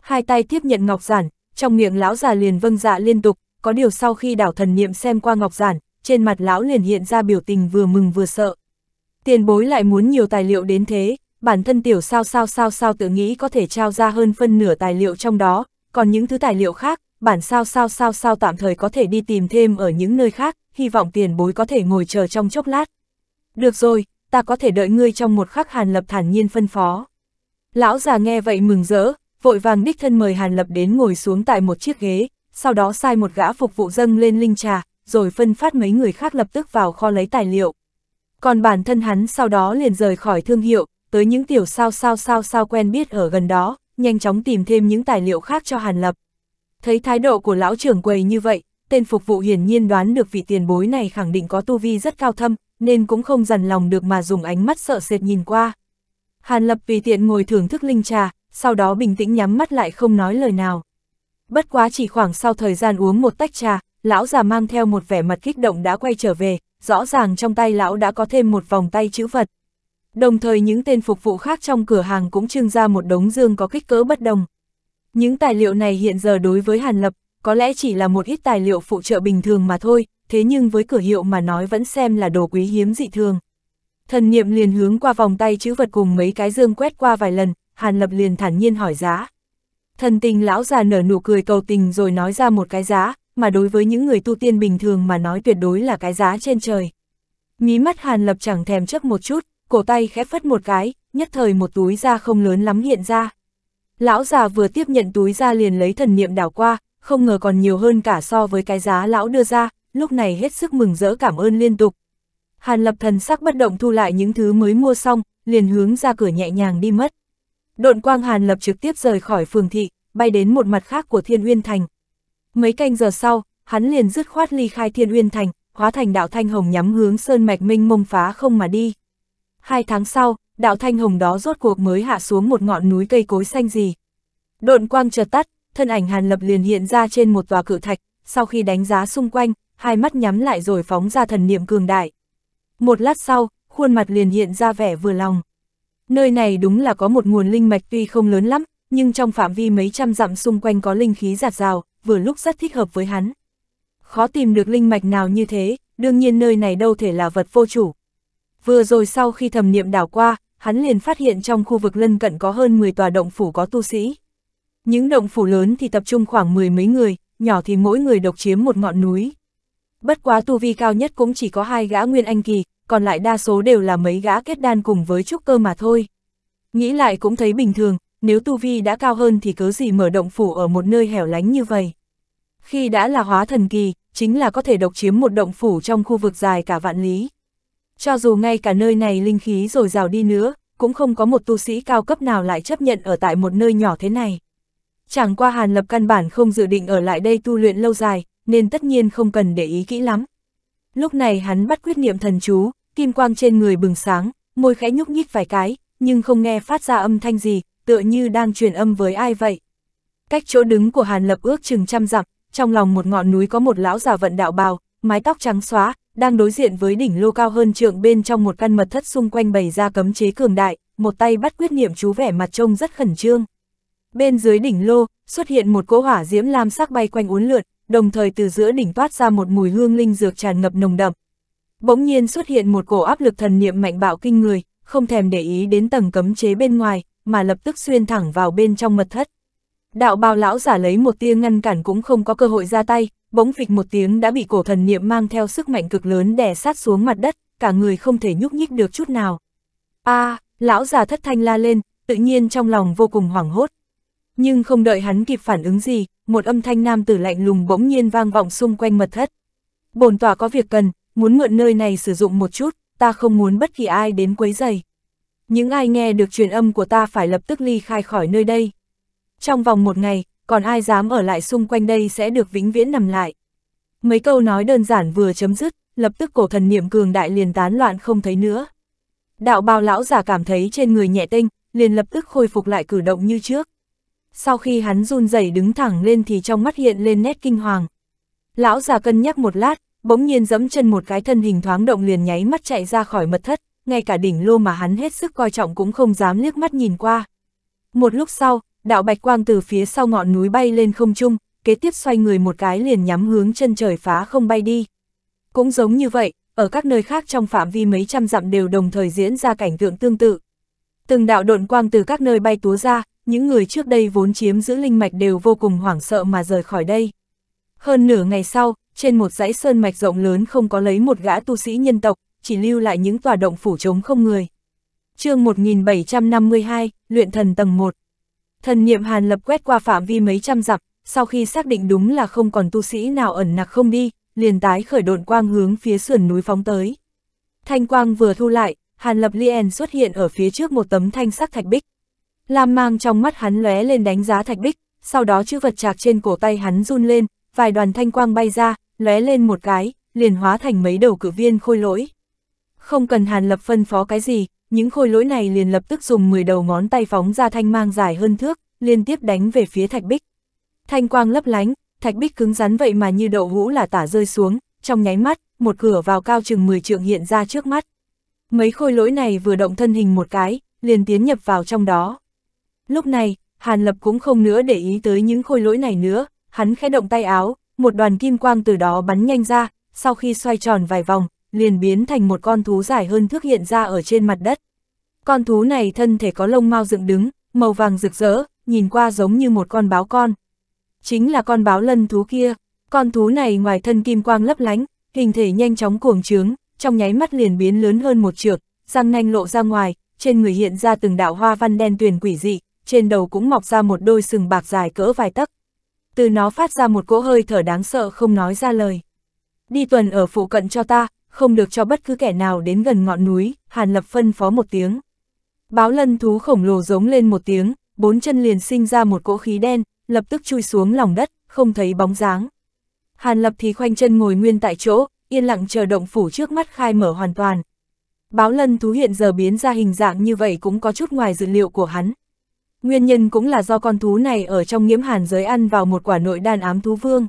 Hai tay tiếp nhận ngọc giản, trong miệng lão già liền vâng dạ liên tục, có điều sau khi đảo thần niệm xem qua ngọc giản, trên mặt lão liền hiện ra biểu tình vừa mừng vừa sợ. Tiền bối lại muốn nhiều tài liệu đến thế, bản thân tiểu sao sao sao sao tự nghĩ có thể trao ra hơn phân nửa tài liệu trong đó, còn những thứ tài liệu khác, bản sao sao sao sao tạm thời có thể đi tìm thêm ở những nơi khác, hy vọng tiền bối có thể ngồi chờ trong chốc lát. Được rồi, ta có thể đợi ngươi trong một khắc hàn lập thản nhiên phân phó. Lão già nghe vậy mừng rỡ, vội vàng đích thân mời Hàn Lập đến ngồi xuống tại một chiếc ghế, sau đó sai một gã phục vụ dâng lên linh trà, rồi phân phát mấy người khác lập tức vào kho lấy tài liệu. Còn bản thân hắn sau đó liền rời khỏi thương hiệu, tới những tiểu sao sao sao sao quen biết ở gần đó, nhanh chóng tìm thêm những tài liệu khác cho Hàn Lập. Thấy thái độ của lão trưởng quầy như vậy, tên phục vụ hiển nhiên đoán được vị tiền bối này khẳng định có tu vi rất cao thâm, nên cũng không dằn lòng được mà dùng ánh mắt sợ sệt nhìn qua. Hàn Lập vì tiện ngồi thưởng thức linh trà, sau đó bình tĩnh nhắm mắt lại không nói lời nào. Bất quá chỉ khoảng sau thời gian uống một tách trà, lão già mang theo một vẻ mặt kích động đã quay trở về, rõ ràng trong tay lão đã có thêm một vòng tay chữ vật. Đồng thời những tên phục vụ khác trong cửa hàng cũng trưng ra một đống dương có kích cỡ bất đồng. Những tài liệu này hiện giờ đối với Hàn Lập, có lẽ chỉ là một ít tài liệu phụ trợ bình thường mà thôi, thế nhưng với cửa hiệu mà nói vẫn xem là đồ quý hiếm dị thường. Thần niệm liền hướng qua vòng tay chữ vật cùng mấy cái dương quét qua vài lần, Hàn Lập liền thản nhiên hỏi giá. Thần tình lão già nở nụ cười cầu tình rồi nói ra một cái giá, mà đối với những người tu tiên bình thường mà nói tuyệt đối là cái giá trên trời. Mí mắt Hàn Lập chẳng thèm chấp một chút, cổ tay khẽ phất một cái, nhất thời một túi da không lớn lắm hiện ra. Lão già vừa tiếp nhận túi da liền lấy thần niệm đảo qua, không ngờ còn nhiều hơn cả so với cái giá lão đưa ra, lúc này hết sức mừng rỡ cảm ơn liên tục. Hàn Lập thần sắc bất động thu lại những thứ mới mua xong, liền hướng ra cửa nhẹ nhàng đi mất. Độn quang hàn lập trực tiếp rời khỏi phường thị, bay đến một mặt khác của Thiên Uyên Thành. Mấy canh giờ sau, hắn liền dứt khoát ly khai Thiên Uyên Thành, hóa thành đạo thanh hồng nhắm hướng sơn mạch minh mông phá không mà đi. Hai tháng sau, đạo thanh hồng đó rốt cuộc mới hạ xuống một ngọn núi cây cối xanh gì. Độn quang chợt tắt, thân ảnh hàn lập liền hiện ra trên một tòa cự thạch, sau khi đánh giá xung quanh, hai mắt nhắm lại rồi phóng ra thần niệm cường đại. Một lát sau, khuôn mặt liền hiện ra vẻ vừa lòng. Nơi này đúng là có một nguồn linh mạch tuy không lớn lắm, nhưng trong phạm vi mấy trăm dặm xung quanh có linh khí giạt rào, vừa lúc rất thích hợp với hắn. Khó tìm được linh mạch nào như thế, đương nhiên nơi này đâu thể là vật vô chủ. Vừa rồi sau khi thầm niệm đảo qua, hắn liền phát hiện trong khu vực lân cận có hơn 10 tòa động phủ có tu sĩ. Những động phủ lớn thì tập trung khoảng mười mấy người, nhỏ thì mỗi người độc chiếm một ngọn núi. Bất quá tu vi cao nhất cũng chỉ có hai gã nguyên anh kỳ, còn lại đa số đều là mấy gã kết đan cùng với trúc cơ mà thôi. Nghĩ lại cũng thấy bình thường, nếu tu vi đã cao hơn thì cớ gì mở động phủ ở một nơi hẻo lánh như vậy. Khi đã là hóa thần kỳ, chính là có thể độc chiếm một động phủ trong khu vực dài cả vạn lý. Cho dù ngay cả nơi này linh khí rồi rào đi nữa, cũng không có một tu sĩ cao cấp nào lại chấp nhận ở tại một nơi nhỏ thế này. Chẳng qua Hàn Lập căn bản không dự định ở lại đây tu luyện lâu dài, nên tất nhiên không cần để ý kỹ lắm. Lúc này hắn bắt quyết niệm thần chú, kim quang trên người bừng sáng, môi khẽ nhúc nhích vài cái, nhưng không nghe phát ra âm thanh gì, tựa như đang truyền âm với ai vậy. Cách chỗ đứng của Hàn Lập ước chừng trăm dặm, trong lòng một ngọn núi có một lão già vận đạo bào, mái tóc trắng xóa, đang đối diện với đỉnh lô cao hơn trượng bên trong một căn mật thất xung quanh bày ra cấm chế cường đại, một tay bắt quyết niệm chú vẻ mặt trông rất khẩn trương. Bên dưới đỉnh lô, xuất hiện một cỗ hỏa diễm lam sắc bay quanh uốn lượn, đồng thời từ giữa đỉnh toát ra một mùi hương linh dược tràn ngập nồng đậm, Bỗng nhiên xuất hiện một cổ áp lực thần niệm mạnh bạo kinh người, không thèm để ý đến tầng cấm chế bên ngoài, mà lập tức xuyên thẳng vào bên trong mật thất. Đạo bào lão giả lấy một tia ngăn cản cũng không có cơ hội ra tay, bỗng phịch một tiếng đã bị cổ thần niệm mang theo sức mạnh cực lớn đè sát xuống mặt đất, cả người không thể nhúc nhích được chút nào. a à, lão già thất thanh la lên, tự nhiên trong lòng vô cùng hoảng hốt. Nhưng không đợi hắn kịp phản ứng gì, một âm thanh nam tử lạnh lùng bỗng nhiên vang vọng xung quanh mật thất. Bồn tỏa có việc cần, muốn mượn nơi này sử dụng một chút, ta không muốn bất kỳ ai đến quấy rầy. Những ai nghe được truyền âm của ta phải lập tức ly khai khỏi nơi đây. Trong vòng một ngày, còn ai dám ở lại xung quanh đây sẽ được vĩnh viễn nằm lại. Mấy câu nói đơn giản vừa chấm dứt, lập tức cổ thần niệm cường đại liền tán loạn không thấy nữa. Đạo bào lão giả cảm thấy trên người nhẹ tinh, liền lập tức khôi phục lại cử động như trước. Sau khi hắn run rẩy đứng thẳng lên thì trong mắt hiện lên nét kinh hoàng. Lão già cân nhắc một lát, bỗng nhiên giẫm chân một cái thân hình thoáng động liền nháy mắt chạy ra khỏi mật thất, ngay cả đỉnh lô mà hắn hết sức coi trọng cũng không dám liếc mắt nhìn qua. Một lúc sau, đạo bạch quang từ phía sau ngọn núi bay lên không trung, kế tiếp xoay người một cái liền nhắm hướng chân trời phá không bay đi. Cũng giống như vậy, ở các nơi khác trong phạm vi mấy trăm dặm đều đồng thời diễn ra cảnh tượng tương tự. Từng đạo độn quang từ các nơi bay túa ra, những người trước đây vốn chiếm giữ linh mạch đều vô cùng hoảng sợ mà rời khỏi đây. Hơn nửa ngày sau, trên một dãy sơn mạch rộng lớn không có lấy một gã tu sĩ nhân tộc, chỉ lưu lại những tòa động phủ trống không người. chương 1752, Luyện Thần tầng 1 Thần niệm hàn lập quét qua phạm vi mấy trăm dặm, sau khi xác định đúng là không còn tu sĩ nào ẩn nặc không đi, liền tái khởi độn quang hướng phía sườn núi phóng tới. Thanh quang vừa thu lại, Hàn Lập liền xuất hiện ở phía trước một tấm thanh sắc thạch bích. Lam mang trong mắt hắn lóe lên đánh giá thạch bích, sau đó chữ vật chạc trên cổ tay hắn run lên, vài đoàn thanh quang bay ra, lóe lên một cái, liền hóa thành mấy đầu cử viên khôi lỗi. Không cần Hàn Lập phân phó cái gì, những khôi lỗi này liền lập tức dùng 10 đầu ngón tay phóng ra thanh mang dài hơn thước, liên tiếp đánh về phía thạch bích. Thanh quang lấp lánh, thạch bích cứng rắn vậy mà như đậu hũ là tả rơi xuống, trong nháy mắt, một cửa vào cao chừng 10 trượng hiện ra trước mắt. Mấy khôi lỗi này vừa động thân hình một cái, liền tiến nhập vào trong đó. Lúc này, Hàn Lập cũng không nữa để ý tới những khôi lỗi này nữa, hắn khẽ động tay áo, một đoàn kim quang từ đó bắn nhanh ra, sau khi xoay tròn vài vòng, liền biến thành một con thú dài hơn thước hiện ra ở trên mặt đất. Con thú này thân thể có lông mau dựng đứng, màu vàng rực rỡ, nhìn qua giống như một con báo con. Chính là con báo lân thú kia, con thú này ngoài thân kim quang lấp lánh, hình thể nhanh chóng cuồng trướng, trong nháy mắt liền biến lớn hơn một trượng, răng nanh lộ ra ngoài, trên người hiện ra từng đạo hoa văn đen tuyền quỷ dị, trên đầu cũng mọc ra một đôi sừng bạc dài cỡ vài tấc từ nó phát ra một cỗ hơi thở đáng sợ không nói ra lời. Đi tuần ở phụ cận cho ta, không được cho bất cứ kẻ nào đến gần ngọn núi, Hàn Lập phân phó một tiếng. Báo lân thú khổng lồ giống lên một tiếng, bốn chân liền sinh ra một cỗ khí đen, lập tức chui xuống lòng đất, không thấy bóng dáng. Hàn Lập thì khoanh chân ngồi nguyên tại chỗ, yên lặng chờ động phủ trước mắt khai mở hoàn toàn. Báo lân thú hiện giờ biến ra hình dạng như vậy cũng có chút ngoài dự liệu của hắn. Nguyên nhân cũng là do con thú này ở trong nghiễm hàn giới ăn vào một quả nội đan ám thú vương.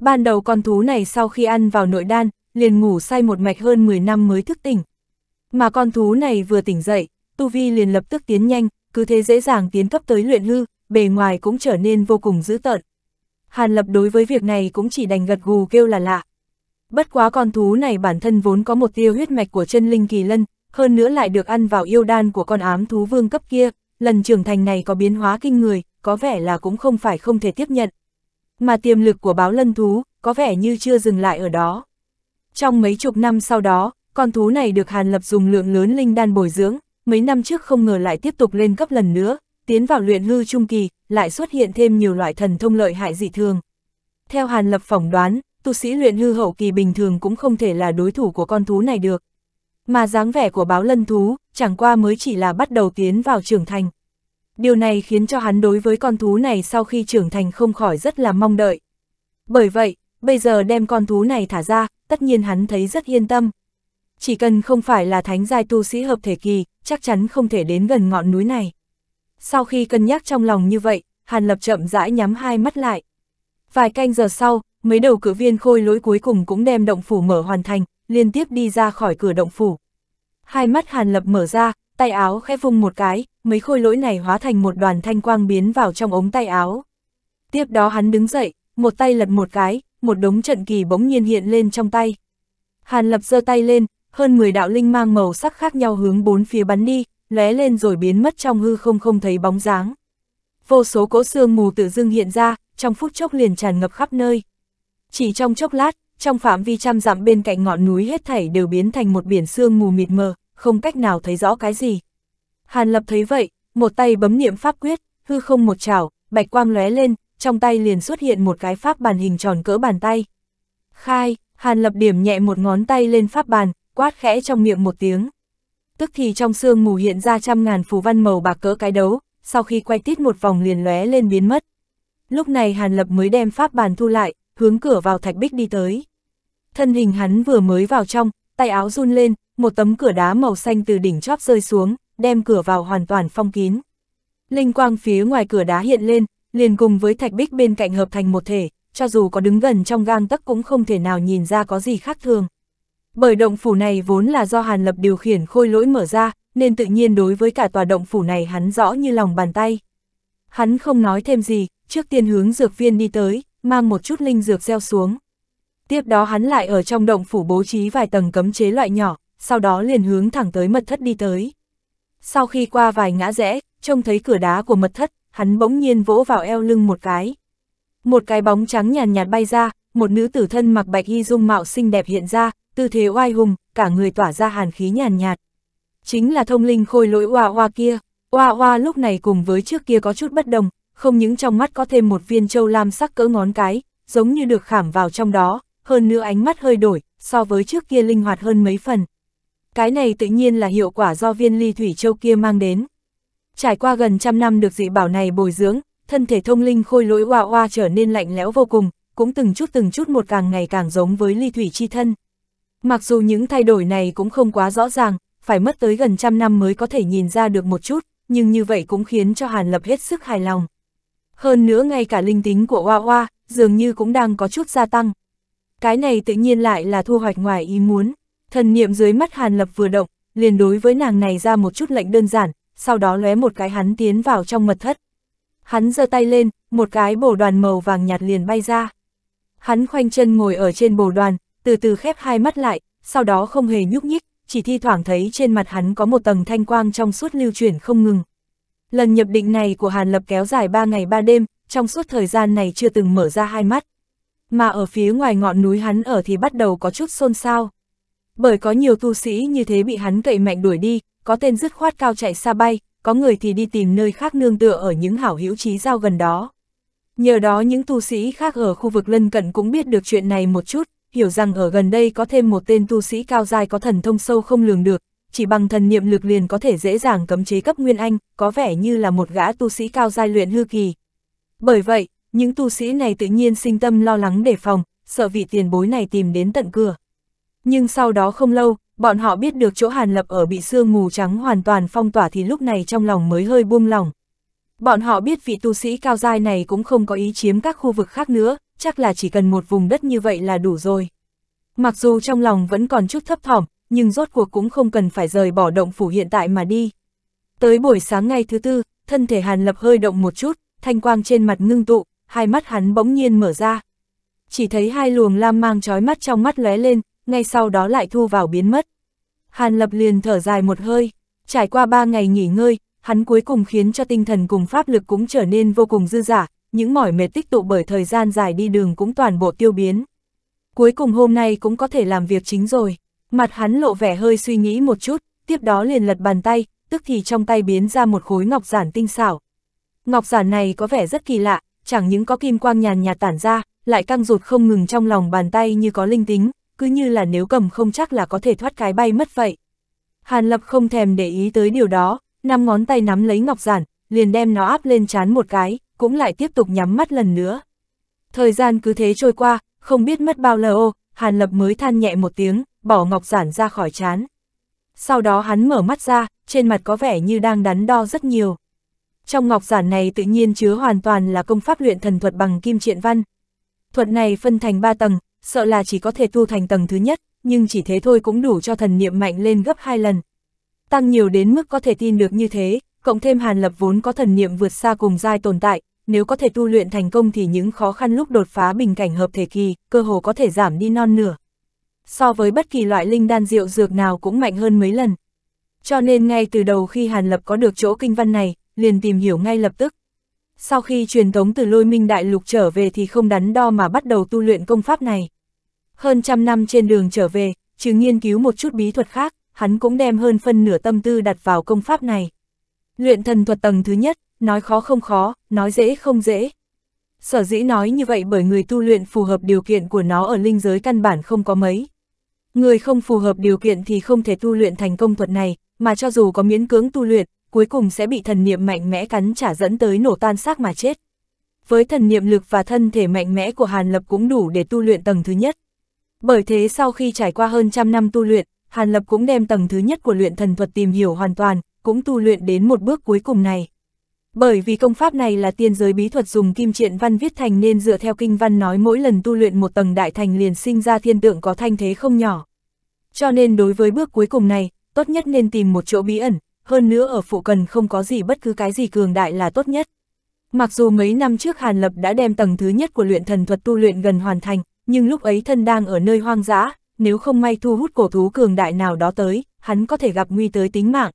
Ban đầu con thú này sau khi ăn vào nội đan, liền ngủ say một mạch hơn 10 năm mới thức tỉnh. Mà con thú này vừa tỉnh dậy, Tu Vi liền lập tức tiến nhanh, cứ thế dễ dàng tiến cấp tới luyện hư, bề ngoài cũng trở nên vô cùng dữ tợn. Hàn Lập đối với việc này cũng chỉ đành gật gù kêu là lạ. Bất quá con thú này bản thân vốn có một tiêu huyết mạch của chân linh kỳ lân, hơn nữa lại được ăn vào yêu đan của con ám thú vương cấp kia, lần trưởng thành này có biến hóa kinh người, có vẻ là cũng không phải không thể tiếp nhận. Mà tiềm lực của báo lân thú, có vẻ như chưa dừng lại ở đó. Trong mấy chục năm sau đó, con thú này được Hàn Lập dùng lượng lớn linh đan bồi dưỡng, mấy năm trước không ngờ lại tiếp tục lên cấp lần nữa, tiến vào luyện hư trung kỳ, lại xuất hiện thêm nhiều loại thần thông lợi hại dị thường. Theo Hàn Lập phỏng đoán, tu sĩ luyện hư hậu kỳ bình thường cũng không thể là đối thủ của con thú này được. Mà dáng vẻ của báo lân thú, chẳng qua mới chỉ là bắt đầu tiến vào trưởng thành. Điều này khiến cho hắn đối với con thú này sau khi trưởng thành không khỏi rất là mong đợi. Bởi vậy, bây giờ đem con thú này thả ra, tất nhiên hắn thấy rất yên tâm. Chỉ cần không phải là thánh giai tu sĩ hợp thể kỳ, chắc chắn không thể đến gần ngọn núi này. Sau khi cân nhắc trong lòng như vậy, Hàn Lập chậm rãi nhắm hai mắt lại. Vài canh giờ sau, mấy đầu cử viên khôi lỗi cuối cùng cũng đem động phủ mở hoàn thành, liên tiếp đi ra khỏi cửa động phủ. Hai mắt Hàn Lập mở ra, tay áo khẽ vung một cái, mấy khôi lỗi này hóa thành một đoàn thanh quang biến vào trong ống tay áo. Tiếp đó hắn đứng dậy, một tay lật một cái, một đống trận kỳ bỗng nhiên hiện lên trong tay. Hàn Lập giơ tay lên, hơn 10 đạo linh mang màu sắc khác nhau hướng bốn phía bắn đi, lóe lên rồi biến mất trong hư không không thấy bóng dáng. Vô số cỗ xương mù tự dưng hiện ra, trong phút chốc liền tràn ngập khắp nơi. Chỉ trong chốc lát, trong phạm vi trăm dặm bên cạnh ngọn núi hết thảy đều biến thành một biển sương mù mịt mờ, không cách nào thấy rõ cái gì. Hàn Lập thấy vậy, một tay bấm niệm pháp quyết, hư không một trảo bạch quang lóe lên, trong tay liền xuất hiện một cái pháp bàn hình tròn cỡ bàn tay. Khai, Hàn Lập điểm nhẹ một ngón tay lên pháp bàn, quát khẽ trong miệng một tiếng. Tức thì trong sương mù hiện ra trăm ngàn phù văn màu bạc cỡ cái đấu, sau khi quay tít một vòng liền lóe lên biến mất. Lúc này Hàn Lập mới đem pháp bàn thu lại, hướng cửa vào thạch bích đi tới. Thân hình hắn vừa mới vào trong, tay áo run lên, một tấm cửa đá màu xanh từ đỉnh chóp rơi xuống, đem cửa vào hoàn toàn phong kín. Linh quang phía ngoài cửa đá hiện lên, liền cùng với thạch bích bên cạnh hợp thành một thể, cho dù có đứng gần trong gang tấc cũng không thể nào nhìn ra có gì khác thường. Bởi động phủ này vốn là do Hàn Lập điều khiển khôi lỗi mở ra, nên tự nhiên đối với cả tòa động phủ này hắn rõ như lòng bàn tay. Hắn không nói thêm gì, trước tiên hướng dược viên đi tới, mang một chút linh dược gieo xuống. Tiếp đó hắn lại ở trong động phủ bố trí vài tầng cấm chế loại nhỏ, sau đó liền hướng thẳng tới mật thất đi tới. Sau khi qua vài ngã rẽ, trông thấy cửa đá của mật thất, hắn bỗng nhiên vỗ vào eo lưng một cái. Một cái bóng trắng nhàn nhạt, nhạt bay ra, một nữ tử thân mặc bạch y dung mạo xinh đẹp hiện ra, tư thế oai hùng, cả người tỏa ra hàn khí nhàn nhạt, nhạt. Chính là thông linh khôi lỗi oa oa kia, oa oa lúc này cùng với trước kia có chút bất đồng, không những trong mắt có thêm một viên châu lam sắc cỡ ngón cái, giống như được khảm vào trong đó, hơn nữa ánh mắt hơi đổi, so với trước kia linh hoạt hơn mấy phần. Cái này tự nhiên là hiệu quả do viên ly thủy châu kia mang đến. Trải qua gần trăm năm được dị bảo này bồi dưỡng, thân thể thông linh khôi lỗi oa oa trở nên lạnh lẽo vô cùng, cũng từng chút từng chút một càng ngày càng giống với ly thủy chi thân. Mặc dù những thay đổi này cũng không quá rõ ràng, phải mất tới gần trăm năm mới có thể nhìn ra được một chút, nhưng như vậy cũng khiến cho Hàn Lập hết sức hài lòng. Hơn nữa ngay cả linh tính của Hoa Hoa, dường như cũng đang có chút gia tăng. Cái này tự nhiên lại là thu hoạch ngoài ý muốn. Thần niệm dưới mắt Hàn Lập vừa động, liền đối với nàng này ra một chút lệnh đơn giản, sau đó lóe một cái hắn tiến vào trong mật thất. Hắn giơ tay lên, một cái bổ đoàn màu vàng nhạt liền bay ra. Hắn khoanh chân ngồi ở trên bổ đoàn, từ từ khép hai mắt lại, sau đó không hề nhúc nhích, chỉ thi thoảng thấy trên mặt hắn có một tầng thanh quang trong suốt lưu chuyển không ngừng. Lần nhập định này của Hàn Lập kéo dài 3 ngày 3 đêm, trong suốt thời gian này chưa từng mở ra hai mắt. Mà ở phía ngoài ngọn núi hắn ở thì bắt đầu có chút xôn xao. Bởi có nhiều tu sĩ như thế bị hắn cậy mạnh đuổi đi, có tên dứt khoát cao chạy xa bay, có người thì đi tìm nơi khác nương tựa ở những hảo hữu trí giao gần đó. Nhờ đó những tu sĩ khác ở khu vực lân cận cũng biết được chuyện này một chút, hiểu rằng ở gần đây có thêm một tên tu sĩ cao dài có thần thông sâu không lường được, chỉ bằng thần niệm lực liền có thể dễ dàng cấm chế cấp Nguyên Anh, có vẻ như là một gã tu sĩ cao giai luyện hư kỳ. Bởi vậy, những tu sĩ này tự nhiên sinh tâm lo lắng đề phòng, sợ vị tiền bối này tìm đến tận cửa. Nhưng sau đó không lâu, bọn họ biết được chỗ Hàn Lập ở bị sương mù trắng hoàn toàn phong tỏa thì lúc này trong lòng mới hơi buông lòng. Bọn họ biết vị tu sĩ cao giai này cũng không có ý chiếm các khu vực khác nữa, chắc là chỉ cần một vùng đất như vậy là đủ rồi. Mặc dù trong lòng vẫn còn chút thấp thỏm, nhưng rốt cuộc cũng không cần phải rời bỏ động phủ hiện tại mà đi. Tới buổi sáng ngày thứ tư, thân thể Hàn Lập hơi động một chút, thanh quang trên mặt ngưng tụ, hai mắt hắn bỗng nhiên mở ra. Chỉ thấy hai luồng lam mang trói mắt trong mắt lóe lên, ngay sau đó lại thu vào biến mất. Hàn Lập liền thở dài một hơi, trải qua ba ngày nghỉ ngơi, hắn cuối cùng khiến cho tinh thần cùng pháp lực cũng trở nên vô cùng dư giả, những mỏi mệt tích tụ bởi thời gian dài đi đường cũng toàn bộ tiêu biến. Cuối cùng hôm nay cũng có thể làm việc chính rồi. Mặt hắn lộ vẻ hơi suy nghĩ một chút, tiếp đó liền lật bàn tay, tức thì trong tay biến ra một khối ngọc giản tinh xảo. Ngọc giản này có vẻ rất kỳ lạ, chẳng những có kim quang nhàn nhạt tản ra, lại căng rụt không ngừng trong lòng bàn tay như có linh tính, cứ như là nếu cầm không chắc là có thể thoát cái bay mất vậy. Hàn Lập không thèm để ý tới điều đó, năm ngón tay nắm lấy ngọc giản, liền đem nó áp lên chán một cái, cũng lại tiếp tục nhắm mắt lần nữa. Thời gian cứ thế trôi qua, không biết mất bao lâu, Hàn Lập mới than nhẹ một tiếng, bỏ ngọc giản ra khỏi chán. Sau đó hắn mở mắt ra, trên mặt có vẻ như đang đắn đo rất nhiều. Trong ngọc giản này tự nhiên chứa hoàn toàn là công pháp luyện thần thuật bằng kim triện văn. Thuật này phân thành 3 tầng, sợ là chỉ có thể tu thành tầng thứ nhất, nhưng chỉ thế thôi cũng đủ cho thần niệm mạnh lên gấp 2 lần. Tăng nhiều đến mức có thể tin được như thế, cộng thêm Hàn Lập vốn có thần niệm vượt xa cùng giai tồn tại, nếu có thể tu luyện thành công thì những khó khăn lúc đột phá bình cảnh hợp thể kỳ, cơ hồ có thể giảm đi non nửa so với bất kỳ loại linh đan rượu dược nào cũng mạnh hơn mấy lần. Cho nên ngay từ đầu khi Hàn Lập có được chỗ kinh văn này, liền tìm hiểu ngay lập tức. Sau khi truyền thống từ lôi minh đại lục trở về thì không đắn đo mà bắt đầu tu luyện công pháp này. Hơn trăm năm trên đường trở về, trừ nghiên cứu một chút bí thuật khác, hắn cũng đem hơn phân nửa tâm tư đặt vào công pháp này. Luyện thần thuật tầng thứ nhất, nói khó không khó, nói dễ không dễ. Sở dĩ nói như vậy bởi người tu luyện phù hợp điều kiện của nó ở linh giới căn bản không có mấy. Người không phù hợp điều kiện thì không thể tu luyện thành công thuật này, mà cho dù có miễn cưỡng tu luyện, cuối cùng sẽ bị thần niệm mạnh mẽ cắn trả dẫn tới nổ tan xác mà chết. Với thần niệm lực và thân thể mạnh mẽ của Hàn Lập cũng đủ để tu luyện tầng thứ nhất. Bởi thế sau khi trải qua hơn trăm năm tu luyện, Hàn Lập cũng đem tầng thứ nhất của luyện thần thuật tìm hiểu hoàn toàn, cũng tu luyện đến một bước cuối cùng này. Bởi vì công pháp này là tiên giới bí thuật dùng kim triện văn viết thành nên dựa theo kinh văn nói mỗi lần tu luyện một tầng đại thành liền sinh ra thiên tượng có thanh thế không nhỏ. Cho nên đối với bước cuối cùng này, tốt nhất nên tìm một chỗ bí ẩn, hơn nữa ở phụ cần không có gì bất cứ cái gì cường đại là tốt nhất. Mặc dù mấy năm trước Hàn Lập đã đem tầng thứ nhất của luyện thần thuật tu luyện gần hoàn thành, nhưng lúc ấy thân đang ở nơi hoang dã, nếu không may thu hút cổ thú cường đại nào đó tới, hắn có thể gặp nguy tới tính mạng.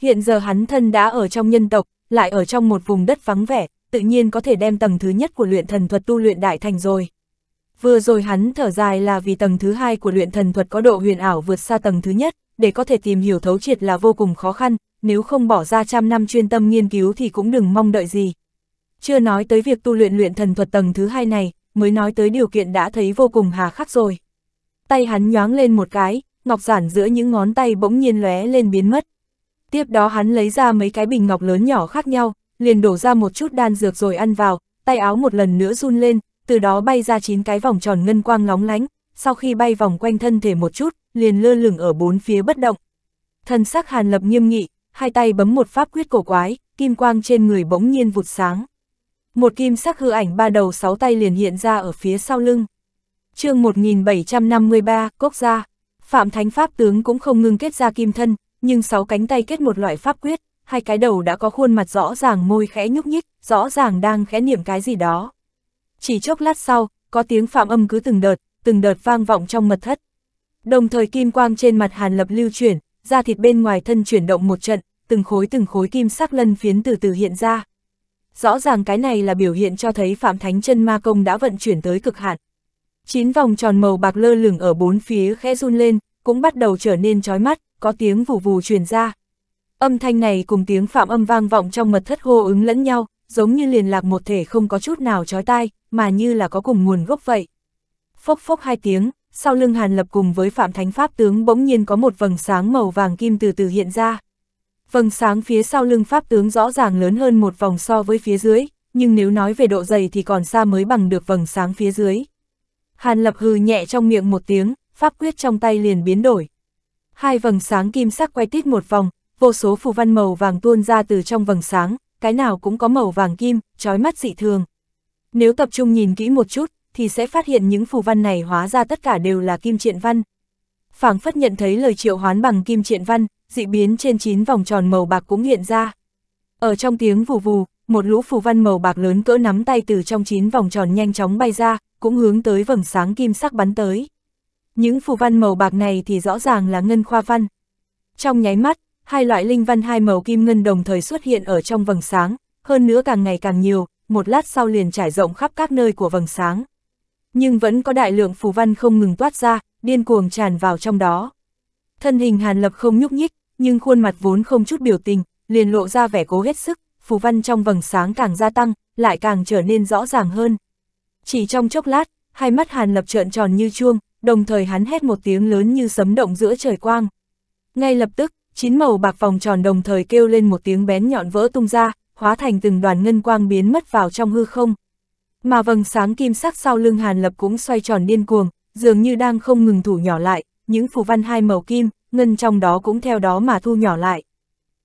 Hiện giờ hắn thân đã ở trong nhân tộc, lại ở trong một vùng đất vắng vẻ, tự nhiên có thể đem tầng thứ nhất của luyện thần thuật tu luyện đại thành rồi. Vừa rồi hắn thở dài là vì tầng thứ hai của luyện thần thuật có độ huyền ảo vượt xa tầng thứ nhất, để có thể tìm hiểu thấu triệt là vô cùng khó khăn, nếu không bỏ ra trăm năm chuyên tâm nghiên cứu thì cũng đừng mong đợi gì. Chưa nói tới việc tu luyện luyện thần thuật tầng thứ hai này, mới nói tới điều kiện đã thấy vô cùng hà khắc rồi. Tay hắn nhoáng lên một cái, ngọc giản giữa những ngón tay bỗng nhiên lóe lên biến mất, Tiếp đó hắn lấy ra mấy cái bình ngọc lớn nhỏ khác nhau, liền đổ ra một chút đan dược rồi ăn vào, tay áo một lần nữa run lên, từ đó bay ra chín cái vòng tròn ngân quang lóng lánh, sau khi bay vòng quanh thân thể một chút, liền lơ lửng ở bốn phía bất động. Thần sắc Hàn Lập nghiêm nghị, hai tay bấm một pháp quyết cổ quái, kim quang trên người bỗng nhiên vụt sáng. Một kim sắc hư ảnh ba đầu sáu tay liền hiện ra ở phía sau lưng. chương 1753, Cốc Gia, Phạm Thánh Pháp Tướng cũng không ngưng kết ra kim thân, nhưng sáu cánh tay kết một loại pháp quyết, hai cái đầu đã có khuôn mặt rõ ràng môi khẽ nhúc nhích, rõ ràng đang khẽ niệm cái gì đó. Chỉ chốc lát sau, có tiếng phạm âm cứ từng đợt, từng đợt vang vọng trong mật thất. Đồng thời kim quang trên mặt Hàn Lập lưu chuyển, da thịt bên ngoài thân chuyển động một trận, từng khối từng khối kim sắc lân phiến từ từ hiện ra. Rõ ràng cái này là biểu hiện cho thấy Phạm Thánh chân ma công đã vận chuyển tới cực hạn. Chín vòng tròn màu bạc lơ lửng ở bốn phía khẽ run lên, cũng bắt đầu trở nên chói mắt, có tiếng vù vù truyền ra. Âm thanh này cùng tiếng phạm âm vang vọng trong mật thất hô ứng lẫn nhau, giống như liền lạc một thể không có chút nào trói tai, mà như là có cùng nguồn gốc vậy. Phốc phốc hai tiếng, sau lưng Hàn Lập cùng với Phạm Thánh Pháp tướng bỗng nhiên có một vầng sáng màu vàng kim từ từ hiện ra. Vầng sáng phía sau lưng Pháp tướng rõ ràng lớn hơn một vòng so với phía dưới, nhưng nếu nói về độ dày thì còn xa mới bằng được vầng sáng phía dưới. Hàn Lập hừ nhẹ trong miệng một tiếng, pháp quyết trong tay liền biến đổi. Hai vầng sáng kim sắc quay tít một vòng, vô số phù văn màu vàng tuôn ra từ trong vầng sáng, cái nào cũng có màu vàng kim, trói mắt dị thường. Nếu tập trung nhìn kỹ một chút, thì sẽ phát hiện những phù văn này hóa ra tất cả đều là kim triện văn. Phảng phất nhận thấy lời triệu hoán bằng kim triện văn, dị biến trên chín vòng tròn màu bạc cũng hiện ra. Ở trong tiếng vù vù, một lũ phù văn màu bạc lớn cỡ nắm tay từ trong chín vòng tròn nhanh chóng bay ra, cũng hướng tới vầng sáng kim sắc bắn tới những phù văn màu bạc này thì rõ ràng là ngân khoa văn. Trong nháy mắt, hai loại linh văn hai màu kim ngân đồng thời xuất hiện ở trong vầng sáng, hơn nữa càng ngày càng nhiều, một lát sau liền trải rộng khắp các nơi của vầng sáng. Nhưng vẫn có đại lượng phù văn không ngừng toát ra, điên cuồng tràn vào trong đó. Thân hình Hàn Lập không nhúc nhích, nhưng khuôn mặt vốn không chút biểu tình, liền lộ ra vẻ cố hết sức, phù văn trong vầng sáng càng gia tăng, lại càng trở nên rõ ràng hơn. Chỉ trong chốc lát, hai mắt Hàn Lập trợn tròn như chuông, đồng thời hắn hét một tiếng lớn như sấm động giữa trời quang. Ngay lập tức, chín màu bạc vòng tròn đồng thời kêu lên một tiếng bén nhọn vỡ tung ra, hóa thành từng đoàn ngân quang biến mất vào trong hư không. Mà vầng sáng kim sắc sau lưng Hàn Lập cũng xoay tròn điên cuồng, dường như đang không ngừng thủ nhỏ lại, những phù văn hai màu kim, ngân trong đó cũng theo đó mà thu nhỏ lại.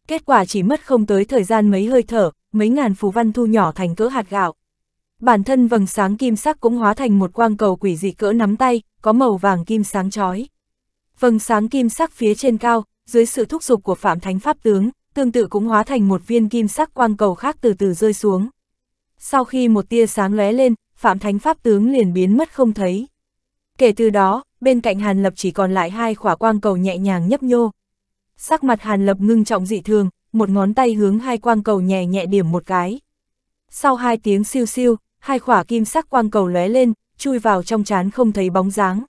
Kết quả chỉ mất không tới thời gian mấy hơi thở, mấy ngàn phù văn thu nhỏ thành cỡ hạt gạo. Bản thân vầng sáng kim sắc cũng hóa thành một quang cầu quỷ dị cỡ nắm tay, có màu vàng kim sáng chói. Vầng sáng kim sắc phía trên cao, dưới sự thúc giục của Phạm Thánh Pháp Tướng, tương tự cũng hóa thành một viên kim sắc quang cầu khác từ từ rơi xuống. Sau khi một tia sáng lóe lên, Phạm Thánh Pháp Tướng liền biến mất không thấy. Kể từ đó, bên cạnh Hàn Lập chỉ còn lại hai khỏa quang cầu nhẹ nhàng nhấp nhô. Sắc mặt Hàn Lập ngưng trọng dị thường, một ngón tay hướng hai quang cầu nhẹ nhẹ điểm một cái. Sau hai tiếng siêu siêu, hai khỏa kim sắc quang cầu lóe lên, chui vào trong chán không thấy bóng dáng.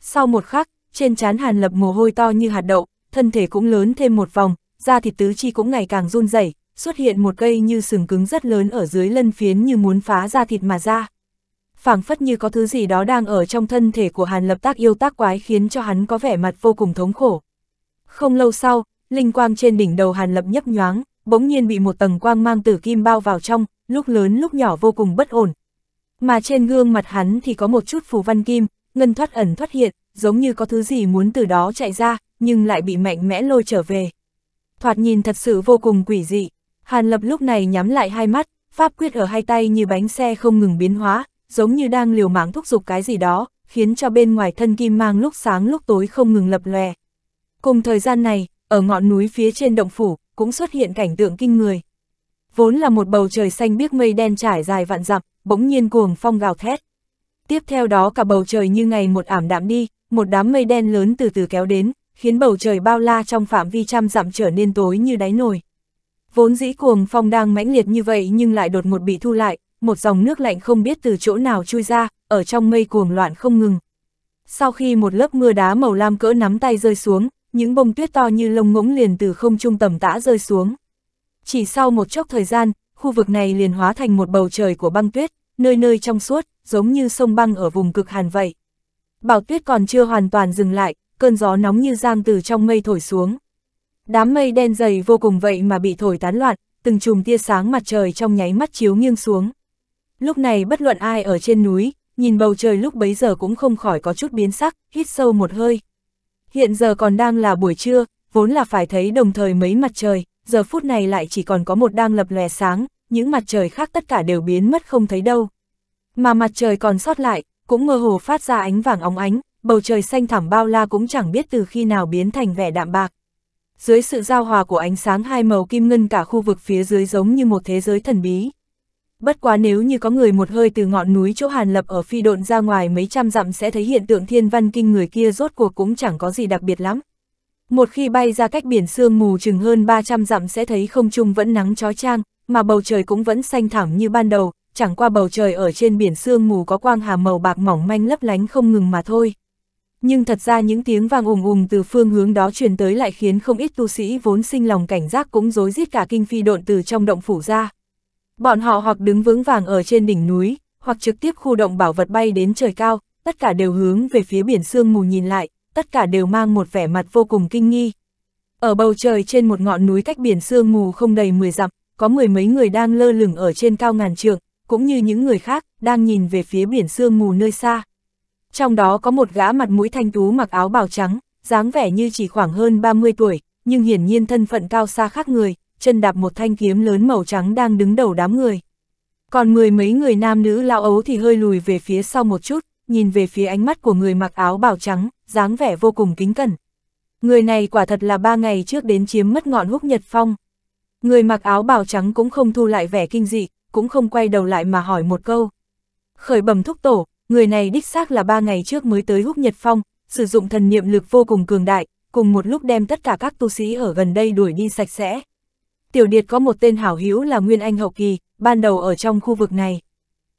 Sau một khắc, trên chán hàn lập mồ hôi to như hạt đậu, thân thể cũng lớn thêm một vòng, da thịt tứ chi cũng ngày càng run rẩy xuất hiện một cây như sừng cứng rất lớn ở dưới lân phiến như muốn phá ra thịt mà ra. phảng phất như có thứ gì đó đang ở trong thân thể của hàn lập tác yêu tác quái khiến cho hắn có vẻ mặt vô cùng thống khổ. Không lâu sau, linh quang trên đỉnh đầu hàn lập nhấp nhoáng, bỗng nhiên bị một tầng quang mang tử kim bao vào trong, lúc lớn lúc nhỏ vô cùng bất ổn. Mà trên gương mặt hắn thì có một chút phù văn kim, ngân thoát ẩn thoát hiện, giống như có thứ gì muốn từ đó chạy ra, nhưng lại bị mạnh mẽ lôi trở về. Thoạt nhìn thật sự vô cùng quỷ dị. Hàn Lập lúc này nhắm lại hai mắt, pháp quyết ở hai tay như bánh xe không ngừng biến hóa, giống như đang liều mạng thúc giục cái gì đó, khiến cho bên ngoài thân kim mang lúc sáng lúc tối không ngừng lập lòe. Cùng thời gian này, ở ngọn núi phía trên động phủ, cũng xuất hiện cảnh tượng kinh người vốn là một bầu trời xanh biếc mây đen trải dài vạn dặm, bỗng nhiên cuồng phong gào thét. Tiếp theo đó cả bầu trời như ngày một ảm đạm đi, một đám mây đen lớn từ từ kéo đến, khiến bầu trời bao la trong phạm vi trăm dặm trở nên tối như đáy nồi. Vốn dĩ cuồng phong đang mãnh liệt như vậy nhưng lại đột ngột bị thu lại, một dòng nước lạnh không biết từ chỗ nào chui ra, ở trong mây cuồng loạn không ngừng. Sau khi một lớp mưa đá màu lam cỡ nắm tay rơi xuống, những bông tuyết to như lông ngỗng liền từ không trung tầm tã rơi xuống. Chỉ sau một chốc thời gian, khu vực này liền hóa thành một bầu trời của băng tuyết, nơi nơi trong suốt, giống như sông băng ở vùng cực hàn vậy. Bảo tuyết còn chưa hoàn toàn dừng lại, cơn gió nóng như giang từ trong mây thổi xuống. Đám mây đen dày vô cùng vậy mà bị thổi tán loạn, từng chùm tia sáng mặt trời trong nháy mắt chiếu nghiêng xuống. Lúc này bất luận ai ở trên núi, nhìn bầu trời lúc bấy giờ cũng không khỏi có chút biến sắc, hít sâu một hơi. Hiện giờ còn đang là buổi trưa, vốn là phải thấy đồng thời mấy mặt trời, giờ phút này lại chỉ còn có một đang lập lòe sáng, những mặt trời khác tất cả đều biến mất không thấy đâu. Mà mặt trời còn sót lại, cũng mơ hồ phát ra ánh vàng óng ánh, bầu trời xanh thẳm bao la cũng chẳng biết từ khi nào biến thành vẻ đạm bạc. Dưới sự giao hòa của ánh sáng hai màu kim ngân cả khu vực phía dưới giống như một thế giới thần bí. Bất quá nếu như có người một hơi từ ngọn núi chỗ Hàn Lập ở phi độn ra ngoài mấy trăm dặm sẽ thấy hiện tượng thiên văn kinh người kia rốt cuộc cũng chẳng có gì đặc biệt lắm. Một khi bay ra cách biển sương mù chừng hơn 300 dặm sẽ thấy không trung vẫn nắng chói chang, mà bầu trời cũng vẫn xanh thẳm như ban đầu, chẳng qua bầu trời ở trên biển sương mù có quang hà màu bạc mỏng manh lấp lánh không ngừng mà thôi. Nhưng thật ra những tiếng vang ùng ùng từ phương hướng đó truyền tới lại khiến không ít tu sĩ vốn sinh lòng cảnh giác cũng rối rít cả kinh phi độn từ trong động phủ ra. Bọn họ hoặc đứng vững vàng ở trên đỉnh núi, hoặc trực tiếp khu động bảo vật bay đến trời cao, tất cả đều hướng về phía biển sương mù nhìn lại, tất cả đều mang một vẻ mặt vô cùng kinh nghi. Ở bầu trời trên một ngọn núi cách biển sương mù không đầy 10 dặm, có mười mấy người đang lơ lửng ở trên cao ngàn trượng, cũng như những người khác, đang nhìn về phía biển sương mù nơi xa. Trong đó có một gã mặt mũi thanh tú mặc áo bào trắng, dáng vẻ như chỉ khoảng hơn 30 tuổi, nhưng hiển nhiên thân phận cao xa khác người, chân đạp một thanh kiếm lớn màu trắng đang đứng đầu đám người. Còn mười mấy người nam nữ lão ấu thì hơi lùi về phía sau một chút, nhìn về phía ánh mắt của người mặc áo bào trắng, dáng vẻ vô cùng kính cẩn. Người này quả thật là ba ngày trước đến chiếm mất ngọn húc nhật phong. Người mặc áo bào trắng cũng không thu lại vẻ kinh dị, cũng không quay đầu lại mà hỏi một câu. Khởi bẩm thúc tổ, người này đích xác là ba ngày trước mới tới húc nhật phong, sử dụng thần niệm lực vô cùng cường đại, cùng một lúc đem tất cả các tu sĩ ở gần đây đuổi đi sạch sẽ. Tiểu Điệt có một tên hảo hữu là Nguyên Anh Hậu Kỳ, ban đầu ở trong khu vực này.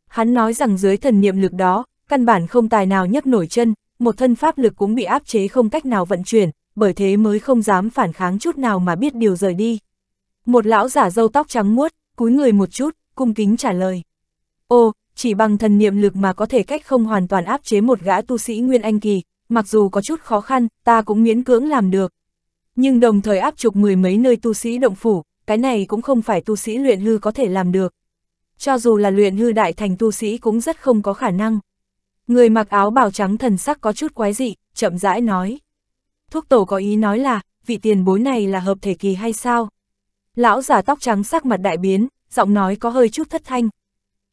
Hắn nói rằng dưới thần niệm lực đó, căn bản không tài nào nhấc nổi chân, một thân pháp lực cũng bị áp chế không cách nào vận chuyển, bởi thế mới không dám phản kháng chút nào mà biết điều rời đi. Một lão giả râu tóc trắng muốt, cúi người một chút, cung kính trả lời. Ô, chỉ bằng thần niệm lực mà có thể cách không hoàn toàn áp chế một gã tu sĩ Nguyên Anh Kỳ, mặc dù có chút khó khăn, ta cũng miễn cưỡng làm được. Nhưng đồng thời áp trục mười mấy nơi tu sĩ động phủ, cái này cũng không phải tu sĩ luyện hư có thể làm được. Cho dù là luyện hư đại thành tu sĩ cũng rất không có khả năng. Người mặc áo bào trắng thần sắc có chút quái dị, chậm rãi nói. Thuốc tổ có ý nói là, vị tiền bối này là hợp thể kỳ hay sao? Lão giả tóc trắng sắc mặt đại biến, giọng nói có hơi chút thất thanh.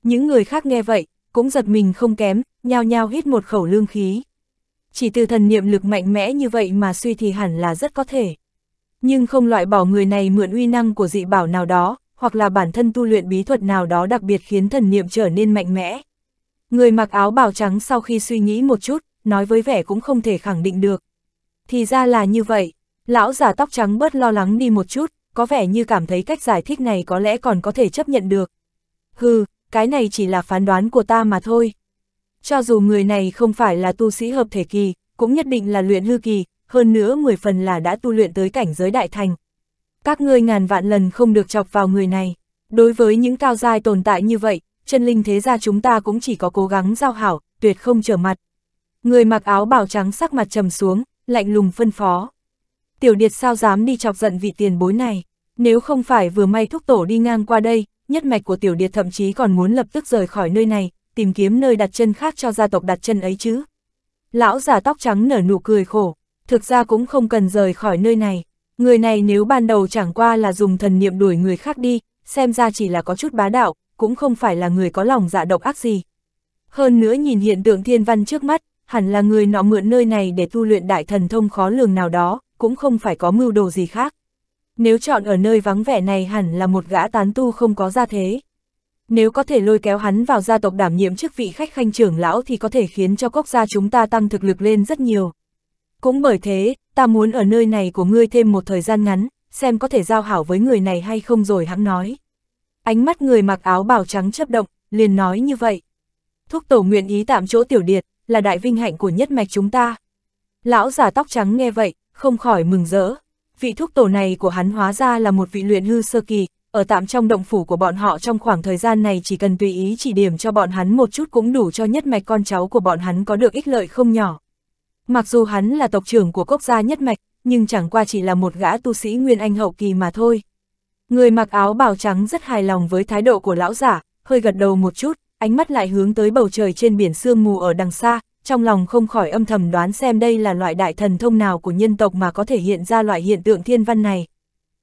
Những người khác nghe vậy, cũng giật mình không kém, nhao nhao hít một khẩu lương khí. Chỉ từ thần niệm lực mạnh mẽ như vậy mà suy thì hẳn là rất có thể. Nhưng không loại bỏ người này mượn uy năng của dị bảo nào đó, hoặc là bản thân tu luyện bí thuật nào đó đặc biệt khiến thần niệm trở nên mạnh mẽ. Người mặc áo bào trắng sau khi suy nghĩ một chút, nói với vẻ cũng không thể khẳng định được. Thì ra là như vậy, lão giả tóc trắng bớt lo lắng đi một chút, có vẻ như cảm thấy cách giải thích này có lẽ còn có thể chấp nhận được. Hừ, cái này chỉ là phán đoán của ta mà thôi. Cho dù người này không phải là tu sĩ hợp thể kỳ, cũng nhất định là luyện hư kỳ, hơn nữa 10 phần là đã tu luyện tới cảnh giới đại thành. Các ngươi ngàn vạn lần không được chọc vào người này. Đối với những cao giai tồn tại như vậy, chân linh thế gia chúng ta cũng chỉ có cố gắng giao hảo, tuyệt không trở mặt. Người mặc áo bào trắng sắc mặt trầm xuống, lạnh lùng phân phó. Tiểu điệt sao dám đi chọc giận vị tiền bối này, nếu không phải vừa may thúc tổ đi ngang qua đây, nhất mạch của tiểu điệt thậm chí còn muốn lập tức rời khỏi nơi này, tìm kiếm nơi đặt chân khác cho gia tộc đặt chân ấy chứ. Lão già tóc trắng nở nụ cười khổ, thực ra cũng không cần rời khỏi nơi này. Người này nếu ban đầu chẳng qua là dùng thần niệm đuổi người khác đi, xem ra chỉ là có chút bá đạo, cũng không phải là người có lòng dạ độc ác gì. Hơn nữa nhìn hiện tượng thiên văn trước mắt, hẳn là người nọ mượn nơi này để tu luyện đại thần thông khó lường nào đó, cũng không phải có mưu đồ gì khác. Nếu chọn ở nơi vắng vẻ này hẳn là một gã tán tu không có gia thế. Nếu có thể lôi kéo hắn vào gia tộc đảm nhiệm chức vị khách khanh trưởng lão thì có thể khiến cho quốc gia chúng ta tăng thực lực lên rất nhiều. Cũng bởi thế, ta muốn ở nơi này của ngươi thêm một thời gian ngắn, xem có thể giao hảo với người này hay không rồi hắn nói. Ánh mắt người mặc áo bào trắng chấp động, liền nói như vậy. Thúc tổ nguyện ý tạm chỗ tiểu điệt, là đại vinh hạnh của nhất mạch chúng ta. Lão giả tóc trắng nghe vậy, không khỏi mừng rỡ. Vị thúc tổ này của hắn hóa ra là một vị luyện hư sơ kỳ, ở tạm trong động phủ của bọn họ trong khoảng thời gian này chỉ cần tùy ý chỉ điểm cho bọn hắn một chút cũng đủ cho nhất mạch con cháu của bọn hắn có được ích lợi không nhỏ. Mặc dù hắn là tộc trưởng của quốc gia nhất mạch, nhưng chẳng qua chỉ là một gã tu sĩ nguyên anh hậu kỳ mà thôi. Người mặc áo bào trắng rất hài lòng với thái độ của lão giả, hơi gật đầu một chút, ánh mắt lại hướng tới bầu trời trên biển sương mù ở đằng xa, trong lòng không khỏi âm thầm đoán xem đây là loại đại thần thông nào của nhân tộc mà có thể hiện ra loại hiện tượng thiên văn này.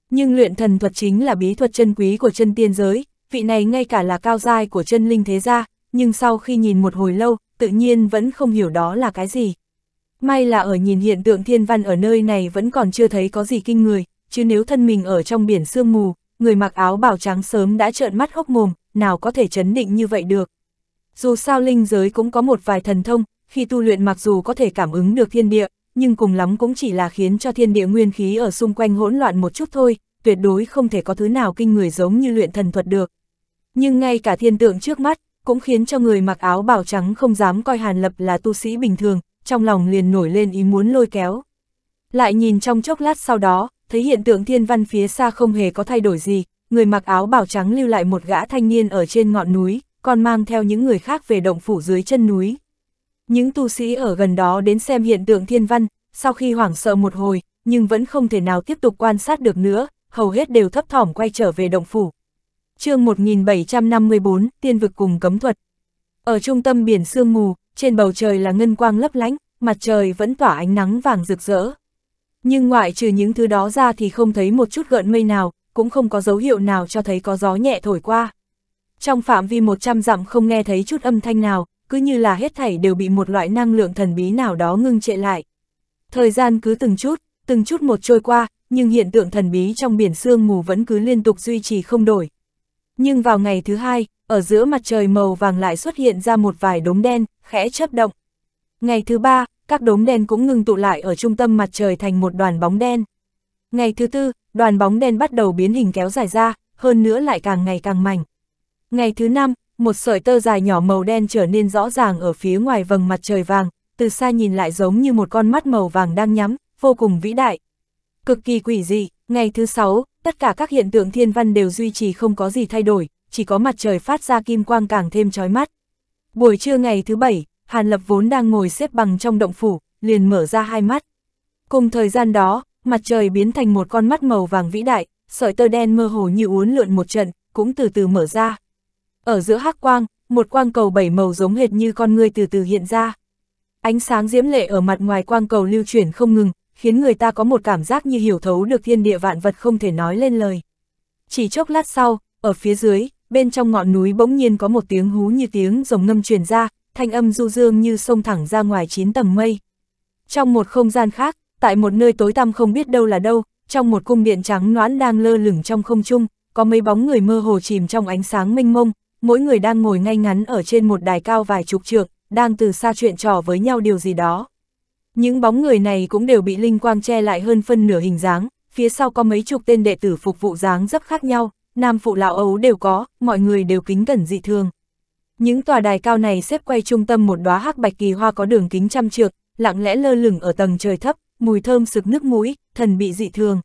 Nhưng luyện thần thuật chính là bí thuật chân quý của chân tiên giới, vị này ngay cả là cao giai của chân linh thế gia, nhưng sau khi nhìn một hồi lâu, tự nhiên vẫn không hiểu đó là cái gì. May là ở nhìn hiện tượng thiên văn ở nơi này vẫn còn chưa thấy có gì kinh người, chứ nếu thân mình ở trong biển sương mù, người mặc áo bảo trắng sớm đã trợn mắt hốc mồm, nào có thể chấn định như vậy được. Dù sao linh giới cũng có một vài thần thông, khi tu luyện mặc dù có thể cảm ứng được thiên địa, nhưng cùng lắm cũng chỉ là khiến cho thiên địa nguyên khí ở xung quanh hỗn loạn một chút thôi, tuyệt đối không thể có thứ nào kinh người giống như luyện thần thuật được. Nhưng ngay cả thiên tượng trước mắt, cũng khiến cho người mặc áo bảo trắng không dám coi Hàn Lập là tu sĩ bình thường, trong lòng liền nổi lên ý muốn lôi kéo. Lại nhìn trong chốc lát sau đó, thấy hiện tượng thiên văn phía xa không hề có thay đổi gì, người mặc áo bảo trắng lưu lại một gã thanh niên ở trên ngọn núi, còn mang theo những người khác về động phủ dưới chân núi. Những tu sĩ ở gần đó đến xem hiện tượng thiên văn, sau khi hoảng sợ một hồi, nhưng vẫn không thể nào tiếp tục quan sát được nữa, hầu hết đều thấp thỏm quay trở về động phủ. chương 1754, Tiên vực cùng cấm thuật. Ở trung tâm biển sương mù, trên bầu trời là ngân quang lấp lánh, mặt trời vẫn tỏa ánh nắng vàng rực rỡ. Nhưng ngoại trừ những thứ đó ra thì không thấy một chút gợn mây nào, cũng không có dấu hiệu nào cho thấy có gió nhẹ thổi qua. Trong phạm vi 100 dặm không nghe thấy chút âm thanh nào, cứ như là hết thảy đều bị một loại năng lượng thần bí nào đó ngưng trệ lại. Thời gian cứ từng chút, từng chút một trôi qua, nhưng hiện tượng thần bí trong biển sương mù vẫn cứ liên tục duy trì không đổi. Nhưng vào ngày thứ hai, ở giữa mặt trời màu vàng lại xuất hiện ra một vài đốm đen, khẽ chấp động. Ngày thứ ba, các đốm đen cũng ngừng tụ lại ở trung tâm mặt trời thành một đoàn bóng đen. Ngày thứ tư, đoàn bóng đen bắt đầu biến hình kéo dài ra, hơn nữa lại càng ngày càng mảnh. Ngày thứ năm, một sợi tơ dài nhỏ màu đen trở nên rõ ràng ở phía ngoài vầng mặt trời vàng, từ xa nhìn lại giống như một con mắt màu vàng đang nhắm, vô cùng vĩ đại. Cực kỳ quỷ dị, ngày thứ sáu, tất cả các hiện tượng thiên văn đều duy trì không có gì thay đổi, chỉ có mặt trời phát ra kim quang càng thêm chói mắt. Buổi trưa ngày thứ bảy, Hàn Lập vốn đang ngồi xếp bằng trong động phủ, liền mở ra hai mắt. Cùng thời gian đó, mặt trời biến thành một con mắt màu vàng vĩ đại, sợi tơ đen mơ hồ như uốn lượn một trận, cũng từ từ mở ra. Ở giữa hắc quang, một quang cầu bảy màu giống hệt như con người từ từ hiện ra. Ánh sáng diễm lệ ở mặt ngoài quang cầu lưu chuyển không ngừng, khiến người ta có một cảm giác như hiểu thấu được thiên địa vạn vật không thể nói lên lời. Chỉ chốc lát sau, ở phía dưới, bên trong ngọn núi bỗng nhiên có một tiếng hú như tiếng rồng ngâm truyền ra, thanh âm du dương như sông thẳng ra ngoài chín tầng mây. Trong một không gian khác, tại một nơi tối tăm không biết đâu là đâu, trong một cung điện trắng noãn đang lơ lửng trong không trung, có mấy bóng người mơ hồ chìm trong ánh sáng mênh mông, mỗi người đang ngồi ngay ngắn ở trên một đài cao vài chục trượng, đang từ xa chuyện trò với nhau điều gì đó. Những bóng người này cũng đều bị linh quang che lại hơn phân nửa hình dáng, phía sau có mấy chục tên đệ tử phục vụ dáng dấp khác nhau, nam phụ lão ấu đều có, mọi người đều kính cẩn dị thường. Những tòa đài cao này xếp quay trung tâm một đóa hắc bạch kỳ hoa có đường kính trăm trượng, lặng lẽ lơ lửng ở tầng trời thấp, mùi thơm sực nước mũi, thần bị dị thường.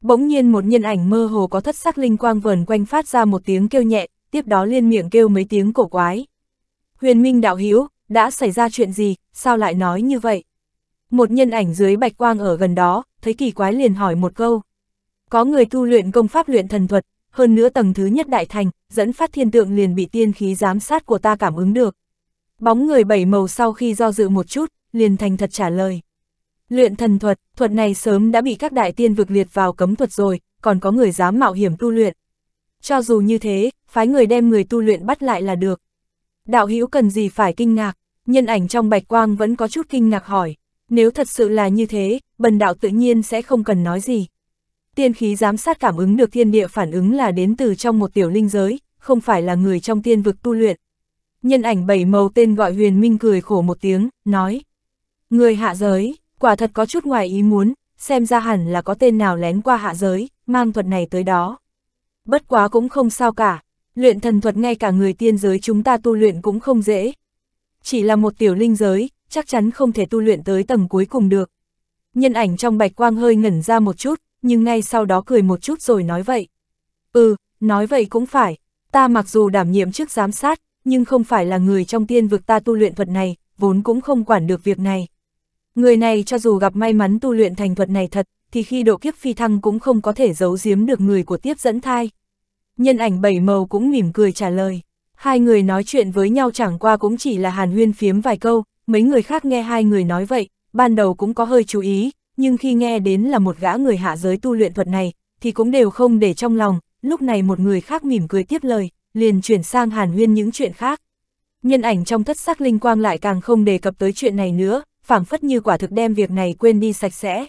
Bỗng nhiên một nhân ảnh mơ hồ có thất sắc linh quang vờn quanh phát ra một tiếng kêu nhẹ, tiếp đó liên miệng kêu mấy tiếng cổ quái. Huyền Minh đạo hiếu, đã xảy ra chuyện gì, sao lại nói như vậy? Một nhân ảnh dưới bạch quang ở gần đó, thấy kỳ quái liền hỏi một câu. Có người tu luyện công pháp luyện thần thuật, hơn nữa tầng thứ nhất đại thành, dẫn phát thiên tượng liền bị tiên khí giám sát của ta cảm ứng được. Bóng người bảy màu sau khi do dự một chút, liền thành thật trả lời. Luyện thần thuật, thuật này sớm đã bị các đại tiên vực liệt vào cấm thuật rồi, còn có người dám mạo hiểm tu luyện. Cho dù như thế, phái người đem người tu luyện bắt lại là được. Đạo hữu cần gì phải kinh ngạc, nhân ảnh trong bạch quang vẫn có chút kinh ngạc hỏi. Nếu thật sự là như thế, bần đạo tự nhiên sẽ không cần nói gì. Tiên khí giám sát cảm ứng được thiên địa phản ứng là đến từ trong một tiểu linh giới, không phải là người trong tiên vực tu luyện. Nhân ảnh bảy màu tên gọi huyền minh cười khổ một tiếng, nói. Người hạ giới, quả thật có chút ngoài ý muốn, xem ra hẳn là có tên nào lén qua hạ giới, mang thuật này tới đó. Bất quá cũng không sao cả, luyện thần thuật ngay cả người tiên giới chúng ta tu luyện cũng không dễ. Chỉ là một tiểu linh giới, chắc chắn không thể tu luyện tới tầng cuối cùng được. Nhân ảnh trong bạch quang hơi ngẩn ra một chút, nhưng ngay sau đó cười một chút rồi nói vậy. Ừ, nói vậy cũng phải, ta mặc dù đảm nhiệm trước giám sát, nhưng không phải là người trong tiên vực ta tu luyện thuật này, vốn cũng không quản được việc này. Người này cho dù gặp may mắn tu luyện thành thuật này thật, thì khi độ kiếp phi thăng cũng không có thể giấu giếm được người của tiếp dẫn thai. Nhân ảnh bảy màu cũng mỉm cười trả lời. Hai người nói chuyện với nhau chẳng qua cũng chỉ là hàn huyên phiếm vài câu, mấy người khác nghe hai người nói vậy, ban đầu cũng có hơi chú ý, nhưng khi nghe đến là một gã người hạ giới tu luyện thuật này, thì cũng đều không để trong lòng, lúc này một người khác mỉm cười tiếp lời, liền chuyển sang hàn huyên những chuyện khác. Nhân ảnh trong thất sắc linh quang lại càng không đề cập tới chuyện này nữa, phảng phất như quả thực đem việc này quên đi sạch sẽ.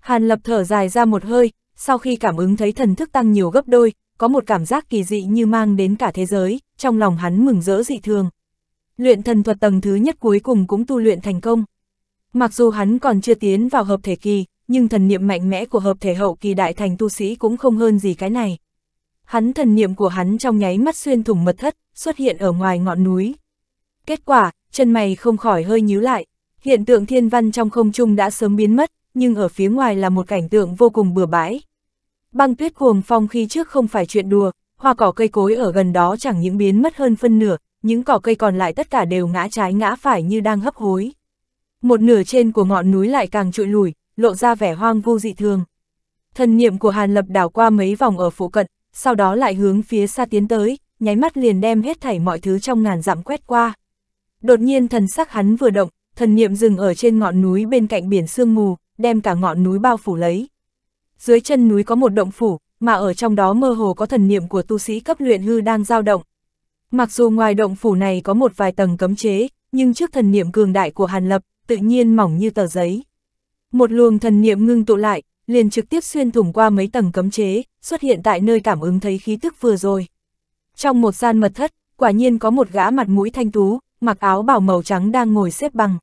Hàn lập thở dài ra một hơi, sau khi cảm ứng thấy thần thức tăng nhiều gấp đôi, có một cảm giác kỳ dị như mang đến cả thế giới, trong lòng hắn mừng rỡ dị thường. Luyện thần thuật tầng thứ nhất cuối cùng cũng tu luyện thành công. Mặc dù hắn còn chưa tiến vào hợp thể kỳ, nhưng thần niệm mạnh mẽ của hợp thể hậu kỳ đại thành tu sĩ cũng không hơn gì cái này. Hắn thần niệm của hắn trong nháy mắt xuyên thủng mật thất, xuất hiện ở ngoài ngọn núi. Kết quả, chân mày không khỏi hơi nhíu lại, hiện tượng thiên văn trong không trung đã sớm biến mất, nhưng ở phía ngoài là một cảnh tượng vô cùng bừa bãi. Băng tuyết cuồng phong khi trước không phải chuyện đùa, hoa cỏ cây cối ở gần đó chẳng những biến mất hơn phân nửa, những cỏ cây còn lại tất cả đều ngã trái ngã phải như đang hấp hối một nửa trên của ngọn núi lại càng trụi lùi, lộ ra vẻ hoang vu dị thường. Thần niệm của Hàn Lập đảo qua mấy vòng ở phụ cận, sau đó lại hướng phía xa tiến tới, nháy mắt liền đem hết thảy mọi thứ trong ngàn dặm quét qua. Đột nhiên thần sắc hắn vừa động, thần niệm dừng ở trên ngọn núi bên cạnh biển sương mù, đem cả ngọn núi bao phủ lấy. Dưới chân núi có một động phủ, mà ở trong đó mơ hồ có thần niệm của tu sĩ cấp luyện hư đang dao động. Mặc dù ngoài động phủ này có một vài tầng cấm chế, nhưng trước thần niệm cường đại của Hàn Lập, tự nhiên mỏng như tờ giấy. Một luồng thần niệm ngưng tụ lại, liền trực tiếp xuyên thủng qua mấy tầng cấm chế, xuất hiện tại nơi cảm ứng thấy khí tức vừa rồi. Trong một gian mật thất, quả nhiên có một gã mặt mũi thanh tú, mặc áo bảo màu trắng đang ngồi xếp bằng.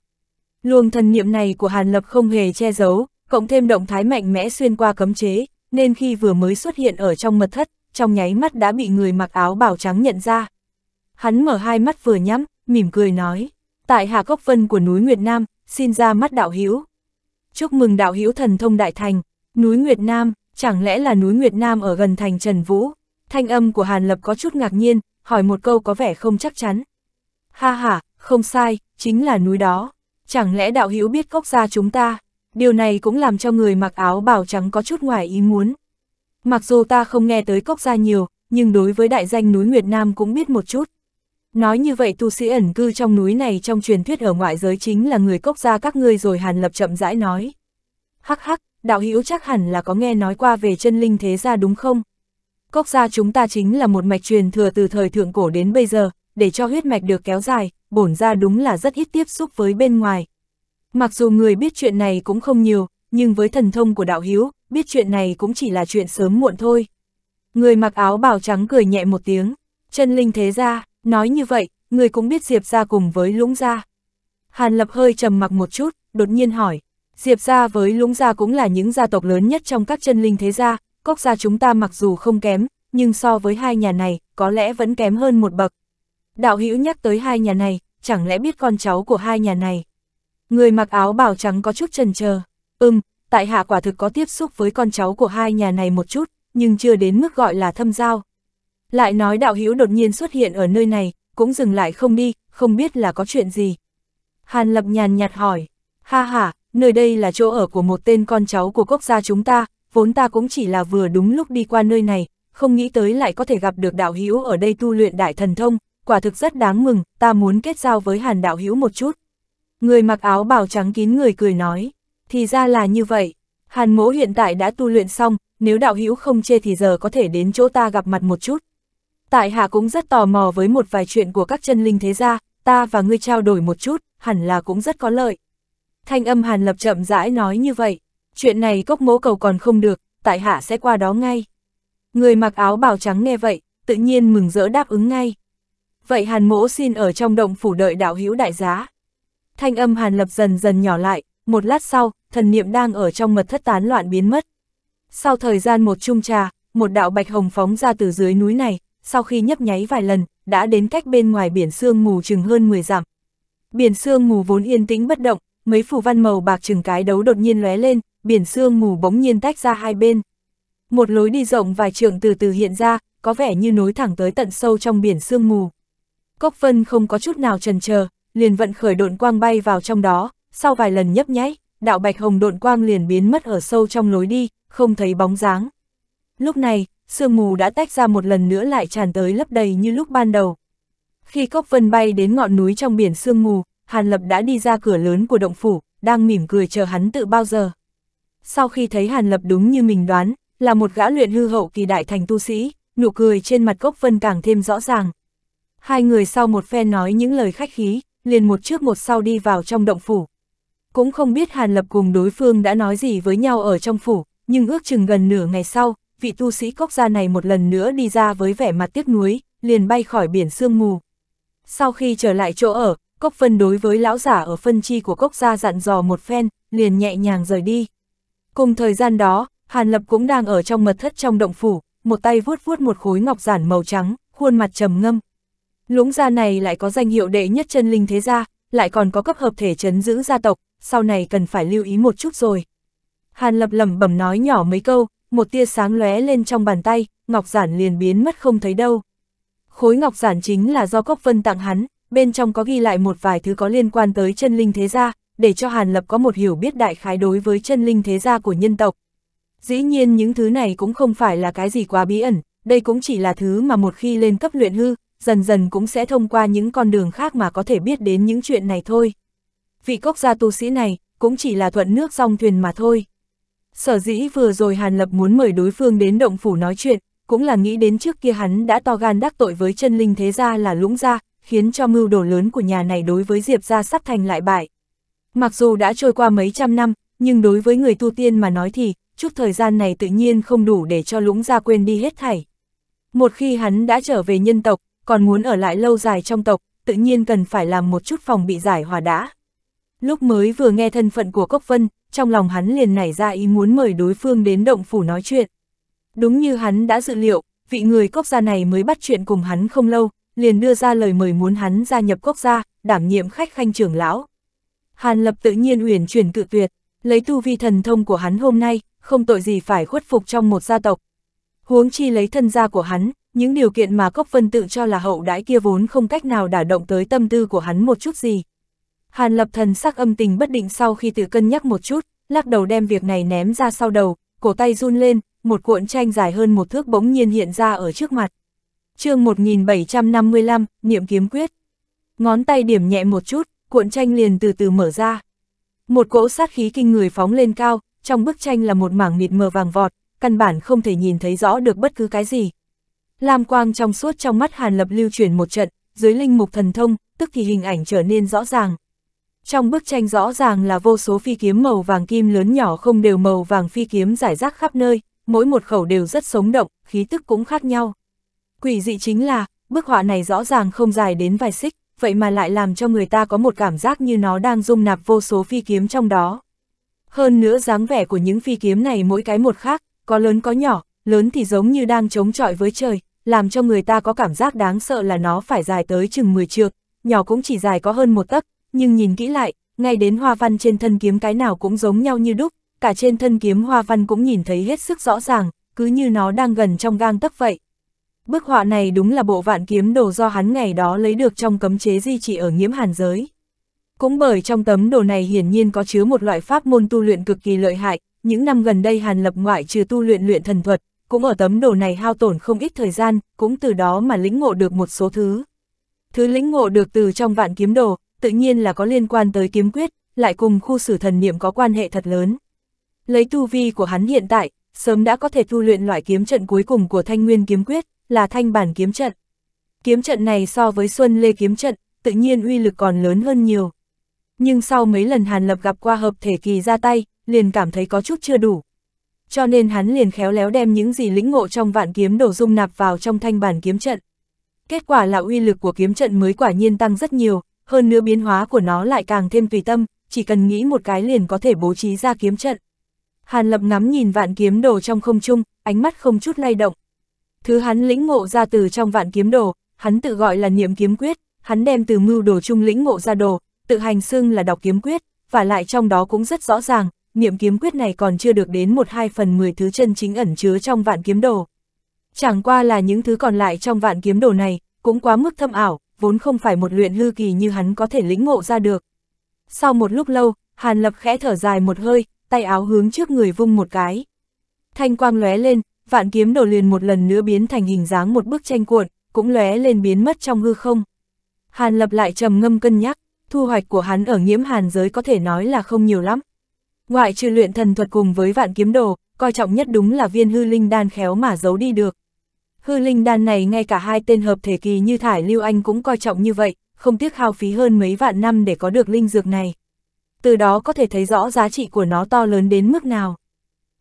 Luồng thần niệm này của Hàn Lập không hề che giấu, cộng thêm động thái mạnh mẽ xuyên qua cấm chế, nên khi vừa mới xuất hiện ở trong mật thất, trong nháy mắt đã bị người mặc áo bảo trắng nhận ra. Hắn mở hai mắt vừa nhắm, mỉm cười nói tại hạ gốc vân của núi Nguyệt Nam, xin ra mắt đạo hữu Chúc mừng đạo hữu thần thông đại thành, núi Nguyệt Nam, chẳng lẽ là núi Nguyệt Nam ở gần thành Trần Vũ? Thanh âm của Hàn Lập có chút ngạc nhiên, hỏi một câu có vẻ không chắc chắn. Ha ha, không sai, chính là núi đó. Chẳng lẽ đạo hữu biết gốc gia chúng ta? Điều này cũng làm cho người mặc áo bào trắng có chút ngoài ý muốn. Mặc dù ta không nghe tới cốc gia nhiều, nhưng đối với đại danh núi Nguyệt Nam cũng biết một chút. Nói như vậy tu sĩ ẩn cư trong núi này trong truyền thuyết ở ngoại giới chính là người cốc gia các ngươi rồi Hàn Lập chậm rãi nói. Hắc hắc, đạo hữu chắc hẳn là có nghe nói qua về chân linh thế gia đúng không? Cốc gia chúng ta chính là một mạch truyền thừa từ thời thượng cổ đến bây giờ, để cho huyết mạch được kéo dài, bổn gia đúng là rất ít tiếp xúc với bên ngoài. Mặc dù người biết chuyện này cũng không nhiều, nhưng với thần thông của đạo hữu biết chuyện này cũng chỉ là chuyện sớm muộn thôi. Người mặc áo bào trắng cười nhẹ một tiếng, chân linh thế gia, Nói như vậy, người cũng biết Diệp ra cùng với Lũng ra. Hàn Lập hơi trầm mặc một chút, đột nhiên hỏi. Diệp ra với Lũng ra cũng là những gia tộc lớn nhất trong các chân linh thế gia, cốc gia chúng ta mặc dù không kém, nhưng so với hai nhà này, có lẽ vẫn kém hơn một bậc. Đạo hữu nhắc tới hai nhà này, chẳng lẽ biết con cháu của hai nhà này. Người mặc áo bào trắng có chút trần chờ Ừm, tại hạ quả thực có tiếp xúc với con cháu của hai nhà này một chút, nhưng chưa đến mức gọi là thâm giao, lại nói đạo hữu đột nhiên xuất hiện ở nơi này, cũng dừng lại không đi, không biết là có chuyện gì. Hàn Lập nhàn nhạt hỏi, ha ha, nơi đây là chỗ ở của một tên con cháu của quốc gia chúng ta, vốn ta cũng chỉ là vừa đúng lúc đi qua nơi này, không nghĩ tới lại có thể gặp được đạo hữu ở đây tu luyện đại thần thông, quả thực rất đáng mừng, ta muốn kết giao với Hàn đạo hữu một chút. Người mặc áo bào trắng kín người cười nói, thì ra là như vậy, Hàn mỗ hiện tại đã tu luyện xong, nếu đạo hữu không chê thì giờ có thể đến chỗ ta gặp mặt một chút. Tại hạ cũng rất tò mò với một vài chuyện của các chân linh thế gia, ta và ngươi trao đổi một chút, hẳn là cũng rất có lợi. Thanh âm Hàn Lập chậm rãi nói như vậy, chuyện này cốc mố cầu còn không được, tại hạ sẽ qua đó ngay. Người mặc áo bào trắng nghe vậy, tự nhiên mừng rỡ đáp ứng ngay. Vậy Hàn mỗ xin ở trong động phủ đợi đạo hữu đại giá. Thanh âm Hàn Lập dần dần nhỏ lại, một lát sau, thần niệm đang ở trong mật thất tán loạn biến mất. Sau thời gian một chung trà, một đạo bạch hồng phóng ra từ dưới núi này, sau khi nhấp nháy vài lần, đã đến cách bên ngoài biển sương mù chừng hơn 10 dặm. Biển sương mù vốn yên tĩnh bất động, mấy phù văn màu bạc chừng cái đấu đột nhiên lóe lên, biển sương mù bỗng nhiên tách ra hai bên. Một lối đi rộng vài trượng từ từ hiện ra, có vẻ như nối thẳng tới tận sâu trong biển sương mù. Cốc Vân không có chút nào chần chờ, liền vận khởi độn quang bay vào trong đó, sau vài lần nhấp nháy, đạo bạch hồng độn quang liền biến mất ở sâu trong lối đi, không thấy bóng dáng. Lúc này, sương mù đã tách ra một lần nữa lại tràn tới lấp đầy như lúc ban đầu. Khi Cốc Vân bay đến ngọn núi trong biển sương mù, Hàn Lập đã đi ra cửa lớn của động phủ, đang mỉm cười chờ hắn tự bao giờ. Sau khi thấy Hàn Lập đúng như mình đoán, là một gã luyện hư hậu kỳ đại thành tu sĩ, nụ cười trên mặt Cốc Vân càng thêm rõ ràng. Hai người sau một phen nói những lời khách khí, liền một trước một sau đi vào trong động phủ. Cũng không biết Hàn Lập cùng đối phương đã nói gì với nhau ở trong phủ, nhưng ước chừng gần nửa ngày sau, vị tu sĩ cốc gia này một lần nữa đi ra với vẻ mặt tiếc nuối, liền bay khỏi biển sương mù. Sau khi trở lại chỗ ở, Cốc Phân đối với lão giả ở phân chi của Cốc gia dặn dò một phen, liền nhẹ nhàng rời đi. Cùng thời gian đó, Hàn Lập cũng đang ở trong mật thất trong động phủ, một tay vuốt vuốt một khối ngọc giản màu trắng, khuôn mặt trầm ngâm. Lũng gia này lại có danh hiệu đệ nhất chân linh thế gia, lại còn có cấp hợp thể chấn giữ gia tộc, sau này cần phải lưu ý một chút rồi. Hàn Lập lẩm bẩm nói nhỏ mấy câu, một tia sáng lóe lên trong bàn tay, ngọc giản liền biến mất không thấy đâu. Khối ngọc giản chính là do Cốc Vân tặng hắn, bên trong có ghi lại một vài thứ có liên quan tới chân linh thế gia, để cho Hàn Lập có một hiểu biết đại khái đối với chân linh thế gia của nhân tộc. Dĩ nhiên những thứ này cũng không phải là cái gì quá bí ẩn, đây cũng chỉ là thứ mà một khi lên cấp luyện hư, dần dần cũng sẽ thông qua những con đường khác mà có thể biết đến những chuyện này thôi. Vị cốc gia tu sĩ này cũng chỉ là thuận nước song thuyền mà thôi. Sở dĩ vừa rồi Hàn Lập muốn mời đối phương đến động phủ nói chuyện, cũng là nghĩ đến trước kia hắn đã to gan đắc tội với chân linh thế gia là lũng gia, khiến cho mưu đồ lớn của nhà này đối với Diệp gia sắp thành lại bại. Mặc dù đã trôi qua mấy trăm năm, nhưng đối với người tu tiên mà nói thì, chút thời gian này tự nhiên không đủ để cho lũng gia quên đi hết thảy. Một khi hắn đã trở về nhân tộc, còn muốn ở lại lâu dài trong tộc, tự nhiên cần phải làm một chút phòng bị giải hòa đã. Lúc mới vừa nghe thân phận của Cốc Vân, trong lòng hắn liền nảy ra ý muốn mời đối phương đến động phủ nói chuyện. Đúng như hắn đã dự liệu, vị người Cốc gia này mới bắt chuyện cùng hắn không lâu, liền đưa ra lời mời muốn hắn gia nhập Cốc gia, đảm nhiệm khách khanh trưởng lão. Hàn Lập tự nhiên uyển chuyển cự tuyệt, lấy tu vi thần thông của hắn hôm nay, không tội gì phải khuất phục trong một gia tộc. Huống chi lấy thân gia của hắn, những điều kiện mà Cốc Vân tự cho là hậu đãi kia vốn không cách nào đả động tới tâm tư của hắn một chút gì. Hàn lập thần sắc âm tình bất định sau khi tự cân nhắc một chút, lắc đầu đem việc này ném ra sau đầu, cổ tay run lên, một cuộn tranh dài hơn một thước bỗng nhiên hiện ra ở trước mặt. chương 1755, niệm kiếm quyết. Ngón tay điểm nhẹ một chút, cuộn tranh liền từ từ mở ra. Một cỗ sát khí kinh người phóng lên cao, trong bức tranh là một mảng mịt mờ vàng vọt, căn bản không thể nhìn thấy rõ được bất cứ cái gì. Lam quang trong suốt trong mắt Hàn Lập lưu chuyển một trận, dưới linh mục thần thông, tức thì hình ảnh trở nên rõ ràng. Trong bức tranh rõ ràng là vô số phi kiếm màu vàng kim lớn nhỏ không đều màu vàng phi kiếm giải rác khắp nơi, mỗi một khẩu đều rất sống động, khí tức cũng khác nhau. Quỷ dị chính là, bức họa này rõ ràng không dài đến vài xích, vậy mà lại làm cho người ta có một cảm giác như nó đang dung nạp vô số phi kiếm trong đó. Hơn nữa dáng vẻ của những phi kiếm này mỗi cái một khác, có lớn có nhỏ, lớn thì giống như đang chống chọi với trời, làm cho người ta có cảm giác đáng sợ là nó phải dài tới chừng 10 trượng, nhỏ cũng chỉ dài có hơn một tấc, nhưng nhìn kỹ lại, ngay đến hoa văn trên thân kiếm cái nào cũng giống nhau như đúc, cả trên thân kiếm hoa văn cũng nhìn thấy hết sức rõ ràng, cứ như nó đang gần trong gang tấc vậy. Bức họa này đúng là bộ vạn kiếm đồ do hắn ngày đó lấy được trong cấm chế di trị ở nghiễm hàn giới. Cũng bởi trong tấm đồ này hiển nhiên có chứa một loại pháp môn tu luyện cực kỳ lợi hại, những năm gần đây Hàn Lập ngoại trừ tu luyện luyện thần thuật, cũng ở tấm đồ này hao tổn không ít thời gian, cũng từ đó mà lĩnh ngộ được một số thứ. Thứ lĩnh ngộ được từ trong vạn kiếm đồ, tự nhiên là có liên quan tới kiếm quyết, lại cùng khu sử thần niệm có quan hệ thật lớn. Lấy tu vi của hắn hiện tại, sớm đã có thể tu luyện loại kiếm trận cuối cùng của thanh nguyên kiếm quyết, là thanh bản kiếm trận. Kiếm trận này so với Xuân Lê kiếm trận, tự nhiên uy lực còn lớn hơn nhiều. Nhưng sau mấy lần Hàn Lập gặp qua hợp thể kỳ ra tay, liền cảm thấy có chút chưa đủ. Cho nên hắn liền khéo léo đem những gì lĩnh ngộ trong vạn kiếm đổ dung nạp vào trong thanh bản kiếm trận. Kết quả là uy lực của kiếm trận mới quả nhiên tăng rất nhiều, hơn nữa biến hóa của nó lại càng thêm tùy tâm, chỉ cần nghĩ một cái liền có thể bố trí ra kiếm trận. Hàn Lập ngắm nhìn vạn kiếm đồ trong không trung, ánh mắt không chút lay động. Thứ hắn lĩnh ngộ ra từ trong vạn kiếm đồ, hắn tự gọi là niệm kiếm quyết, hắn đem từ mưu đồ trung lĩnh ngộ ra đồ, tự hành xưng là đọc kiếm quyết, và lại trong đó cũng rất rõ ràng, niệm kiếm quyết này còn chưa được đến một hai phần mười thứ chân chính ẩn chứa trong vạn kiếm đồ. Chẳng qua là những thứ còn lại trong vạn kiếm đồ này, cũng quá mức thâm ảo, vốn không phải một luyện hư kỳ như hắn có thể lĩnh ngộ ra được. Sau một lúc lâu, Hàn Lập khẽ thở dài một hơi, tay áo hướng trước người vung một cái. Thanh quang lóe lên, vạn kiếm đồ liền một lần nữa biến thành hình dáng một bức tranh cuộn, cũng lóe lên biến mất trong hư không. Hàn Lập lại trầm ngâm cân nhắc, thu hoạch của hắn ở nhiễm hàn giới có thể nói là không nhiều lắm. Ngoại trừ luyện thần thuật cùng với vạn kiếm đồ, coi trọng nhất đúng là viên hư linh đan khéo mà giấu đi được. Hư linh đan này ngay cả hai tên hợp thể kỳ như Thải Lưu Anh cũng coi trọng như vậy, không tiếc hao phí hơn mấy vạn năm để có được linh dược này. Từ đó có thể thấy rõ giá trị của nó to lớn đến mức nào.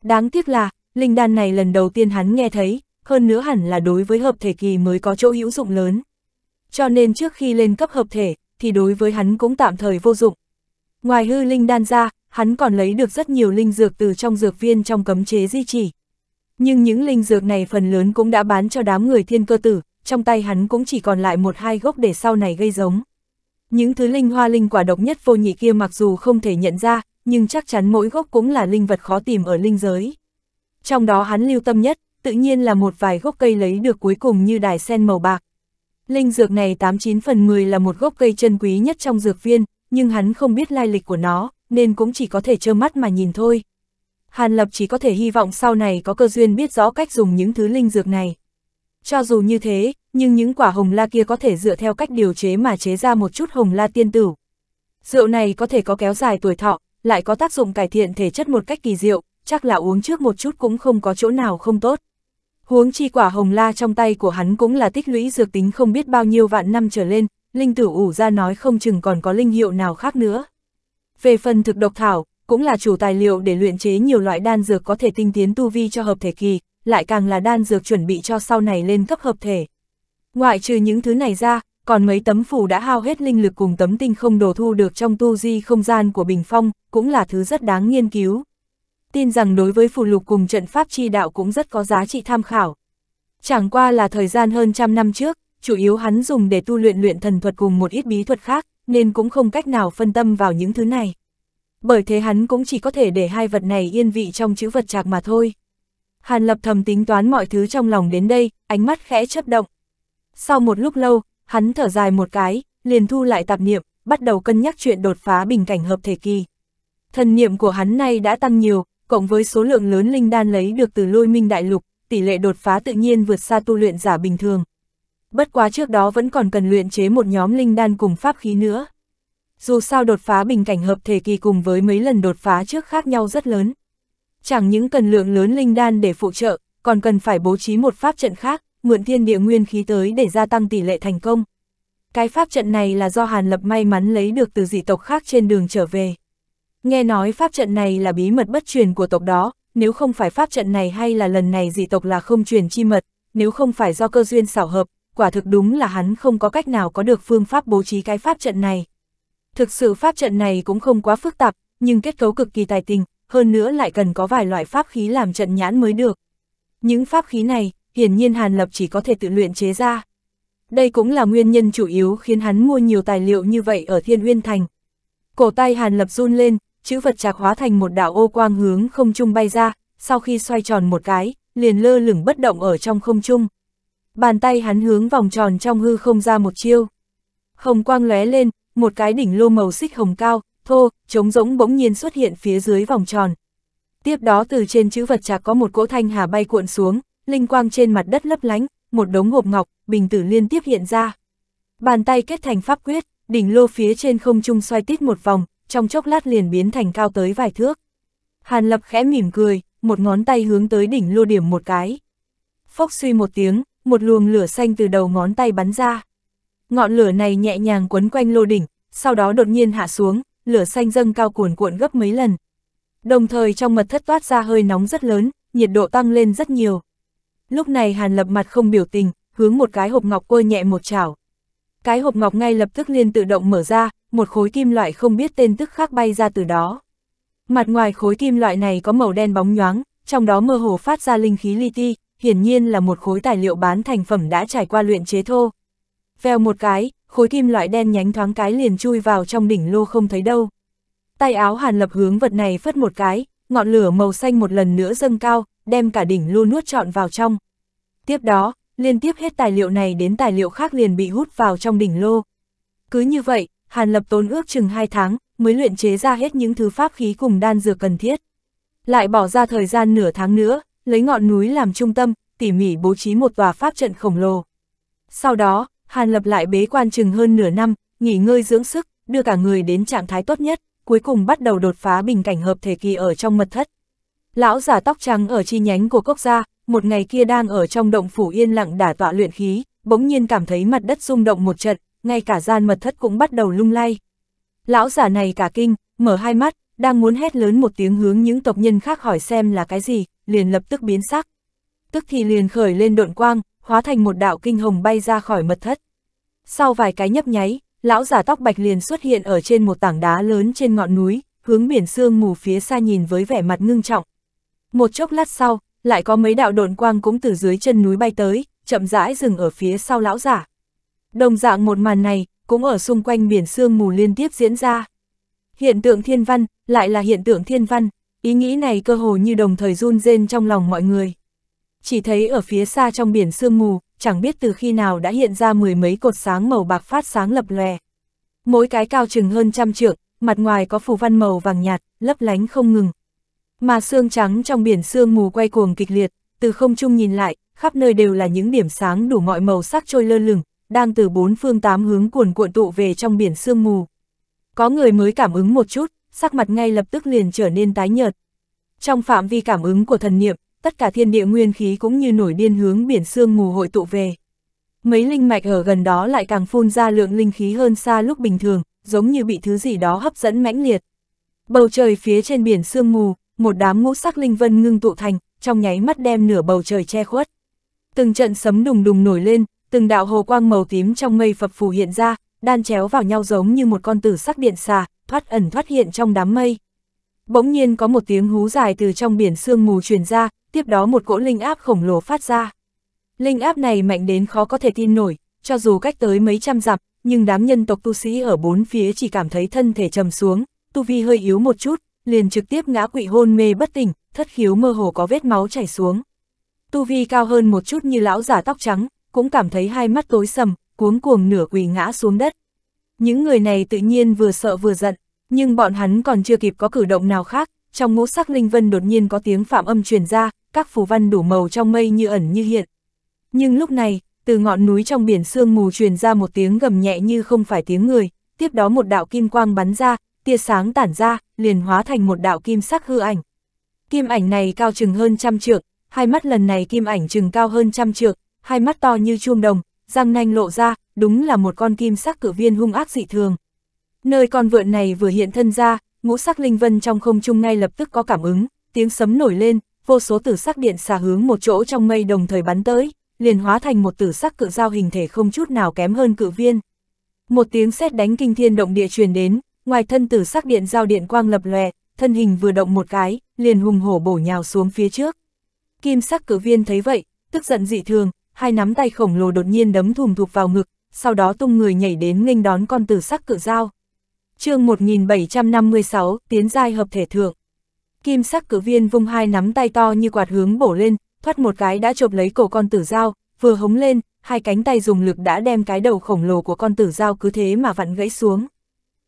Đáng tiếc là, linh đan này lần đầu tiên hắn nghe thấy, hơn nữa hẳn là đối với hợp thể kỳ mới có chỗ hữu dụng lớn. Cho nên trước khi lên cấp hợp thể, thì đối với hắn cũng tạm thời vô dụng. Ngoài hư linh đan ra, hắn còn lấy được rất nhiều linh dược từ trong dược viên trong cấm chế di chỉ. Nhưng những linh dược này phần lớn cũng đã bán cho đám người thiên cơ tử, trong tay hắn cũng chỉ còn lại một hai gốc để sau này gây giống. Những thứ linh hoa linh quả độc nhất vô nhị kia mặc dù không thể nhận ra, nhưng chắc chắn mỗi gốc cũng là linh vật khó tìm ở linh giới. Trong đó hắn lưu tâm nhất, tự nhiên là một vài gốc cây lấy được cuối cùng như đài sen màu bạc. Linh dược này 89 phần 10 là một gốc cây chân quý nhất trong dược viên, nhưng hắn không biết lai lịch của nó, nên cũng chỉ có thể trơ mắt mà nhìn thôi. Hàn Lập chỉ có thể hy vọng sau này có cơ duyên biết rõ cách dùng những thứ linh dược này. Cho dù như thế, nhưng những quả hồng la kia có thể dựa theo cách điều chế mà chế ra một chút hồng la tiên tử. Rượu này có thể có kéo dài tuổi thọ, lại có tác dụng cải thiện thể chất một cách kỳ diệu, chắc là uống trước một chút cũng không có chỗ nào không tốt. Huống chi quả hồng la trong tay của hắn cũng là tích lũy dược tính không biết bao nhiêu vạn năm trở lên, linh tử ủ ra nói không chừng còn có linh hiệu nào khác nữa. Về phần thực độc thảo, cũng là chủ tài liệu để luyện chế nhiều loại đan dược có thể tinh tiến tu vi cho hợp thể kỳ, lại càng là đan dược chuẩn bị cho sau này lên cấp hợp thể. Ngoại trừ những thứ này ra, còn mấy tấm phù đã hao hết linh lực cùng tấm tinh không đồ thu được trong tu di không gian của Bình Phong, cũng là thứ rất đáng nghiên cứu. Tin rằng đối với phù lục cùng trận pháp chi đạo cũng rất có giá trị tham khảo. Chẳng qua là thời gian hơn trăm năm trước, chủ yếu hắn dùng để tu luyện luyện thần thuật cùng một ít bí thuật khác, nên cũng không cách nào phân tâm vào những thứ này bởi thế hắn cũng chỉ có thể để hai vật này yên vị trong chữ vật trạc mà thôi. Hàn lập thầm tính toán mọi thứ trong lòng đến đây, ánh mắt khẽ chấp động. Sau một lúc lâu, hắn thở dài một cái, liền thu lại tạp niệm, bắt đầu cân nhắc chuyện đột phá bình cảnh hợp thể kỳ. Thần niệm của hắn nay đã tăng nhiều, cộng với số lượng lớn linh đan lấy được từ lôi minh đại lục, tỷ lệ đột phá tự nhiên vượt xa tu luyện giả bình thường. Bất quá trước đó vẫn còn cần luyện chế một nhóm linh đan cùng pháp khí nữa dù sao đột phá bình cảnh hợp thể kỳ cùng với mấy lần đột phá trước khác nhau rất lớn. Chẳng những cần lượng lớn linh đan để phụ trợ, còn cần phải bố trí một pháp trận khác, mượn thiên địa nguyên khí tới để gia tăng tỷ lệ thành công. Cái pháp trận này là do Hàn Lập may mắn lấy được từ dị tộc khác trên đường trở về. Nghe nói pháp trận này là bí mật bất truyền của tộc đó, nếu không phải pháp trận này hay là lần này dị tộc là không truyền chi mật, nếu không phải do cơ duyên xảo hợp, quả thực đúng là hắn không có cách nào có được phương pháp bố trí cái pháp trận này. Thực sự pháp trận này cũng không quá phức tạp, nhưng kết cấu cực kỳ tài tình, hơn nữa lại cần có vài loại pháp khí làm trận nhãn mới được. Những pháp khí này, hiển nhiên Hàn Lập chỉ có thể tự luyện chế ra. Đây cũng là nguyên nhân chủ yếu khiến hắn mua nhiều tài liệu như vậy ở Thiên Uyên Thành. Cổ tay Hàn Lập run lên, chữ vật chạc hóa thành một đạo ô quang hướng không trung bay ra, sau khi xoay tròn một cái, liền lơ lửng bất động ở trong không trung. Bàn tay hắn hướng vòng tròn trong hư không ra một chiêu. Hồng quang lóe lên, một cái đỉnh lô màu xích hồng cao, thô, trống rỗng bỗng nhiên xuất hiện phía dưới vòng tròn. Tiếp đó từ trên chữ vật chạc có một cỗ thanh hà bay cuộn xuống, linh quang trên mặt đất lấp lánh, một đống hộp ngọc, bình tử liên tiếp hiện ra. Bàn tay kết thành pháp quyết, đỉnh lô phía trên không trung xoay tít một vòng, trong chốc lát liền biến thành cao tới vài thước. Hàn Lập khẽ mỉm cười, một ngón tay hướng tới đỉnh lô điểm một cái. Phốc suy một tiếng, một luồng lửa xanh từ đầu ngón tay bắn ra. Ngọn lửa này nhẹ nhàng quấn quanh lô đỉnh, sau đó đột nhiên hạ xuống, lửa xanh dâng cao cuồn cuộn gấp mấy lần. Đồng thời trong mật thất toát ra hơi nóng rất lớn, nhiệt độ tăng lên rất nhiều. Lúc này Hàn Lập mặt không biểu tình, hướng một cái hộp ngọc quơ nhẹ một chảo. Cái hộp ngọc ngay lập tức liền tự động mở ra, một khối kim loại không biết tên tức khác bay ra từ đó. Mặt ngoài khối kim loại này có màu đen bóng nhoáng, trong đó mơ hồ phát ra linh khí li ti, hiển nhiên là một khối tài liệu bán thành phẩm đã trải qua luyện chế thô. Vèo một cái, khối kim loại đen nhánh thoáng cái liền chui vào trong đỉnh lô không thấy đâu. Tay áo Hàn Lập hướng vật này phất một cái, ngọn lửa màu xanh một lần nữa dâng cao, đem cả đỉnh lô nuốt trọn vào trong. Tiếp đó, liên tiếp hết tài liệu này đến tài liệu khác liền bị hút vào trong đỉnh lô. Cứ như vậy, Hàn Lập tốn ước chừng 2 tháng, mới luyện chế ra hết những thứ pháp khí cùng đan dược cần thiết. Lại bỏ ra thời gian nửa tháng nữa, lấy ngọn núi làm trung tâm, tỉ mỉ bố trí một tòa pháp trận khổng lồ. Sau đó, Hàn Lập lại bế quan chừng hơn nửa năm, nghỉ ngơi dưỡng sức, đưa cả người đến trạng thái tốt nhất, cuối cùng bắt đầu đột phá bình cảnh hợp thể kỳ ở trong mật thất. Lão giả tóc trắng ở chi nhánh của quốc gia, một ngày kia đang ở trong động phủ yên lặng đả tọa luyện khí, bỗng nhiên cảm thấy mặt đất rung động một trận, ngay cả gian mật thất cũng bắt đầu lung lay. Lão giả này cả kinh, mở hai mắt, đang muốn hét lớn một tiếng hướng những tộc nhân khác hỏi xem là cái gì, liền lập tức biến sắc. Tức thì liền khởi lên độn quang, hóa thành một đạo kinh hồng bay ra khỏi mật thất. Sau vài cái nhấp nháy, lão giả tóc bạch liền xuất hiện ở trên một tảng đá lớn trên ngọn núi, hướng biển sương mù phía xa nhìn với vẻ mặt ngưng trọng. Một chốc lát sau, lại có mấy đạo độn quang cũng từ dưới chân núi bay tới, chậm rãi dừng ở phía sau lão giả. Đồng dạng một màn này, cũng ở xung quanh biển sương mù liên tiếp diễn ra. Hiện tượng thiên văn, lại là hiện tượng thiên văn, ý nghĩ này cơ hồ như đồng thời run rên trong lòng mọi người chỉ thấy ở phía xa trong biển sương mù, chẳng biết từ khi nào đã hiện ra mười mấy cột sáng màu bạc phát sáng lập lòe. Mỗi cái cao chừng hơn trăm trượng, mặt ngoài có phù văn màu vàng nhạt, lấp lánh không ngừng. Mà sương trắng trong biển sương mù quay cuồng kịch liệt, từ không trung nhìn lại, khắp nơi đều là những điểm sáng đủ mọi màu sắc trôi lơ lửng, đang từ bốn phương tám hướng cuồn cuộn tụ về trong biển sương mù. Có người mới cảm ứng một chút, sắc mặt ngay lập tức liền trở nên tái nhợt. Trong phạm vi cảm ứng của thần niệm, tất cả thiên địa nguyên khí cũng như nổi điên hướng biển sương mù hội tụ về. Mấy linh mạch ở gần đó lại càng phun ra lượng linh khí hơn xa lúc bình thường, giống như bị thứ gì đó hấp dẫn mãnh liệt. Bầu trời phía trên biển sương mù, một đám ngũ sắc linh vân ngưng tụ thành, trong nháy mắt đem nửa bầu trời che khuất. Từng trận sấm đùng đùng nổi lên, từng đạo hồ quang màu tím trong mây phập phù hiện ra, đan chéo vào nhau giống như một con tử sắc điện xà, thoát ẩn thoát hiện trong đám mây. Bỗng nhiên có một tiếng hú dài từ trong biển sương mù truyền ra, tiếp đó một cỗ linh áp khổng lồ phát ra. Linh áp này mạnh đến khó có thể tin nổi, cho dù cách tới mấy trăm dặm, nhưng đám nhân tộc tu sĩ ở bốn phía chỉ cảm thấy thân thể trầm xuống, tu vi hơi yếu một chút, liền trực tiếp ngã quỵ hôn mê bất tỉnh, thất khiếu mơ hồ có vết máu chảy xuống. Tu vi cao hơn một chút như lão giả tóc trắng, cũng cảm thấy hai mắt tối sầm, cuống cuồng nửa quỳ ngã xuống đất. Những người này tự nhiên vừa sợ vừa giận, nhưng bọn hắn còn chưa kịp có cử động nào khác, trong ngũ sắc linh vân đột nhiên có tiếng phạm âm truyền ra, các phù văn đủ màu trong mây như ẩn như hiện. Nhưng lúc này, từ ngọn núi trong biển sương mù truyền ra một tiếng gầm nhẹ như không phải tiếng người, tiếp đó một đạo kim quang bắn ra, tia sáng tản ra, liền hóa thành một đạo kim sắc hư ảnh. Kim ảnh này cao chừng hơn trăm trượng, hai mắt lần này kim ảnh chừng cao hơn trăm trượng, hai mắt to như chuông đồng, răng nanh lộ ra, đúng là một con kim sắc cử viên hung ác dị thường. Nơi con vượn này vừa hiện thân ra, ngũ sắc linh vân trong không trung ngay lập tức có cảm ứng, tiếng sấm nổi lên, vô số tử sắc điện xà hướng một chỗ trong mây đồng thời bắn tới, liền hóa thành một tử sắc cự dao hình thể không chút nào kém hơn cự viên. Một tiếng sét đánh kinh thiên động địa truyền đến, ngoài thân tử sắc điện giao điện quang lập lòe, thân hình vừa động một cái, liền hùng hổ bổ nhào xuống phía trước. Kim sắc cử viên thấy vậy, tức giận dị thường, hai nắm tay khổng lồ đột nhiên đấm thùm thụp vào ngực, sau đó tung người nhảy đến nghênh đón con tử sắc cự dao. Chương 1756, tiến giai hợp thể thượng. Kim sắc cử viên vung hai nắm tay to như quạt hướng bổ lên, thoát một cái đã chộp lấy cổ con tử dao, vừa hống lên, hai cánh tay dùng lực đã đem cái đầu khổng lồ của con tử dao cứ thế mà vặn gãy xuống.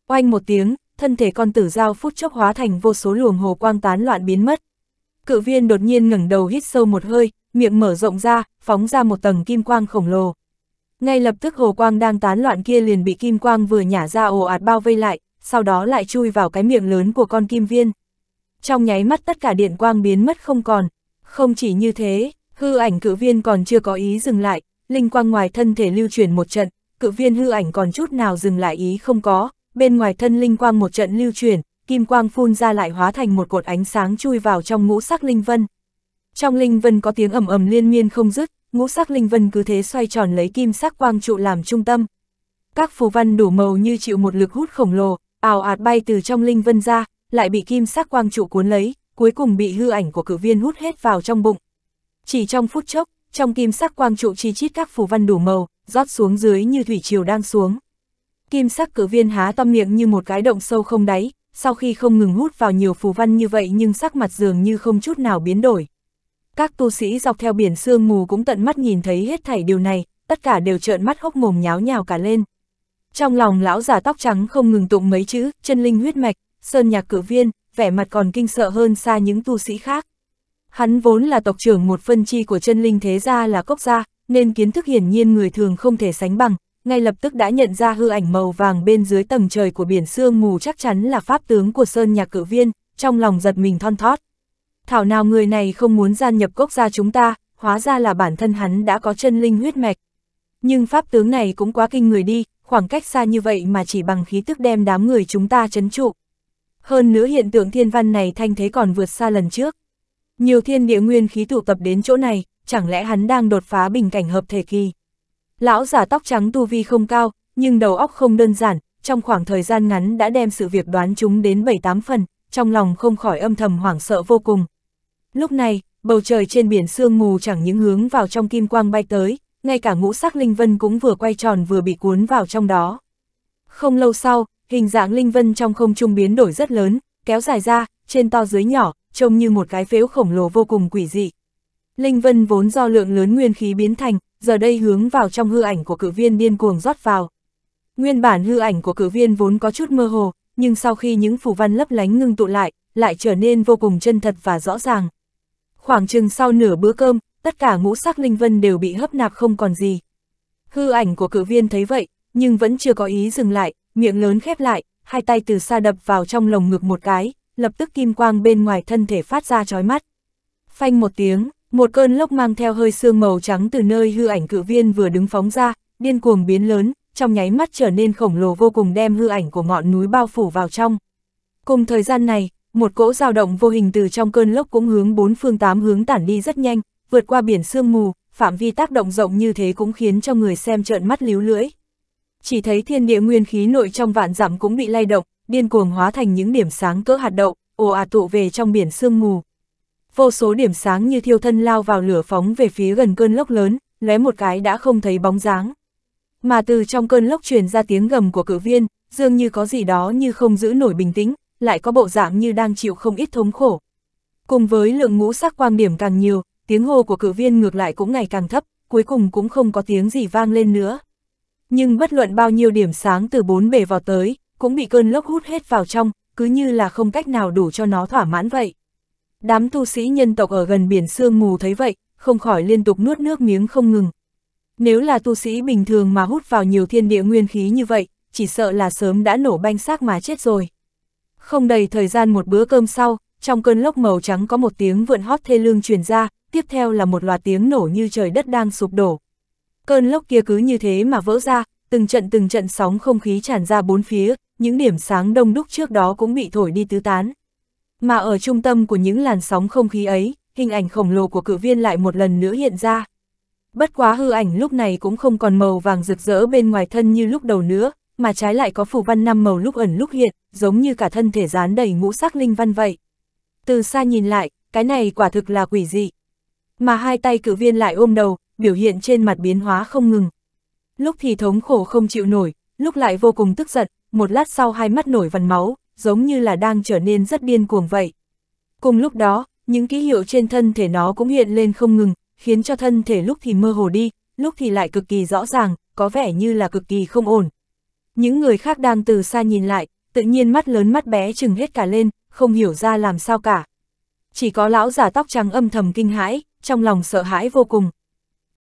Oanh một tiếng, thân thể con tử dao phút chốc hóa thành vô số luồng hồ quang tán loạn biến mất. Cự viên đột nhiên ngẩng đầu hít sâu một hơi, miệng mở rộng ra, phóng ra một tầng kim quang khổng lồ. Ngay lập tức hồ quang đang tán loạn kia liền bị kim quang vừa nhả ra ồ ạt bao vây lại, sau đó lại chui vào cái miệng lớn của con kim viên trong nháy mắt tất cả điện quang biến mất không còn. Không chỉ như thế, hư ảnh cự viên còn chưa có ý dừng lại, linh quang ngoài thân thể lưu chuyển một trận, cự viên hư ảnh còn chút nào dừng lại ý không có, bên ngoài thân linh quang một trận lưu chuyển, kim quang phun ra lại hóa thành một cột ánh sáng chui vào trong ngũ sắc linh vân. Trong linh vân có tiếng ầm ầm liên miên không dứt, ngũ sắc linh vân cứ thế xoay tròn lấy kim sắc quang trụ làm trung tâm. Các phù văn đủ màu như chịu một lực hút khổng lồ, ảo ạt bay từ trong linh vân ra, lại bị kim sắc quang trụ cuốn lấy, cuối cùng bị hư ảnh của cử viên hút hết vào trong bụng. Chỉ trong phút chốc, trong kim sắc quang trụ chi chít các phù văn đủ màu, rót xuống dưới như thủy triều đang xuống. Kim sắc cử viên há to miệng như một cái động sâu không đáy, sau khi không ngừng hút vào nhiều phù văn như vậy nhưng sắc mặt dường như không chút nào biến đổi. Các tu sĩ dọc theo biển sương mù cũng tận mắt nhìn thấy hết thảy điều này, tất cả đều trợn mắt hốc mồm nháo nhào cả lên. Trong lòng lão già tóc trắng không ngừng tụng mấy chữ, chân linh huyết mạch, Sơn Nhạc cử viên, vẻ mặt còn kinh sợ hơn xa những tu sĩ khác. Hắn vốn là tộc trưởng một phân chi của chân linh thế gia là cốc gia, nên kiến thức hiển nhiên người thường không thể sánh bằng, ngay lập tức đã nhận ra hư ảnh màu vàng bên dưới tầng trời của biển sương mù chắc chắn là pháp tướng của Sơn Nhạc cử viên, trong lòng giật mình thon thót. Thảo nào người này không muốn gia nhập cốc gia chúng ta, hóa ra là bản thân hắn đã có chân linh huyết mạch. Nhưng pháp tướng này cũng quá kinh người đi, khoảng cách xa như vậy mà chỉ bằng khí tức đem đám người chúng ta chấn trụ. Hơn nữa hiện tượng thiên văn này thanh thế còn vượt xa lần trước. Nhiều thiên địa nguyên khí tụ tập đến chỗ này, chẳng lẽ hắn đang đột phá bình cảnh hợp thể kỳ. Lão giả tóc trắng tu vi không cao, nhưng đầu óc không đơn giản, trong khoảng thời gian ngắn đã đem sự việc đoán chúng đến 7-8 phần, trong lòng không khỏi âm thầm hoảng sợ vô cùng. Lúc này, bầu trời trên biển sương mù chẳng những hướng vào trong kim quang bay tới, ngay cả ngũ sắc linh vân cũng vừa quay tròn vừa bị cuốn vào trong đó. Không lâu sau, Hình dạng Linh Vân trong không trung biến đổi rất lớn, kéo dài ra, trên to dưới nhỏ, trông như một cái phếu khổng lồ vô cùng quỷ dị. Linh Vân vốn do lượng lớn nguyên khí biến thành, giờ đây hướng vào trong hư ảnh của cử viên điên cuồng rót vào. Nguyên bản hư ảnh của cử viên vốn có chút mơ hồ, nhưng sau khi những phù văn lấp lánh ngưng tụ lại, lại trở nên vô cùng chân thật và rõ ràng. Khoảng chừng sau nửa bữa cơm, tất cả ngũ sắc Linh Vân đều bị hấp nạp không còn gì. Hư ảnh của cử viên thấy vậy, nhưng vẫn chưa có ý dừng lại, miệng lớn khép lại, hai tay từ xa đập vào trong lồng ngực một cái, lập tức kim quang bên ngoài thân thể phát ra chói mắt. Phanh một tiếng, một cơn lốc mang theo hơi sương màu trắng từ nơi hư ảnh cự viên vừa đứng phóng ra, điên cuồng biến lớn, trong nháy mắt trở nên khổng lồ vô cùng đem hư ảnh của ngọn núi bao phủ vào trong. Cùng thời gian này, một cỗ dao động vô hình từ trong cơn lốc cũng hướng bốn phương tám hướng tản đi rất nhanh, vượt qua biển sương mù, phạm vi tác động rộng như thế cũng khiến cho người xem trợn mắt líu lưỡi chỉ thấy thiên địa nguyên khí nội trong vạn dặm cũng bị lay động, điên cuồng hóa thành những điểm sáng cỡ hạt đậu, ồ ạt tụ về trong biển sương mù. Vô số điểm sáng như thiêu thân lao vào lửa phóng về phía gần cơn lốc lớn, lóe một cái đã không thấy bóng dáng. Mà từ trong cơn lốc truyền ra tiếng gầm của cử viên, dường như có gì đó như không giữ nổi bình tĩnh, lại có bộ dạng như đang chịu không ít thống khổ. Cùng với lượng ngũ sắc quang điểm càng nhiều, tiếng hô của cử viên ngược lại cũng ngày càng thấp, cuối cùng cũng không có tiếng gì vang lên nữa nhưng bất luận bao nhiêu điểm sáng từ bốn bề vào tới, cũng bị cơn lốc hút hết vào trong, cứ như là không cách nào đủ cho nó thỏa mãn vậy. Đám tu sĩ nhân tộc ở gần biển sương mù thấy vậy, không khỏi liên tục nuốt nước miếng không ngừng. Nếu là tu sĩ bình thường mà hút vào nhiều thiên địa nguyên khí như vậy, chỉ sợ là sớm đã nổ banh xác mà chết rồi. Không đầy thời gian một bữa cơm sau, trong cơn lốc màu trắng có một tiếng vượn hót thê lương truyền ra, tiếp theo là một loạt tiếng nổ như trời đất đang sụp đổ, Cơn lốc kia cứ như thế mà vỡ ra, từng trận từng trận sóng không khí tràn ra bốn phía, những điểm sáng đông đúc trước đó cũng bị thổi đi tứ tán. Mà ở trung tâm của những làn sóng không khí ấy, hình ảnh khổng lồ của cự viên lại một lần nữa hiện ra. Bất quá hư ảnh lúc này cũng không còn màu vàng rực rỡ bên ngoài thân như lúc đầu nữa, mà trái lại có phù văn năm màu lúc ẩn lúc hiện, giống như cả thân thể dán đầy ngũ sắc linh văn vậy. Từ xa nhìn lại, cái này quả thực là quỷ dị. Mà hai tay cự viên lại ôm đầu, biểu hiện trên mặt biến hóa không ngừng. Lúc thì thống khổ không chịu nổi, lúc lại vô cùng tức giận, một lát sau hai mắt nổi vằn máu, giống như là đang trở nên rất điên cuồng vậy. Cùng lúc đó, những ký hiệu trên thân thể nó cũng hiện lên không ngừng, khiến cho thân thể lúc thì mơ hồ đi, lúc thì lại cực kỳ rõ ràng, có vẻ như là cực kỳ không ổn. Những người khác đang từ xa nhìn lại, tự nhiên mắt lớn mắt bé chừng hết cả lên, không hiểu ra làm sao cả. Chỉ có lão giả tóc trắng âm thầm kinh hãi, trong lòng sợ hãi vô cùng,